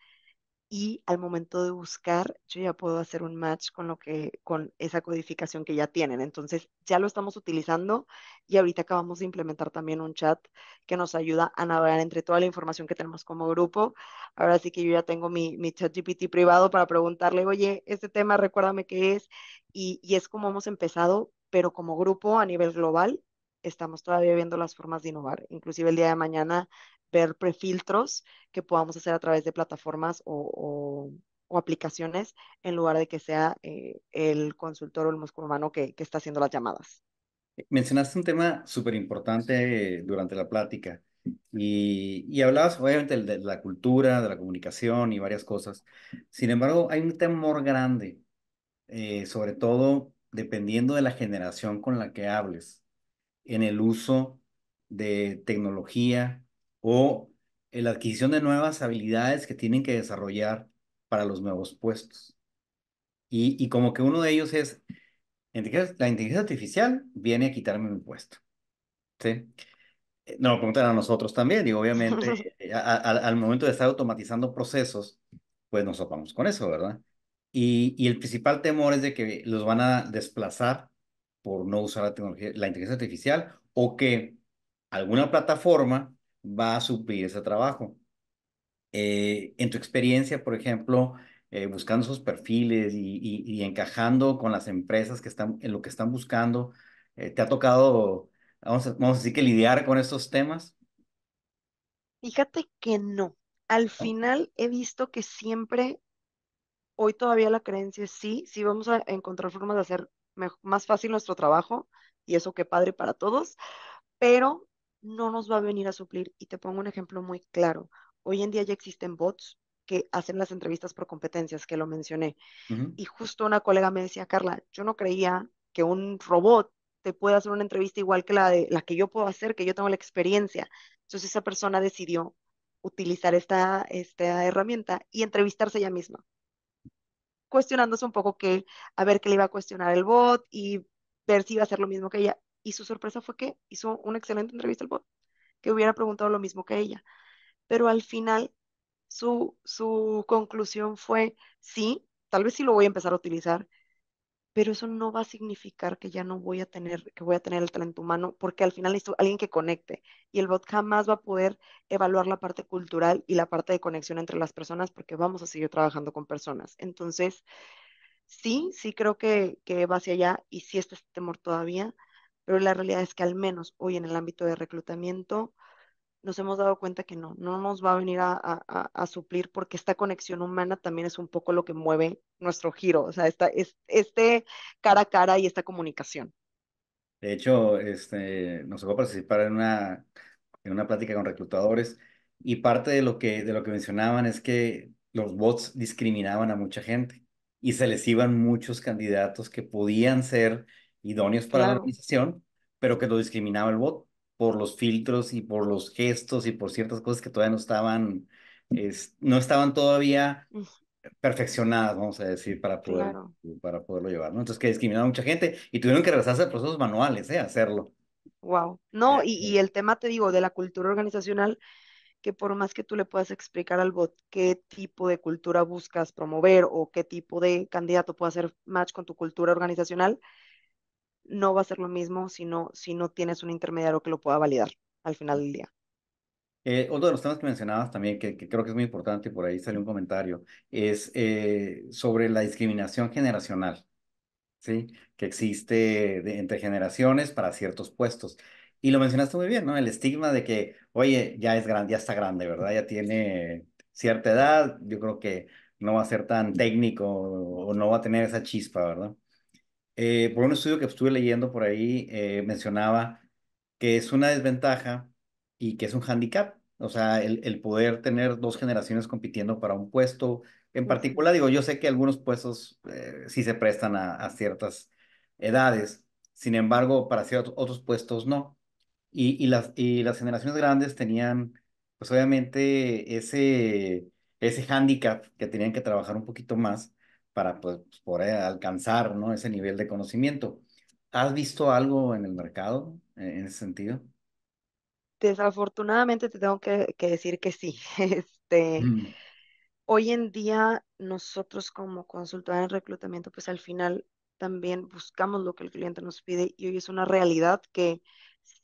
y al momento de buscar yo ya puedo hacer un match con lo que con esa codificación que ya tienen. Entonces, ya lo estamos utilizando y ahorita acabamos de implementar también un chat que nos ayuda a navegar entre toda la información que tenemos como grupo. Ahora sí que yo ya tengo mi, chat GPT privado para preguntarle, oye, este tema recuérdame qué es y, y es como hemos empezado, pero como grupo a nivel global estamos todavía viendo las formas de innovar. Inclusive el día de mañana ver prefiltros que podamos hacer a través de plataformas o, aplicaciones en lugar de que sea eh, el consultor o el humano que, está haciendo las llamadas. Eh, mencionaste un tema súper importante durante la plática y, y hablabas obviamente de la cultura, de la comunicación y varias cosas. Sin embargo, hay un temor grande, eh, sobre todo dependiendo de la generación con la que hables, en el uso de tecnología o la adquisición de nuevas habilidades que tienen que desarrollar para los nuevos puestos. Y, y como que uno de ellos es, la inteligencia artificial viene a quitarme mi puesto. ¿Sí? Eh, no lo a nosotros también, y obviamente [laughs] eh, al momento de estar automatizando procesos, pues nos topamos con eso, ¿verdad? Y, y, el principal temor es de que los van a desplazar por no usar la tecnología, la inteligencia artificial, o que alguna plataforma va a suplir ese trabajo. Eh, en tu experiencia, por ejemplo, eh, buscando esos perfiles y, encajando con las empresas que están en lo que están buscando, eh, ¿te ha tocado, vamos a, decir que lidiar con estos temas? Fíjate que no. Al final he visto que siempre, hoy todavía la creencia es sí, sí vamos a encontrar formas de hacer más fácil nuestro trabajo y eso qué padre para todos, pero no nos va a venir a suplir. Y te pongo un ejemplo muy claro. Hoy en día ya existen bots que hacen las entrevistas por competencias, que lo mencioné. Y justo una colega me decía, Carla, yo no creía que un robot te pueda hacer una entrevista igual que la, de, la que yo puedo hacer, que yo tengo la experiencia. Entonces esa persona decidió utilizar esta, esta herramienta y entrevistarse ella misma. Cuestionándose un poco que, a ver qué le iba a cuestionar el bot y ver si iba a hacer lo mismo que ella. Y su sorpresa fue que hizo una excelente entrevista al bot, que hubiera preguntado lo mismo que ella. Pero al final, su, su conclusión fue, sí, tal vez sí lo voy a empezar a utilizar, pero eso no va a significar que ya no voy a tener, que voy a tener el talento humano, porque al final necesito alguien que conecte y el bot jamás va a poder evaluar la parte cultural y la parte de conexión entre las personas porque vamos a seguir trabajando con personas. Entonces, sí, sí creo que, que va hacia allá y sí está este temor todavía, pero la realidad es que al menos hoy en el ámbito de reclutamiento nos hemos dado cuenta que no, no nos va a venir a, a, a suplir porque esta conexión humana también es un poco lo que mueve nuestro giro, o sea, esta, es, este cara a cara y esta comunicación. De hecho, este, nos tocó participar en una, en una plática con reclutadores y parte de lo, que, de lo que mencionaban es que los bots discriminaban a mucha gente y se les iban muchos candidatos que podían ser idóneos para la organización, pero que lo discriminaba el bot por los filtros y por los gestos y por ciertas cosas que todavía no estaban, no estaban todavía perfeccionadas, vamos a decir, para, poder, para poderlo llevar, ¿no? Entonces que discriminaba a mucha gente y tuvieron que regresarse a procesos manuales, ¿eh? hacerlo. Wow. No, y, y este. el tema, te digo, de la cultura organizacional, que por más que tú le puedas explicar al bot qué tipo de cultura buscas promover o qué tipo de candidato puede hacer match con tu cultura organizacional, no va a ser lo mismo si no, si no tienes un intermediario que lo pueda validar al final del día. Eh, otro de los temas que mencionabas también, que, creo que es muy importante, por ahí salió un comentario, es eh, sobre la discriminación generacional, ¿sí? Que existe entre generaciones para ciertos puestos. Y lo mencionaste muy bien, ¿no? El estigma de que, oye, ya es grande, ya está grande, ¿verdad? Ya tiene cierta edad, yo creo que no va a ser tan técnico o no va a tener esa chispa, ¿verdad? Eh, por un estudio que estuve leyendo por ahí, eh, mencionaba que es una desventaja y que es un handicap. O sea, el, poder tener dos generaciones compitiendo para un puesto. En particular, digo, yo sé que algunos puestos eh, sí se prestan a, ciertas edades, sin embargo, para ciertos otros puestos no. Y, y, las, y las generaciones grandes tenían, pues obviamente, ese, ese handicap que tenían que trabajar un poquito más para pues, poder alcanzar ¿no? ese nivel de conocimiento. ¿Has visto algo en el mercado eh, en ese sentido? Desafortunadamente te tengo que, decir que sí. [laughs] Este, mm. Hoy en día nosotros como consultores en reclutamiento, pues al final también buscamos lo que el cliente nos pide y hoy es una realidad que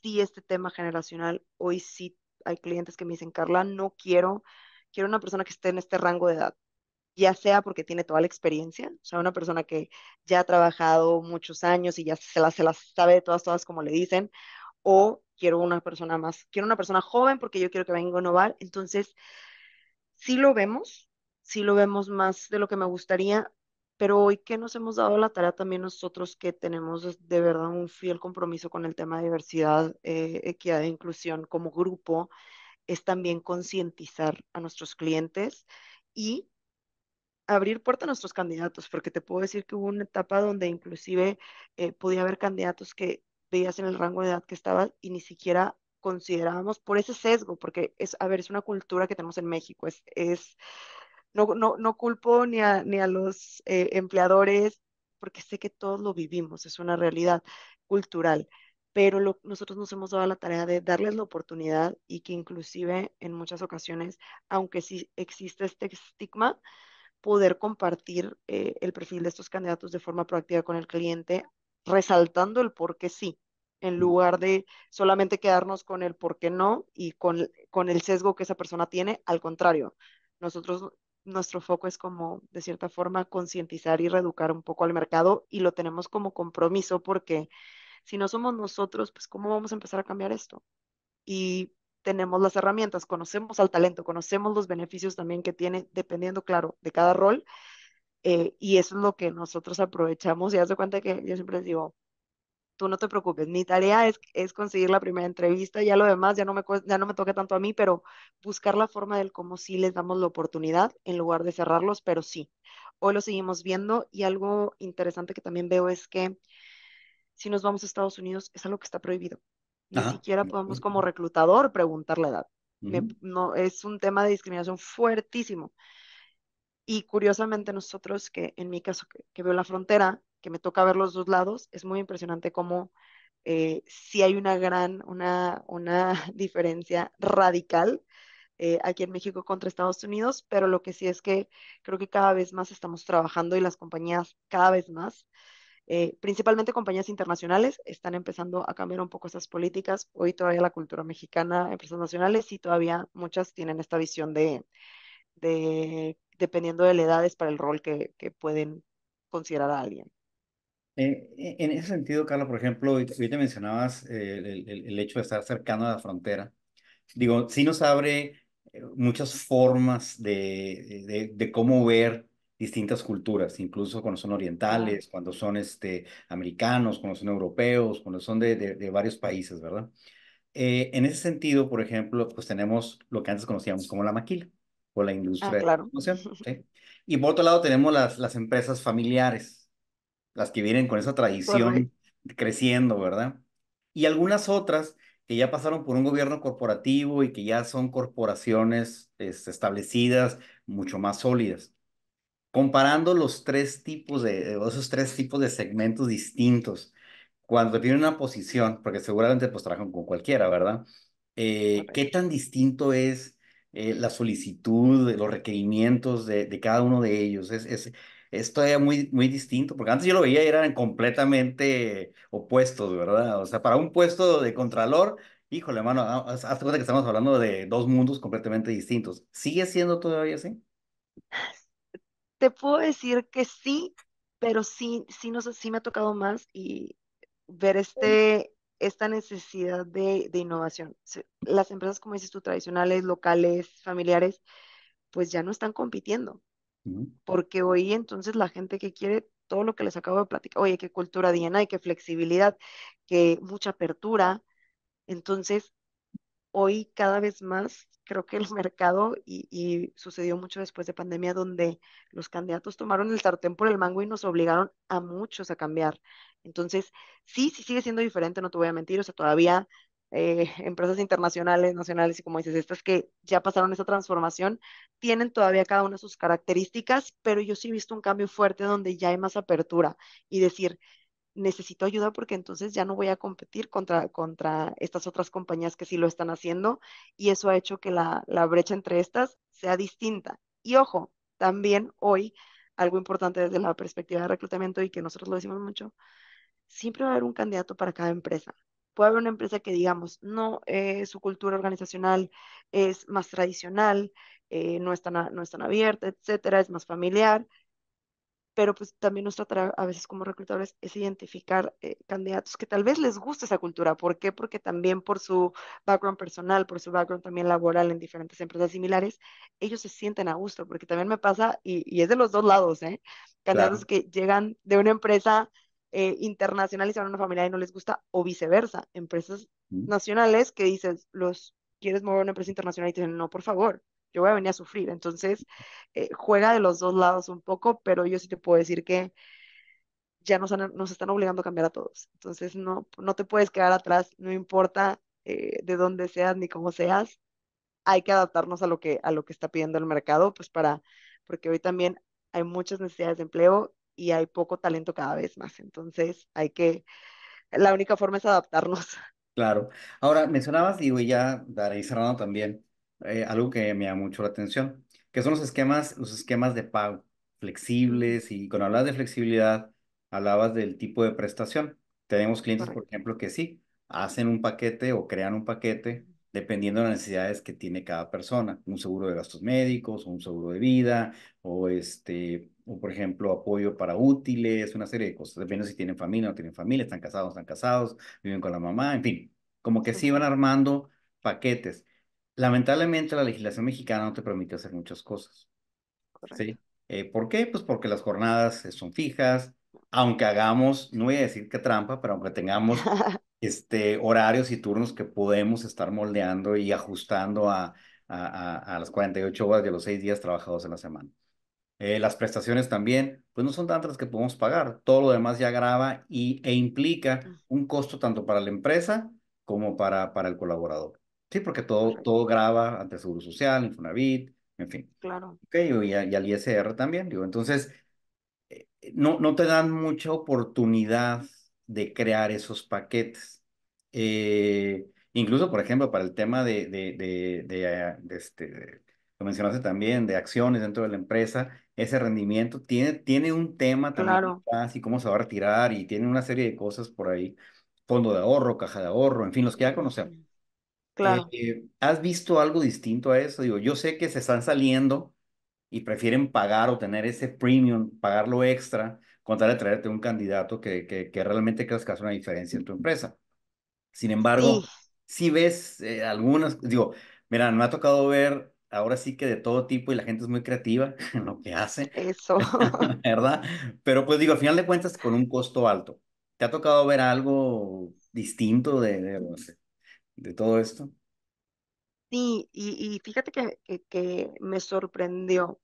sí este tema generacional, hoy sí hay clientes que me dicen, Carla, no quiero, quiero una persona que esté en este rango de edad, ya sea porque tiene toda la experiencia, o sea, una persona que ya ha trabajado muchos años y ya se las, se las sabe de todas, todas como le dicen, o quiero una persona más, quiero una persona joven porque yo quiero que venga a innovar, entonces sí lo vemos, sí lo vemos más de lo que me gustaría, pero hoy que nos hemos dado la tarea también nosotros que tenemos de verdad un fiel compromiso con el tema de diversidad, eh, equidad e inclusión como grupo, es también concientizar a nuestros clientes y abrir puerta a nuestros candidatos, porque te puedo decir que hubo una etapa donde inclusive eh, podía haber candidatos que veías en el rango de edad que estabas y ni siquiera considerábamos por ese sesgo, porque es, a ver, es una cultura que tenemos en México, es, es no, no, no culpo ni a, ni a los eh, empleadores, porque sé que todos lo vivimos, es una realidad cultural pero nosotros nos hemos dado la tarea de darles la oportunidad y que inclusive en muchas ocasiones, aunque sí existe este estigma, poder compartir eh, el perfil de estos candidatos de forma proactiva con el cliente, resaltando el por qué sí, en lugar de solamente quedarnos con el por qué no y con, con el sesgo que esa persona tiene. Al contrario, nosotros, nuestro foco es como, de cierta forma, concientizar y reeducar un poco al mercado y lo tenemos como compromiso porque si no somos nosotros, pues ¿cómo vamos a empezar a cambiar esto? Y tenemos las herramientas, conocemos al talento, conocemos los beneficios también que tiene, dependiendo, claro, de cada rol. Eh, y eso es lo que nosotros aprovechamos. Y haz de cuenta que yo siempre les digo, tú no te preocupes, mi tarea es, es conseguir la primera entrevista, ya lo demás ya no, me, ya no me toca tanto a mí, pero buscar la forma del cómo sí les damos la oportunidad en lugar de cerrarlos, pero sí, hoy lo seguimos viendo y algo interesante que también veo es que si nos vamos a Estados Unidos es algo que está prohibido ni siquiera podemos como reclutador preguntar la edad. no, es un tema de discriminación fuertísimo. Y curiosamente nosotros, que en mi caso que, veo la frontera, que me toca ver los dos lados, es muy impresionante cómo si eh, sí hay una gran, una, una [laughs] diferencia radical eh, aquí en México contra Estados Unidos, pero lo que sí es que creo que cada vez más estamos trabajando y las compañías cada vez más eh, principalmente compañías internacionales están empezando a cambiar un poco esas políticas. Hoy todavía la cultura mexicana, empresas nacionales, y todavía muchas tienen esta visión de, dependiendo de la edad, para el rol que, pueden considerar a alguien. Eh, e-, en ese sentido, Carla, por ejemplo, te mencionabas eh, el, hecho de estar cercano a la frontera. Digo, sí nos abre muchas formas de cómo ver distintas culturas, incluso cuando son orientales, cuando son este, americanos, cuando son europeos, cuando son de, de, varios países, ¿verdad? Eh, en ese sentido, por ejemplo, pues tenemos lo que antes conocíamos como la maquila o la ah, industria claro. de [laughs] Y por otro lado tenemos las, las empresas familiares, las que vienen con esa tradición creciendo, ¿verdad? Y algunas otras que ya pasaron por un gobierno corporativo y que ya son corporaciones este, establecidas, mucho más sólidas comparando los tres tipos de, esos tres tipos de segmentos distintos, cuando tiene una posición, porque seguramente pues trabajan con cualquiera, ¿verdad? Eh, ¿Qué tan distinto es eh, la solicitud, los requerimientos de, cada uno de ellos? Es, es, es, todavía muy, muy distinto, porque antes yo lo veía eran completamente opuestos, ¿verdad? O sea, para un puesto de contralor, híjole, hermano, hazte cuenta que estamos hablando de dos mundos completamente distintos. ¿Sigue siendo todavía así? te puedo decir que sí, pero sí, sí, no sé, sí me ha tocado más y ver este, esta necesidad de, innovación. Las empresas, como dices tú, tradicionales, locales, familiares, pues ya no están compitiendo. Porque hoy entonces la gente que quiere todo lo que les acabo de platicar, oye, qué cultura DNA, qué flexibilidad, que mucha apertura. Entonces, hoy cada vez más creo que el mercado, y, sucedió mucho después de pandemia, donde los candidatos tomaron el sartén por el mango y nos obligaron a muchos a cambiar. Entonces, sí, sí sigue siendo diferente, no te voy a mentir, o sea, todavía eh, [laughs] empresas internacionales, nacionales y como dices, estas que ya pasaron esa transformación, tienen todavía cada una sus características, pero yo sí he visto un cambio fuerte donde ya hay más apertura y decir, necesito ayuda porque entonces ya no voy a competir contra, contra estas otras compañías que sí lo están haciendo y eso ha hecho que la, brecha entre estas sea distinta. Y ojo, también hoy, algo importante desde la perspectiva de reclutamiento y que nosotros lo decimos mucho, siempre va a haber un candidato para cada empresa. Puede haber una empresa que digamos, no, eh, su cultura organizacional es más tradicional, eh, no, es no es tan abierta, etcétera, es más familiar, pero pues también nos tratará a veces como reclutadores es identificar eh, candidatos que tal vez les guste esa cultura. ¿Por qué? Porque también por su background personal, por su background también laboral en diferentes empresas similares, ellos se sienten a gusto, porque también me pasa, y, es de los dos lados, ¿eh? Candidatos que llegan de una empresa eh, internacional y se van a una familia y no les gusta, o viceversa, empresas nacionales que dices, los quieres mover a una empresa internacional y te dicen, no, por favor, yo voy a venir a sufrir. Entonces, eh, juega de los dos lados un poco, pero yo sí te puedo decir que ya nos, nos están obligando a cambiar a todos. Entonces, no, no te puedes quedar atrás, no importa eh, de dónde seas ni cómo seas, hay que adaptarnos a lo que, a lo que está pidiendo el mercado, pues para, porque hoy también hay muchas necesidades de empleo y hay poco talento cada vez más. Entonces, hay que, la única forma es adaptarnos. Claro. Ahora, mencionabas, digo, y ya daré cerrando también, eh, algo que me llama mucho la atención, que son los esquemas, los esquemas de pago flexibles y cuando hablas de flexibilidad, hablabas del tipo de prestación. Tenemos clientes, por ejemplo, que sí, hacen un paquete o crean un paquete dependiendo de las necesidades que tiene cada persona, un seguro de gastos médicos, un seguro de vida, o este, o por ejemplo, apoyo para útiles, una serie de cosas, dependiendo si tienen familia o no tienen familia, están casados, están casados, viven con la mamá, en fin, como que sí van armando paquetes lamentablemente la legislación mexicana no te permite hacer muchas cosas. Eh, ¿Por qué? Pues porque las jornadas eh, son fijas, aunque hagamos, no voy a decir que trampa, pero aunque tengamos [laughs] este, horarios y turnos que podemos estar moldeando y ajustando a, a, a, las 48 horas de los 6 días trabajados en la semana. Eh, las prestaciones también, pues no son tantas que podemos pagar. Todo lo demás ya grava y, e implica ah. un costo tanto para la empresa como para, para el colaborador. Sí, porque todo, todo graba ante Seguro Social, Infonavit, en fin. Claro. Okay, y, al ISR también, digo. Entonces, eh, eh, no, no te dan mucha oportunidad de crear esos paquetes. Eh, incluso, por ejemplo, para el tema de, de, de, este, lo mencionaste también, de acciones dentro de la empresa, ese rendimiento tiene, tiene un tema también, claro. así cómo se va a retirar y tiene una serie de cosas por ahí, fondo de ahorro, caja de ahorro, en fin, los que ya conocemos. Mm. Eh, claro. ¿has visto algo distinto a eso? Digo, yo sé que se están saliendo y prefieren pagar o tener ese premium, pagarlo extra, contar de traerte un candidato que, que, realmente creas que hace una diferencia en tu empresa. Sin embargo, si ves eh, algunas, digo, mira, me ha tocado ver ahora sí que de todo tipo y la gente es muy creativa [laughs] en lo que hace. Eso. [laughs] ¿Verdad? Pero pues digo, al final de cuentas, con un costo alto. ¿Te ha tocado ver algo distinto de, de, de todo esto? Sí, y, fíjate que, que, me sorprendió,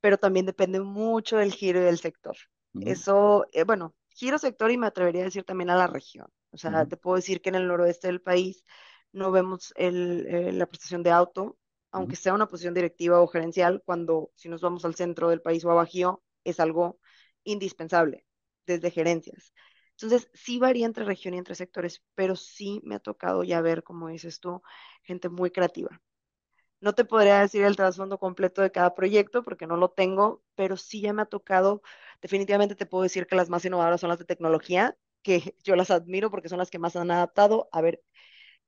pero también depende mucho del giro del sector. Eso, eh, bueno, giro sector y me atrevería a decir también a la región. O sea, te puedo decir que en el noroeste del país no vemos el, eh, la prestación de auto, aunque sea una posición directiva o gerencial, cuando si nos vamos al centro del país o a Bajío, es algo indispensable desde gerencias. Entonces, sí varía entre región y entre sectores, pero sí me ha tocado ya ver, cómo dices tú, gente muy creativa. No te podría decir el trasfondo completo de cada proyecto porque no lo tengo, pero sí ya me ha tocado, definitivamente te puedo decir que las más innovadoras son las de tecnología, que [laughs] yo las admiro porque son las que más han adaptado. A ver,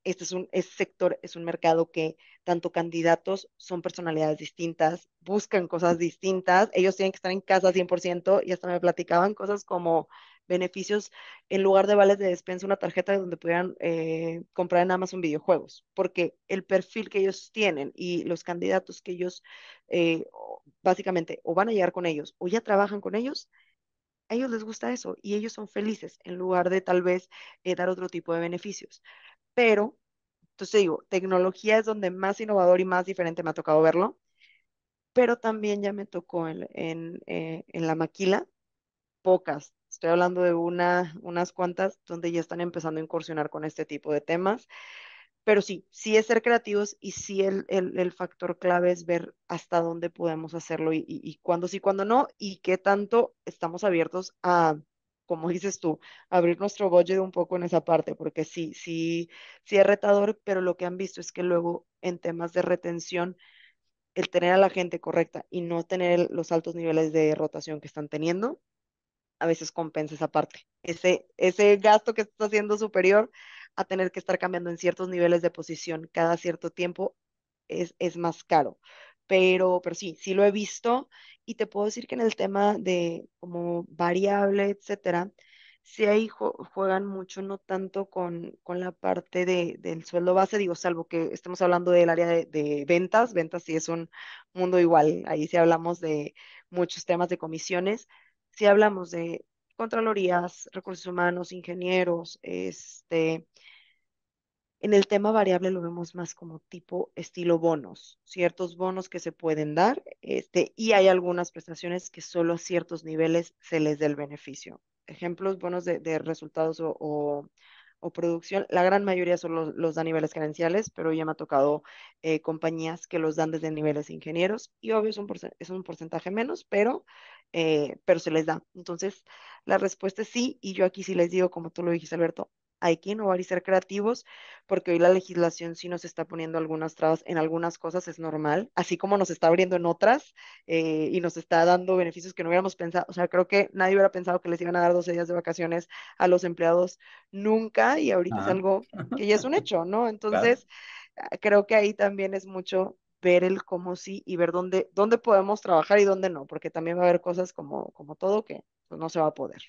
este es un sector, es un mercado que tanto candidatos son personalidades distintas, buscan cosas distintas, ellos tienen que estar en casa 100% y hasta me platicaban cosas como beneficios en lugar de vales de despensa, una tarjeta donde pudieran eh, comprar en Amazon videojuegos, porque el perfil que ellos tienen y los candidatos que ellos eh, básicamente o van a llegar con ellos o ya trabajan con ellos, a ellos les gusta eso y ellos son felices en lugar de tal vez eh, dar otro tipo de beneficios. Pero, entonces digo, tecnología es donde más innovador y más diferente me ha tocado verlo, pero también ya me tocó en, en la maquila pocas Estoy hablando de una, unas cuantas donde ya están empezando a incursionar con este tipo de temas. Pero sí, sí es ser creativos y sí el, factor clave es ver hasta dónde podemos hacerlo y, y, cuándo sí, cuándo no y qué tanto estamos abiertos a, como dices tú, abrir nuestro budget un poco en esa parte, porque sí, sí, sí es retador, pero lo que han visto es que luego en temas de retención, el tener a la gente correcta y no tener los altos niveles de rotación que están teniendo, a veces compensa esa parte. Ese, ese gasto que estás haciendo superior a tener que estar cambiando en ciertos niveles de posición cada cierto tiempo es, es más caro. Pero, pero sí, sí lo he visto y te puedo decir que en el tema de como variable, etcétera, sí ahí juegan mucho, no tanto con, con la parte de, del sueldo base, digo, salvo que estemos hablando del área de, de, ventas, ventas sí es un mundo igual, ahí sí hablamos de muchos temas de comisiones, si hablamos de Contralorías, recursos humanos, ingenieros, este, en el tema variable lo vemos más como tipo estilo bonos, ciertos bonos que se pueden dar, este, y hay algunas prestaciones que solo a ciertos niveles se les da el beneficio. Ejemplos, bonos de, resultados o, o producción, la gran mayoría son los, los da niveles gerenciales, pero ya me ha tocado eh, compañías que los dan desde niveles ingenieros y obvio es un, es un porcentaje menos, pero, eh, pero se les da. Entonces, la respuesta es sí y yo aquí sí les digo, como tú lo dijiste, Alberto, hay que innovar y ser creativos, porque hoy la legislación sí nos está poniendo algunas trabas en algunas cosas, es normal, así como nos está abriendo en otras eh, y nos está dando beneficios que no hubiéramos pensado. O sea, creo que nadie hubiera pensado que les iban a dar 12 días de vacaciones a los empleados nunca y ahorita es ah. algo que ya es un [laughs] hecho, ¿no? Entonces, ah, creo que ahí también es mucho ver el cómo sí y ver dónde, dónde podemos trabajar y dónde no, porque también va a haber cosas como, como todo que pues, no se va a poder.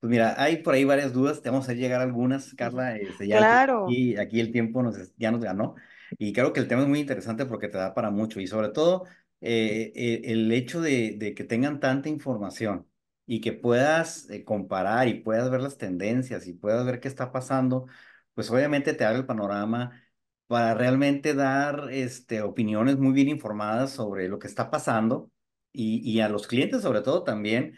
Pues mira, hay por ahí varias dudas, te vamos a llegar algunas, Carla. Este, claro. Y aquí, el tiempo nos, ya nos ganó. Y creo que el tema es muy interesante porque te da para mucho y sobre todo eh, eh, el hecho de, de, que tengan tanta información y que puedas eh, comparar y puedas ver las tendencias y puedas ver qué está pasando, pues obviamente te abre el panorama para realmente dar este, opiniones muy bien informadas sobre lo que está pasando y, y a los clientes sobre todo también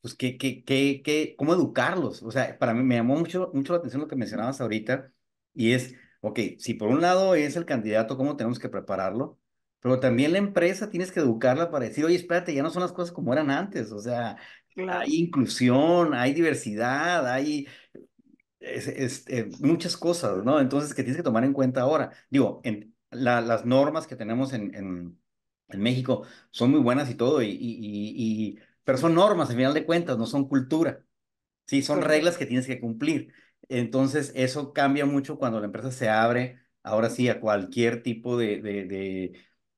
pues, qué, qué, cómo educarlos. O sea, para mí me llamó mucho, mucho la atención lo que mencionabas ahorita, y es, ok, si por un lado es el candidato, ¿cómo tenemos que prepararlo? Pero también la empresa tienes que educarla para decir, oye, espérate, ya no son las cosas como eran antes. O sea, la hay inclusión, hay diversidad, hay eh, muchas cosas, ¿no? Entonces, que tienes que tomar en cuenta ahora. Digo, en las normas que tenemos en, en, México son muy buenas y todo, y pero son normas, al final de cuentas, no son cultura. Sí, son reglas que tienes que cumplir. Entonces, eso cambia mucho cuando la empresa se abre, ahora sí, a cualquier tipo de, de,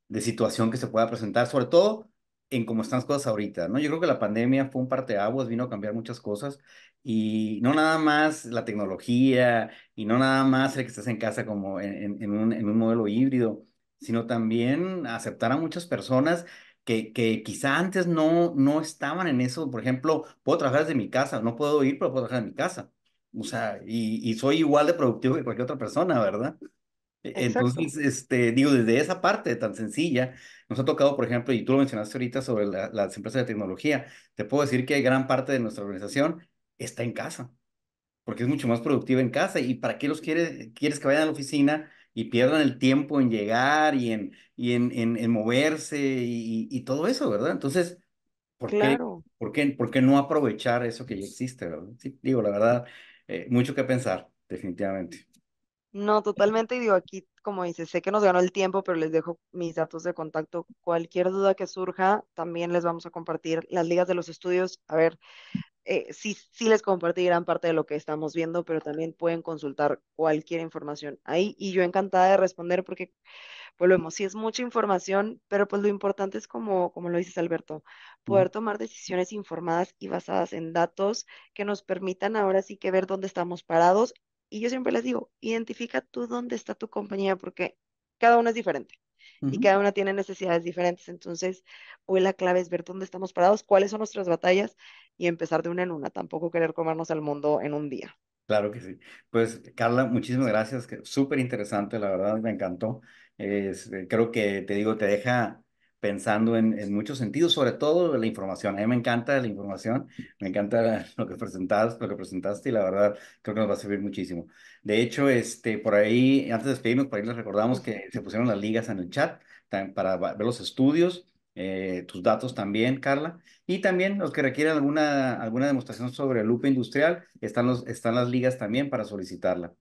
de, situación que se pueda presentar, sobre todo en cómo están las cosas ahorita, ¿no? Yo creo que la pandemia fue un aguas, vino a cambiar muchas cosas y no nada más la tecnología y no nada más el que estás en casa como en, un, en un modelo híbrido, sino también aceptar a muchas personas que, que quizá antes no, no estaban en eso. Por ejemplo, puedo trabajar desde mi casa, no puedo ir, pero puedo trabajar en mi casa. O sea, y, y soy igual de productivo que cualquier otra persona, ¿verdad? E, entonces, este, digo, desde esa parte tan sencilla, nos ha tocado, por ejemplo, y tú lo mencionaste ahorita sobre la, las empresas de tecnología, te puedo decir que gran parte de nuestra organización está en casa, porque es mucho más productiva en casa. ¿Y para qué los quieres, quieres que vayan a la oficina y pierdan el tiempo en llegar y en, y en, en, moverse y, y, todo eso, ¿verdad? Entonces, ¿por, qué, ¿por, qué, por qué no aprovechar eso que ya existe? ¿verdad? Sí, digo, la verdad, eh, mucho que pensar, definitivamente. No, totalmente, y digo, aquí, como dices, sé que nos ganó el tiempo, pero les dejo mis datos de contacto. Cualquier duda que surja, también les vamos a compartir las ligas de los estudios. A ver, eh, sí, sí les compartí gran parte de lo que estamos viendo, pero también pueden consultar cualquier información ahí y yo encantada de responder porque volvemos, sí es mucha información, pero pues lo importante es como, como lo dices Alberto, poder tomar decisiones informadas y basadas en datos que nos permitan ahora sí que ver dónde estamos parados. Y yo siempre les digo, identifica tú dónde está tu compañía porque cada uno es diferente y cada una tiene necesidades diferentes. Entonces, hoy la clave es ver dónde estamos parados, cuáles son nuestras batallas y empezar de una en una, tampoco querer comernos el mundo en un día. Claro que sí. Pues Carla, muchísimas gracias, súper interesante, la verdad me encantó. Eh, creo que te digo, te deja pensando en, muchos sentidos, sobre todo la información. A mí me encanta la información, me encanta [laughs] lo que presentaste, lo que presentaste y la verdad creo que nos va a servir muchísimo. De hecho, este, por ahí, antes de despedirnos, por ahí les recordamos que se pusieron las ligas en el chat para ver los estudios eh, tus datos también, Carla. Y también los que requieran alguna, alguna demostración sobre el lupa industrial, están, los, están las ligas también para solicitarla.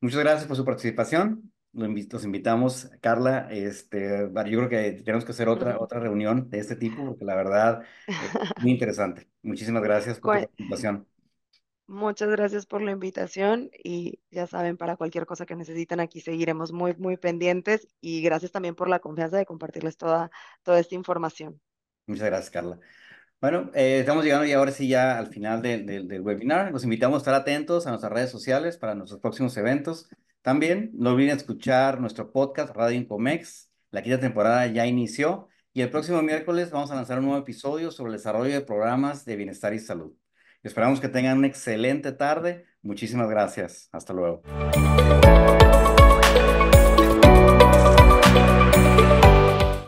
Muchas gracias por su participación. Los, invitamos, Carla. Este, yo creo que tenemos que hacer otra, otra reunión de este tipo, porque la verdad es eh, [laughs] muy interesante. Muchísimas gracias por su participación. Muchas gracias por la invitación y ya saben, para cualquier cosa que necesitan aquí seguiremos muy, muy pendientes y gracias también por la confianza de compartirles toda, toda esta información. Muchas gracias, Carla. Bueno, eh, estamos llegando ya ahora sí ya al final del, del, webinar. Los invitamos a estar atentos a nuestras redes sociales para nuestros próximos eventos. También no olviden escuchar nuestro podcast Radio Incomex. La quinta temporada ya inició y el próximo miércoles vamos a lanzar un nuevo episodio sobre el desarrollo de programas de bienestar y salud. Esperamos que tengan una excelente tarde. Muchísimas gracias. Hasta luego.